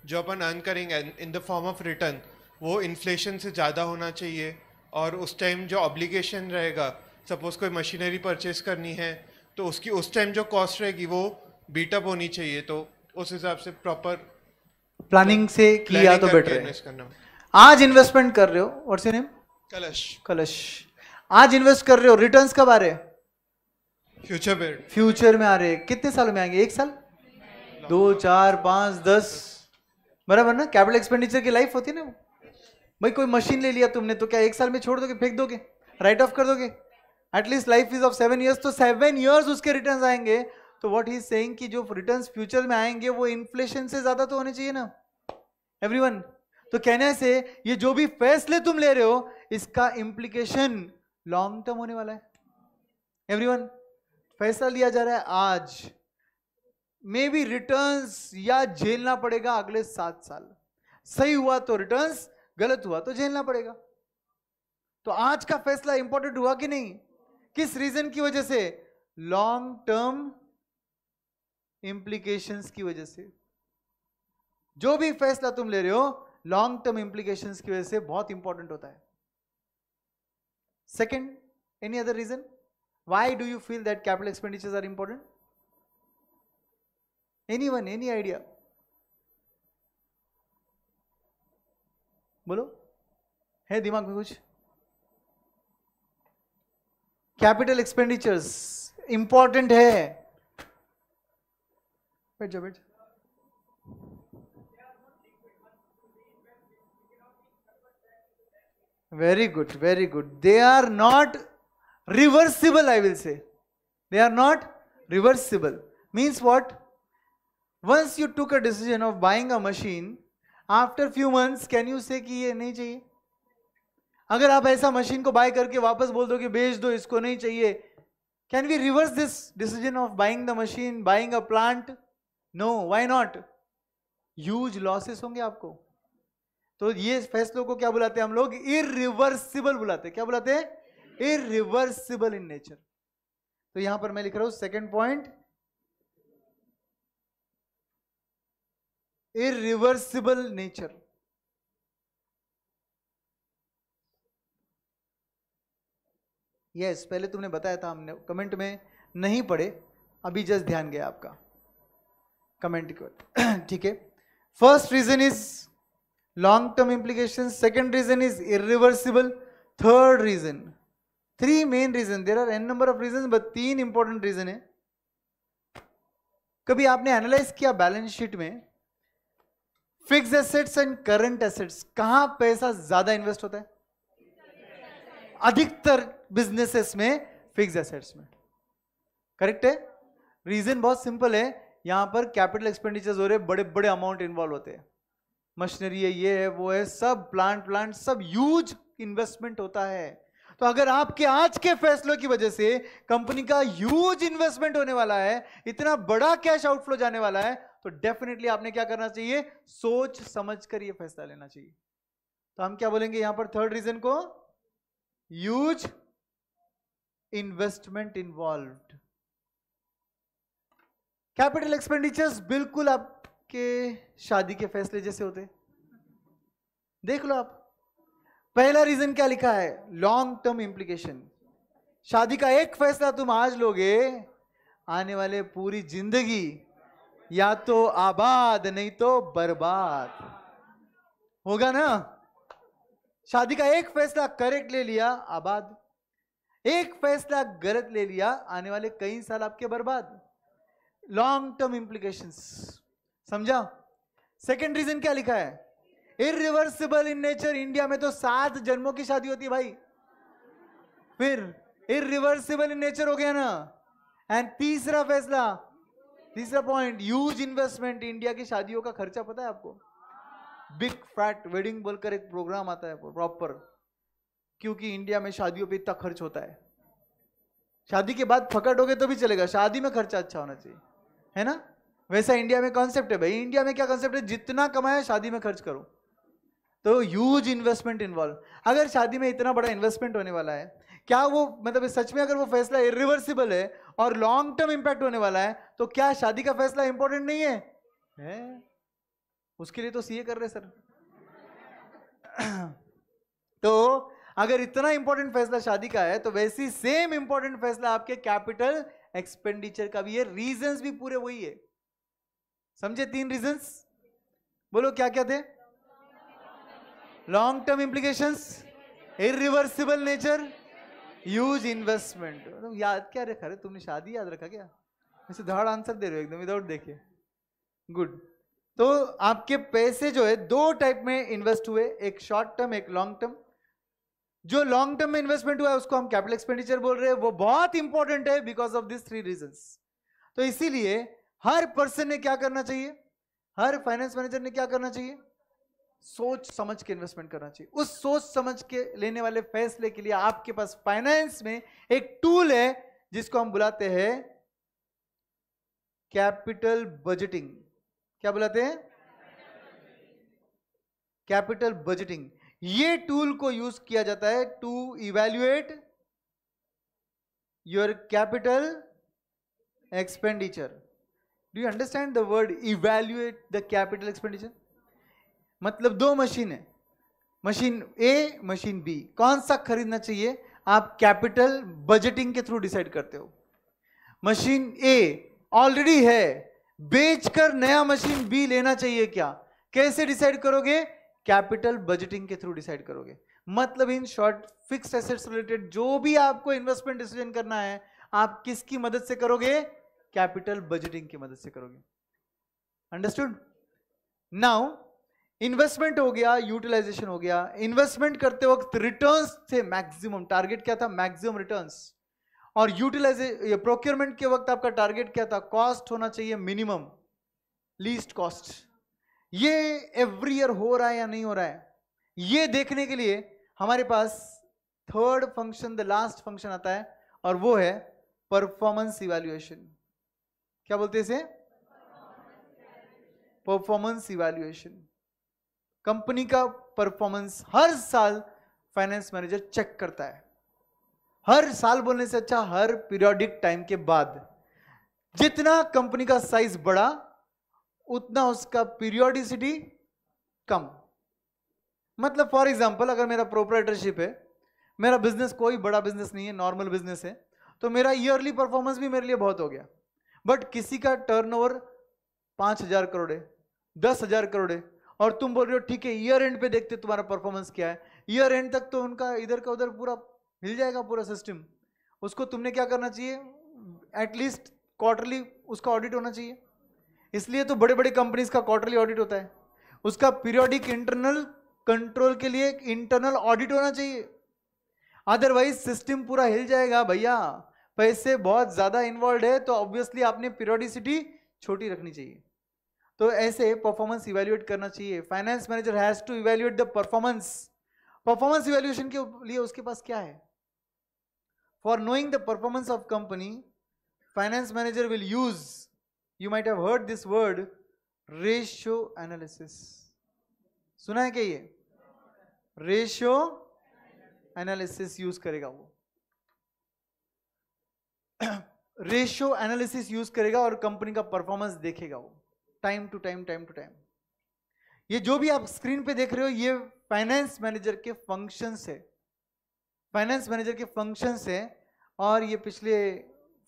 जो अपन अर्न करेंगे in the form of return वो इन्फ्लेशन से ज़्यादा होना चाहिए और उस टाइम जो ऑब्लिगेशन रहेगा सपोज़ कोई मशीनरी परचेज करनी है तो उसकी उस टाइम जो कॉस्ट रहेगी वो बीटअप होनी चाहिए तो उस हिसाब से प्रॉपर प्लानिंग से किया तो बेटर आज इन्वेस्टमेंट कर रहे हो व्हाट्स योर नेम कलश कलश आज इन्वेस्ट कर रहे हो रिटर्न्स कब आ रहे फ्यूचर में फ्यूचर में आ रहे कितने साल में आएंगे एक साल दो चार पांच दस बराबर ना कैपिटल एक्सपेंडिचर की लाइफ होती है ना भाई कोई मशीन ले लिया तुमने तो क्या एक साल में छोड़ दोगे फेंक दोगे राइट ऑफ कर दोगे at least life is of seven years तो सेवन ईयर्स उसके रिटर्न आएंगे तो वॉट इज सेंग कि जो रिटर्न फ्यूचर में आएंगे वो इन्फ्लेशन से ज्यादा तो होने चाहिए ना एवरी तो कहने से ये जो भी फैसले तुम ले रहे हो इसका इम्प्लीकेशन लॉन्ग टर्म होने वाला है एवरीवन फैसला लिया जा रहा है आज मे बी रिटर्न या झेलना पड़ेगा अगले सात साल सही हुआ तो रिटर्न्स गलत हुआ तो झेलना पड़ेगा तो आज का फैसला इंपॉर्टेंट हुआ कि नहीं किस रीजन की वजह से लॉन्ग टर्म इंप्लीकेशन की वजह से जो भी फैसला तुम ले रहे हो लॉन्ग टर्म इंप्लीकेशन की वजह से बहुत इंपॉर्टेंट होता है second any other reason why do you feel that capital expenditure are important any one any idea बोलो है दिमाग में कुछ कैपिटल एक्सपेंडिचर्स इंपॉर्टेंट है बैठ जाओ बैठ very good very good they are not reversible i will say they are not reversible means what once you took a decision of buying a machine after few months can you say कि ये नहीं चाहिए अगर आप ऐसा machine को bye करके वापस बोल दो कि बेच दो इसको नहीं चाहिए can we reverse this decision of buying the machine buying a plant no why not huge losses होंगे आपको तो ये फैसलों को क्या बुलाते हैं हम लोग इरिवर्सिबल बुलाते क्या बुलाते हैं इरिवर्सिबल इन नेचर तो यहां पर मैं लिख रहा हूं second point irreversible nature. Yes yes, पहले तुमने बताया था हमने कमेंट में नहीं पढ़े अभी जस्ट ध्यान गया आपका कमेंट को ठीक है first reason is long term implication second reason is irreversible third reason three main reason there are n number of reason but तीन इंपॉर्टेंट रीजन है कभी आपने एनालाइज किया बैलेंस शीट में fix assets and current assets कहां पैसा ज्यादा invest होता है अधिकतर बिजनेसेस में फिक्स एसेट्स में करेक्ट है रीजन बहुत सिंपल है यहां पर कैपिटल एक्सपेंडिचर्स हो रहे बड़े बड़े अमाउंट इन्वॉल्व होते हैं मशीनरी है ये है वो है सब प्लांट प्लांट सब यूज इन्वेस्टमेंट होता है तो अगर आपके आज के फैसलों की वजह से कंपनी का यूज इन्वेस्टमेंट होने वाला है इतना बड़ा कैश आउटफ्लो जाने वाला है तो डेफिनेटली आपने क्या करना चाहिए सोच समझ कर ये फैसला लेना चाहिए तो हम क्या बोलेंगे यहां पर थर्ड रीजन को huge investment involve capital expenditures बिल्कुल आपके शादी के फैसले जैसे होते देख लो आप पहला रीजन क्या लिखा है लॉन्ग टर्म इम्प्लीकेशन शादी का एक फैसला तुम आज लोगे आने वाले पूरी जिंदगी या तो आबाद नहीं तो बर्बाद होगा ना शादी का एक फैसला करेक्ट ले लिया आबाद एक फैसला गलत ले लिया आने वाले कई साल आपके बर्बाद लॉन्ग टर्म इंप्लीकेशन समझा सेकेंड रीजन क्या लिखा है रिवर्सिबल इन नेचर इंडिया में तो सात जन्मों की शादी होती है भाई फिर इिवर्सिबल इन नेचर हो गया ना एंड तीसरा फैसला तीसरा पॉइंट यूज इन्वेस्टमेंट इंडिया की शादियों का खर्चा पता है आपको बिग फैट वेडिंग बोलकर एक प्रोग्राम आता है प्रॉपर क्योंकि इंडिया में शादियों पे इतना खर्च होता है शादी के बाद फकटोगे तो भी चलेगा शादी में खर्चा अच्छा होना चाहिए है ना वैसा इंडिया में कॉन्सेप्ट है भाई इंडिया में क्या कॉन्सेप्ट है जितना कमाया शादी में खर्च करो तो ह्यूज इन्वेस्टमेंट इन्वॉल्व अगर शादी में इतना बड़ा इन्वेस्टमेंट होने वाला है क्या वो मतलब सच में अगर वो फैसला इरिवर्सिबल है और लॉन्ग टर्म इम्पैक्ट होने वाला है तो क्या शादी का फैसला इंपॉर्टेंट नहीं है, है? उसके लिए तो सीए कर रहे सर तो अगर इतना इंपॉर्टेंट फैसला शादी का है तो वैसी सेम इंपॉर्टेंट फैसला आपके कैपिटल एक्सपेंडिचर का भी है रीजन भी पूरे वही है समझे तीन रीजन बोलो क्या क्या थे long term implication irreversible nature huge investment याद क्या रखा रे तुमने शादी याद रखा क्या धड़ आंसर दे रहे हो एकदम विदाउट देखे गुड तो आपके पैसे जो है दो टाइप में इन्वेस्ट हुए एक शॉर्ट टर्म एक लॉन्ग टर्म जो लॉन्ग टर्म में इन्वेस्टमेंट हुआ है उसको हम कैपिटल एक्सपेंडिचर बोल रहे हैं वो बहुत इंपॉर्टेंट है because of this three reason तो इसीलिए हर पर्सन ने क्या करना चाहिए हर फाइनेंस मैनेजर ने क्या करना चाहिए सोच समझ के इन्वेस्टमेंट करना चाहिए उस सोच समझ के लेने वाले फैसले के लिए आपके पास फाइनेंस में एक टूल है जिसको हम बुलाते हैं कैपिटल बजटिंग क्या बुलाते हैं कैपिटल बजटिंग ये टूल को यूज किया जाता है to evaluate your capital expenditure do you understand the word evaluate the capital expenditure मतलब दो मशीन है मशीन ए मशीन बी कौन सा खरीदना चाहिए आप कैपिटल बजटिंग के थ्रू डिसाइड करते हो मशीन ए ऑलरेडी है बेचकर नया मशीन बी लेना चाहिए क्या कैसे डिसाइड करोगे कैपिटल बजटिंग के थ्रू डिसाइड करोगे मतलब in short fix assets related जो भी आपको इन्वेस्टमेंट डिसीजन करना है आप किसकी मदद से करोगे कैपिटल बजटिंग की मदद से करोगे अंडरस्टूड नाउ इन्वेस्टमेंट हो गया यूटिलाइजेशन हो गया इन्वेस्टमेंट करते वक्त रिटर्न्स थे मैक्सिमम टारगेट क्या था मैक्सिमम रिटर्न्स और यूटिलाइजे प्रोक्योरमेंट के वक्त आपका टारगेट क्या था कॉस्ट होना चाहिए मिनिमम लीस्ट कॉस्ट ये एवरी ईयर हो रहा है या नहीं हो रहा है ये देखने के लिए हमारे पास third function the last function आता है और वो है परफॉर्मेंस इवेल्युएशन क्या बोलते हैं इसे परफॉर्मेंस इवेल्युएशन कंपनी का परफॉर्मेंस हर साल फाइनेंस मैनेजर चेक करता है हर साल बोलने से अच्छा हर पीरियोडिक टाइम के बाद जितना कंपनी का साइज बढ़ा उतना उसका पीरियोडिसिटी कम मतलब फॉर एग्जाम्पल अगर मेरा प्रोपराइटरशिप है मेरा बिजनेस कोई बड़ा बिजनेस नहीं है नॉर्मल बिजनेस है तो मेरा ईयरली परफॉर्मेंस भी मेरे लिए बहुत हो गया बट किसी का टर्नओवर पांच हजार करोड़ है दस हजार करोड़ है और तुम बोल रहे हो ठीक है ईयर एंड पे देखते तुम्हारा परफॉर्मेंस क्या है ईयर एंड तक तो उनका इधर का उधर पूरा मिल जाएगा पूरा सिस्टम उसको तुमने क्या करना चाहिए एटलीस्ट क्वार्टरली उसका ऑडिट होना चाहिए इसलिए तो बड़े बड़े कंपनीज का क्वार्टरली ऑडिट होता है उसका पीरियोडिक इंटरनल कंट्रोल के लिए एक इंटरनल ऑडिट होना चाहिए अदरवाइज सिस्टम पूरा हिल जाएगा भैया पैसे बहुत ज़्यादा इन्वॉल्व है तो ऑब्वियसली आपने पीरियोडिसिटी छोटी रखनी चाहिए तो ऐसे परफॉर्मेंस इवेल्युएट करना चाहिए finance manager has to evaluate the performance performance evaluation के लिए उसके पास क्या है For knowing the performance of company, finance manager will use, you might have heard this word, ratio analysis. suna hai kya ye ratio analysis use karega wo ratio analysis use करेगा और company का performance देखेगा वो time to time time to time ये जो भी आप screen पे देख रहे हो ये फाइनेंस मैनेजर के फंक्शंस है फाइनेंस मैनेजर के फंक्शंस है और ये पिछले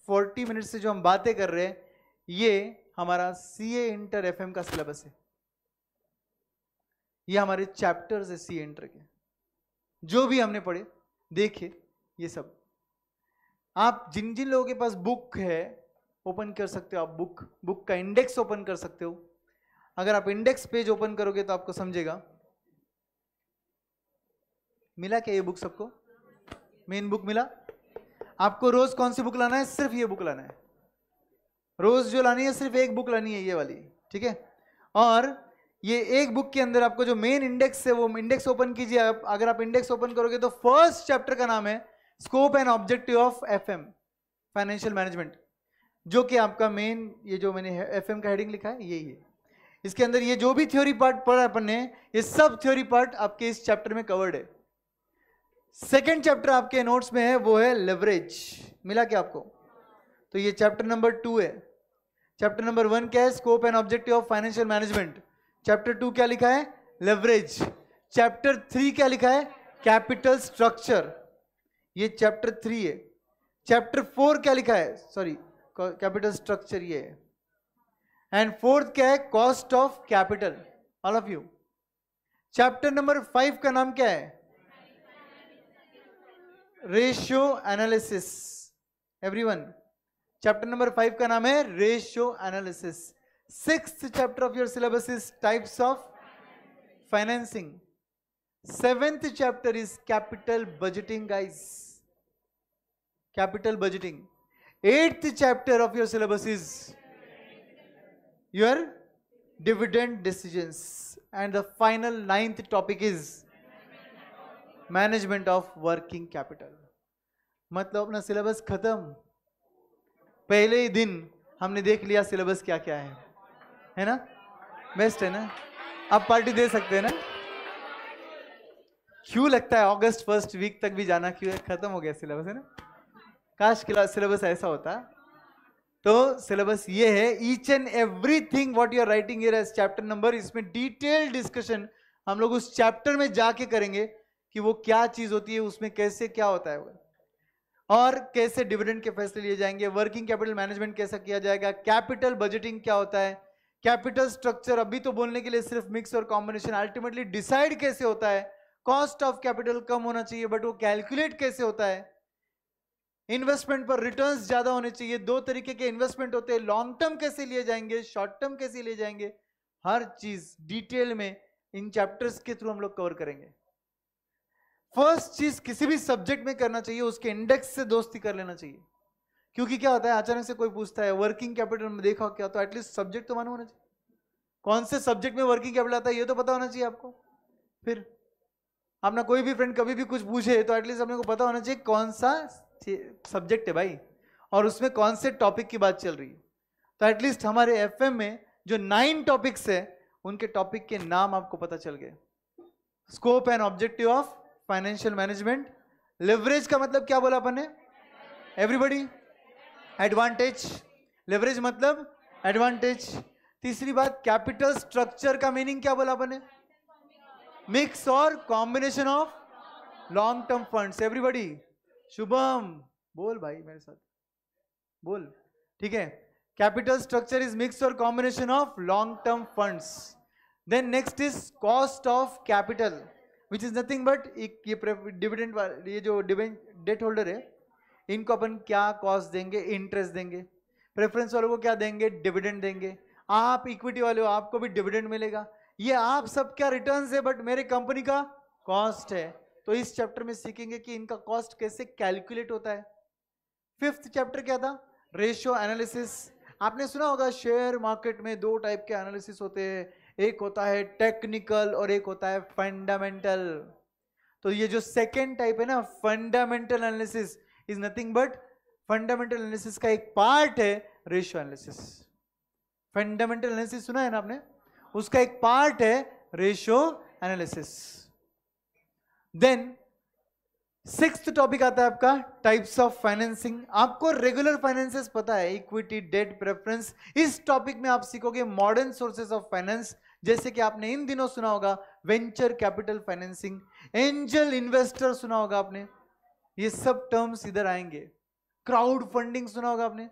40 मिनट से जो हम बातें कर रहे हैं ये हमारा सी ए इंटर एफ का सिलेबस है ये हमारे चैप्टर्स है सी ए इंटर के जो भी हमने पढ़े देखे ये सब आप जिन जिन लोगों के पास बुक है ओपन कर सकते हो आप बुक बुक का इंडेक्स ओपन कर सकते हो अगर आप इंडेक्स पेज ओपन करोगे तो आपको समझेगा मिला क्या ये बुक सबको मेन बुक मिला आपको रोज कौन सी बुक लाना है सिर्फ ये बुक लाना है रोज जो लानी है सिर्फ एक बुक लानी है ये वाली ठीक है और ये एक बुक के अंदर आपको जो मेन इंडेक्स है वो इंडेक्स ओपन कीजिए आप अगर आप इंडेक्स ओपन करोगे तो फर्स्ट चैप्टर का नाम है scope and objective of F financial management जो कि आपका मेन ये जो मैंने एफ का हेडिंग लिखा है यही है इसके अंदर ये जो भी थ्योरी पार्ट पढ़ा अपन ने ये सब थ्योरी पार्ट आपके इस चैप्टर में कवर्ड है सेकेंड चैप्टर आपके नोट्स में है वो है लेवरेज मिला क्या आपको तो ये चैप्टर नंबर टू है चैप्टर नंबर वन क्या है scope and objective of financial management chapter two क्या लिखा है लेवरेज चैप्टर थ्री क्या लिखा है कैपिटल स्ट्रक्चर ये चैप्टर थ्री है चैप्टर फोर क्या लिखा है सॉरी कैपिटल स्ट्रक्चर ये है एंड फोर्थ क्या है cost of capital all of you chapter number five का नाम क्या है ratio analysis everyone chapter number five का नाम है ratio analysis six chapter of your syllabus is types of financing seventh chapter is capital budgeting guys capital budgeting eighth chapter of your syllabus is your dividend decisions and the final ninth topic is management of working capital मतलब अपना syllabus खत्म पहले ही दिन हमने देख लिया syllabus क्या क्या है है ना बेस्ट है ना आप पार्टी दे सकते हैं ना क्यों लगता है अगस्त फर्स्ट वीक तक भी जाना क्यों है खत्म हो गया सिलेबस है ना काश सिलेबस ऐसा होता तो सिलेबस ये है each and everything what you're writing chapter number इसमें डिटेल डिस्कशन हम लोग उस चैप्टर में जाके करेंगे कि वो क्या चीज होती है उसमें कैसे क्या होता है और कैसे डिविडेंड के फैसले लिए जाएंगे वर्किंग कैपिटल मैनेजमेंट कैसा किया जाएगा कैपिटल बजटिंग क्या होता है कैपिटल स्ट्रक्चर अभी तो बोलने के लिए सिर्फ मिक्स और कॉम्बिनेशन अल्टीमेटली डिसाइड कैसे होता है कॉस्ट ऑफ कैपिटल कम होना चाहिए बट वो कैलकुलेट कैसे होता है इन्वेस्टमेंट पर रिटर्न्स ज्यादा होने चाहिए दो तरीके के इन्वेस्टमेंट होते हैं लॉन्ग टर्म कैसे लिए जाएंगे शॉर्ट टर्म कैसे लिए जाएंगे हर चीज डिटेल में इन चैप्टर्स के थ्रू हम लोग कवर करेंगे फर्स्ट चीज किसी भी सब्जेक्ट में करना चाहिए उसके इंडेक्स से दोस्ती कर लेना चाहिए क्योंकि क्या होता है अचानक से कोई पूछता है वर्किंग कैपिटल में देखा क्या तो एटलीस्ट सब्जेक्ट तो मालूम होना चाहिए कौन से सब्जेक्ट में वर्किंग कैपिटल आता है ये तो पता होना चाहिए आपको फिर अपना कोई भी फ्रेंड कभी भी कुछ पूछे तो एटलीस्ट अपने को पता होना चाहिए कौन सा सब्जेक्ट है भाई और उसमें कौन से टॉपिक की बात चल रही है तो एटलीस्ट हमारे एफ में जो नाइन टॉपिक्स है उनके टॉपिक के नाम आपको पता चल गए scope and objective of financial management leverage का मतलब क्या बोला अपन ने एवरीबडी एडवांटेज लेवरेज मतलब एडवांटेज तीसरी बात कैपिटल स्ट्रक्चर का मीनिंग क्या बोला अपन ने मिक्स और combination of long term funds everybody Shubham बोल भाई मेरे साथ बोल ठीक है कैपिटल स्ट्रक्चर इज मिक्स और combination of long term funds then next is cost of capital which is nothing but एक ये डिविडेंट ये जो डेट होल्डर है इनको अपन क्या कॉस्ट देंगे इंटरेस्ट देंगे प्रेफरेंस वालों को क्या देंगे डिविडेंड देंगे आप इक्विटी वाले हो आपको भी डिविडेंड मिलेगा ये आप सब क्या रिटर्न है बट मेरे कंपनी का कॉस्ट है तो इस चैप्टर में सीखेंगे कि इनका कॉस्ट कैसे कैलकुलेट होता है फिफ्थ चैप्टर क्या था रेशियो एनालिसिस आपने सुना होगा शेयर मार्केट में दो टाइप के एनालिसिस होते हैं एक होता है टेक्निकल और एक होता है फंडामेंटल तो ये जो सेकेंड टाइप है ना fundamental analysis is nothing but fundamental analysis का एक पार्ट है रेशियो एनालिसिस फंडामेंटल एनालिसिस सुना है ना आपने उसका एक पार्ट है ratio analysis then six topic आता है आपका टाइप्स ऑफ फाइनेंसिंग आपको रेगुलर फाइनेंसेस पता है इक्विटी डेट प्रेफरेंस इस टॉपिक में आप सीखोगे मॉडर्न सोर्सेस ऑफ फाइनेंस जैसे कि आपने इन दिनों सुना होगा venture capital financing angel investor सुना होगा आपने ये सब टर्म्स इधर आएंगे क्राउड फंडिंग सुना होगा आपने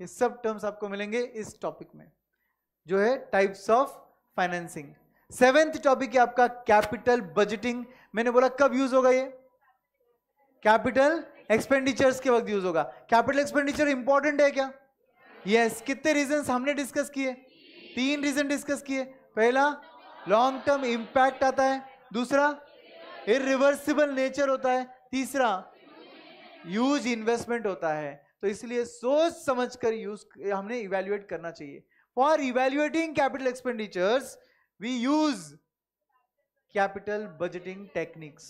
ये सब टर्म्स आपको मिलेंगे इस टॉपिक में जो है types of financing seventh topic है आपका कैपिटल बजटिंग मैंने बोला कब यूज होगा ये कैपिटल एक्सपेंडिचर्स के वक्त यूज होगा कैपिटल एक्सपेंडिचर इंपॉर्टेंट है क्या यस yes. कितने रीजन हमने डिस्कस किए तीन रीजन डिस्कस किए पहला लॉन्ग टर्म इम्पैक्ट आता है दूसरा इरिवर्सिबल नेचर होता है तीसरा यूज इन्वेस्टमेंट होता है तो इसलिए सोच समझ कर यूज हमने इवेल्युएट करना चाहिए for evaluating capital expenditures we use capital budgeting techniques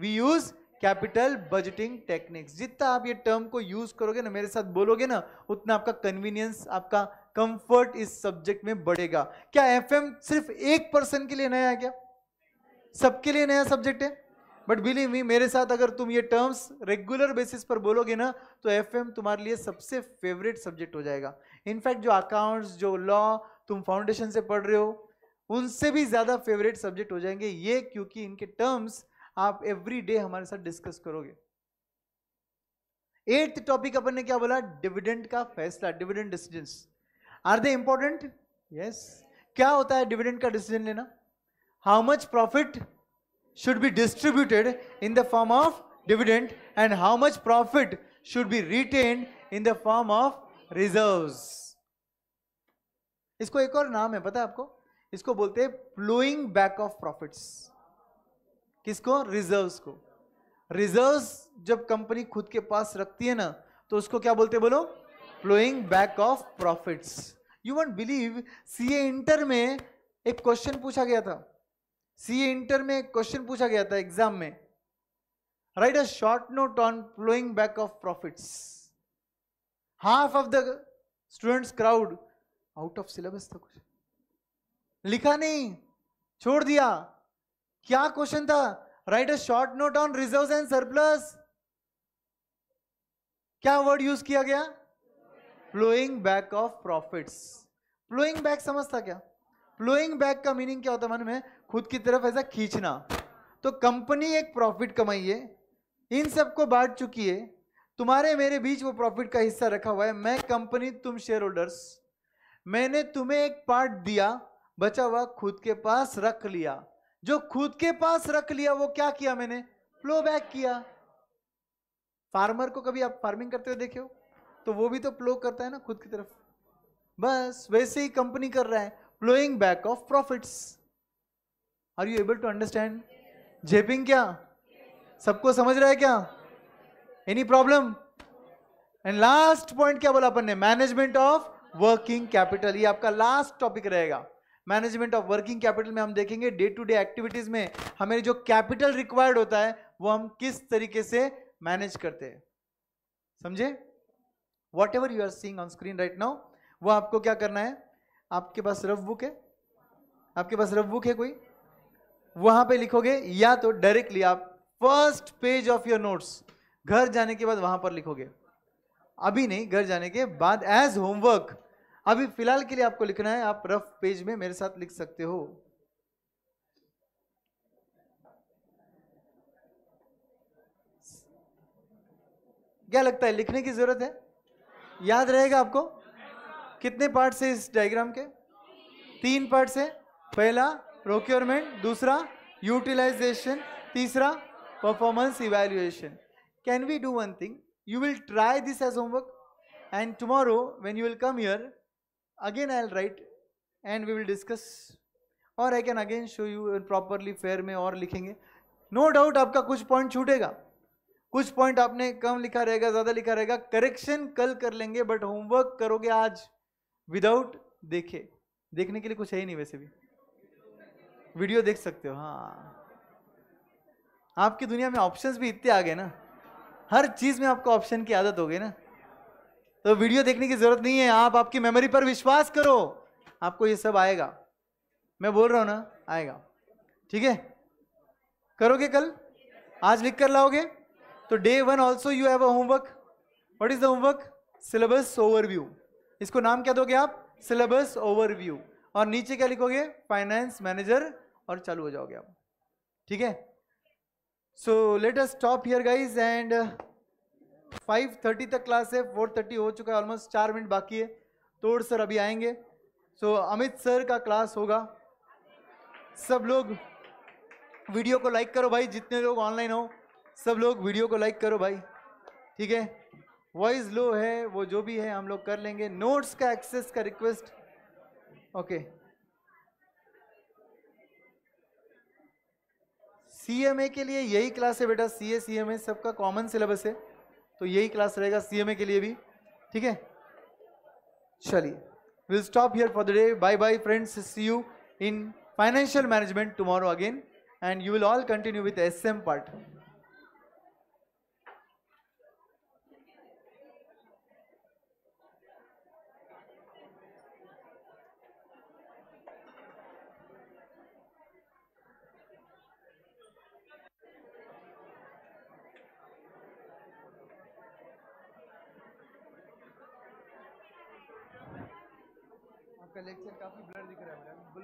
we use capital budgeting techniques जितना आप ये टर्म को यूज करोगे ना मेरे साथ बोलोगे ना उतना आपका कन्वीनियंस आपका कंफर्ट इस सब्जेक्ट में बढ़ेगा क्या एफएम सिर्फ एक पर्सन के लिए नया है क्या सबके लिए नया सब्जेक्ट है बट बिलीव मी मेरे साथ अगर तुम ये टर्म्स रेगुलर बेसिस पर बोलोगे ना तो एफएम तुम्हारे लिए सबसे फेवरेट सब्जेक्ट हो जाएगा इनफैक्ट जो अकाउंट्स जो लॉ तुम फाउंडेशन से पढ़ रहे हो उनसे भी ज़्यादा फेवरेट सब्जेक्ट हो जाएंगे ये क्योंकि इनके टर्म्स आप एवरी डे हमारे साथ डिस्कस करोगे एट्थ टॉपिक अपन ने क्या बोला डिविडेंड का फैसला dividend decision are they important yes क्या होता है डिविडेंड का डिसीजन लेना how much profit should be distributed in the form of dividend and how much profit should be retained in the form of reserve इसको एक और नाम है पता है आपको इसको बोलते हैं फ्लोइंग बैक ऑफ प्रॉफिट्स किसको रिजर्व्स को रिजर्व्स जब कंपनी खुद के पास रखती है ना तो उसको क्या बोलते बोलो ploughing back of profits you won't believe C A inter में एक क्वेश्चन पूछा गया था सी ए इंटर में एक क्वेश्चन पूछा गया था एग्जाम में write a short note on ploughing back of profits half of the students crowd out of syllabus था कुछ लिखा नहीं छोड़ दिया क्या क्वेश्चन था write a short note on reserve and surplus क्या वर्ड यूज किया गया ploughing back of profits ploughing back समझता क्या प्लोइंग बैक का मीनिंग क्या होता है मन में खुद की तरफ ऐसा खींचना तो कंपनी एक प्रॉफिट कमाई है इन सबको बांट चुकी है तुम्हारे मेरे बीच वो प्रॉफिट का हिस्सा रखा हुआ है मैं कंपनी तुम शेयर होल्डर्स मैंने तुम्हें एक पार्ट दिया बचा हुआ खुद के पास रख लिया जो खुद के पास रख लिया वो क्या किया मैंने फ्लो बैक किया फार्मर को कभी आप फार्मिंग करते हुए देखे हो तो वो भी तो फ्लो करता है ना खुद की तरफ बस वैसे ही कंपनी कर रहा है ploughing back of profits are you able to understand जेपिंग क्या सबको समझ रहा है क्या any problem and last point क्या बोला अपन ने मैनेजमेंट ऑफ वर्किंग कैपिटल ये आपका लास्ट टॉपिक रहेगा मैनेजमेंट ऑफ वर्किंग कैपिटल में हम देखेंगे डे टू डे एक्टिविटीज में हमें जो कैपिटल रिक्वायर्ड होता है वो हम किस तरीके से मैनेज करते हैं समझे whatever you are seeing on screen right now वो आपको क्या करना है आपके पास रफ बुक है आपके पास रफ बुक है कोई वहां पे लिखोगे या तो डायरेक्टली आप first page of your notes घर जाने के बाद वहां पर लिखोगे अभी नहीं घर जाने के बाद एज होमवर्क अभी फिलहाल के लिए आपको लिखना है आप रफ पेज में मेरे साथ लिख सकते हो क्या लगता है लिखने की जरूरत है याद रहेगा आपको कितने पार्ट से इस डायग्राम के तीन पार्ट से पहला प्रोक्योरमेंट दूसरा यूटिलाइजेशन तीसरा performance evaluation can we do one thing you will try this as homework and tomorrow when you will come here again I L right and we will discuss और I can again show you properly fair में और लिखेंगे no no doubt आपका कुछ point छूटेगा कुछ point आपने कम लिखा रहेगा ज़्यादा लिखा रहेगा करेक्शन कल कर लेंगे बट होमवर्क करोगे आज विदाउट देखे देखने के लिए कुछ है ही नहीं वैसे भी वीडियो देख सकते हो हाँ आपकी दुनिया में ऑप्शंस भी इतने आ गए ना हर चीज़ में आपको ऑप्शन की आदत हो गई ना तो वीडियो देखने की ज़रूरत नहीं है आप आपकी मेमोरी पर विश्वास करो आपको ये सब आएगा मैं बोल रहा हूं ना आएगा ठीक है करोगे कल आज लिख कर लाओगे तो day one also you have a homework what is the homework syllabus overview इसको नाम क्या दोगे आप सिलेबस ओवरव्यू और नीचे क्या लिखोगे फाइनेंस मैनेजर और चालू हो जाओगे आप ठीक है so let us stop here guys and 5:30 तक क्लास है 4:30 हो चुका है ऑलमोस्ट चार मिनट बाकी है तोड़ सर अभी आएंगे सो so, अमित सर का क्लास होगा सब लोग वीडियो को लाइक करो भाई जितने लोग ऑनलाइन हो सब लोग वीडियो को लाइक करो भाई ठीक है वॉइस लो है वो जो भी है हम लोग कर लेंगे नोट्स का एक्सेस का रिक्वेस्ट ओके सीएमए के लिए यही क्लास है बेटा सीए सीएमए सबका कॉमन सिलेबस है तो यही क्लास रहेगा सीएमए के लिए भी ठीक है चलिए will stop here for the day bye bye friends see you in financial management tomorrow again and you will all continue with S M part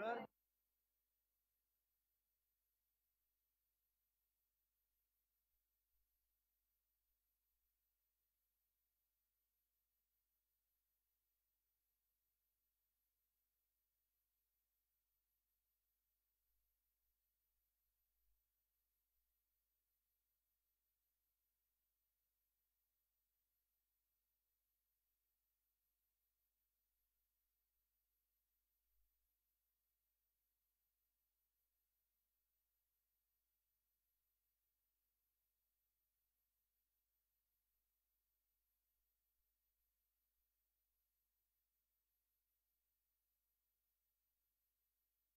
regular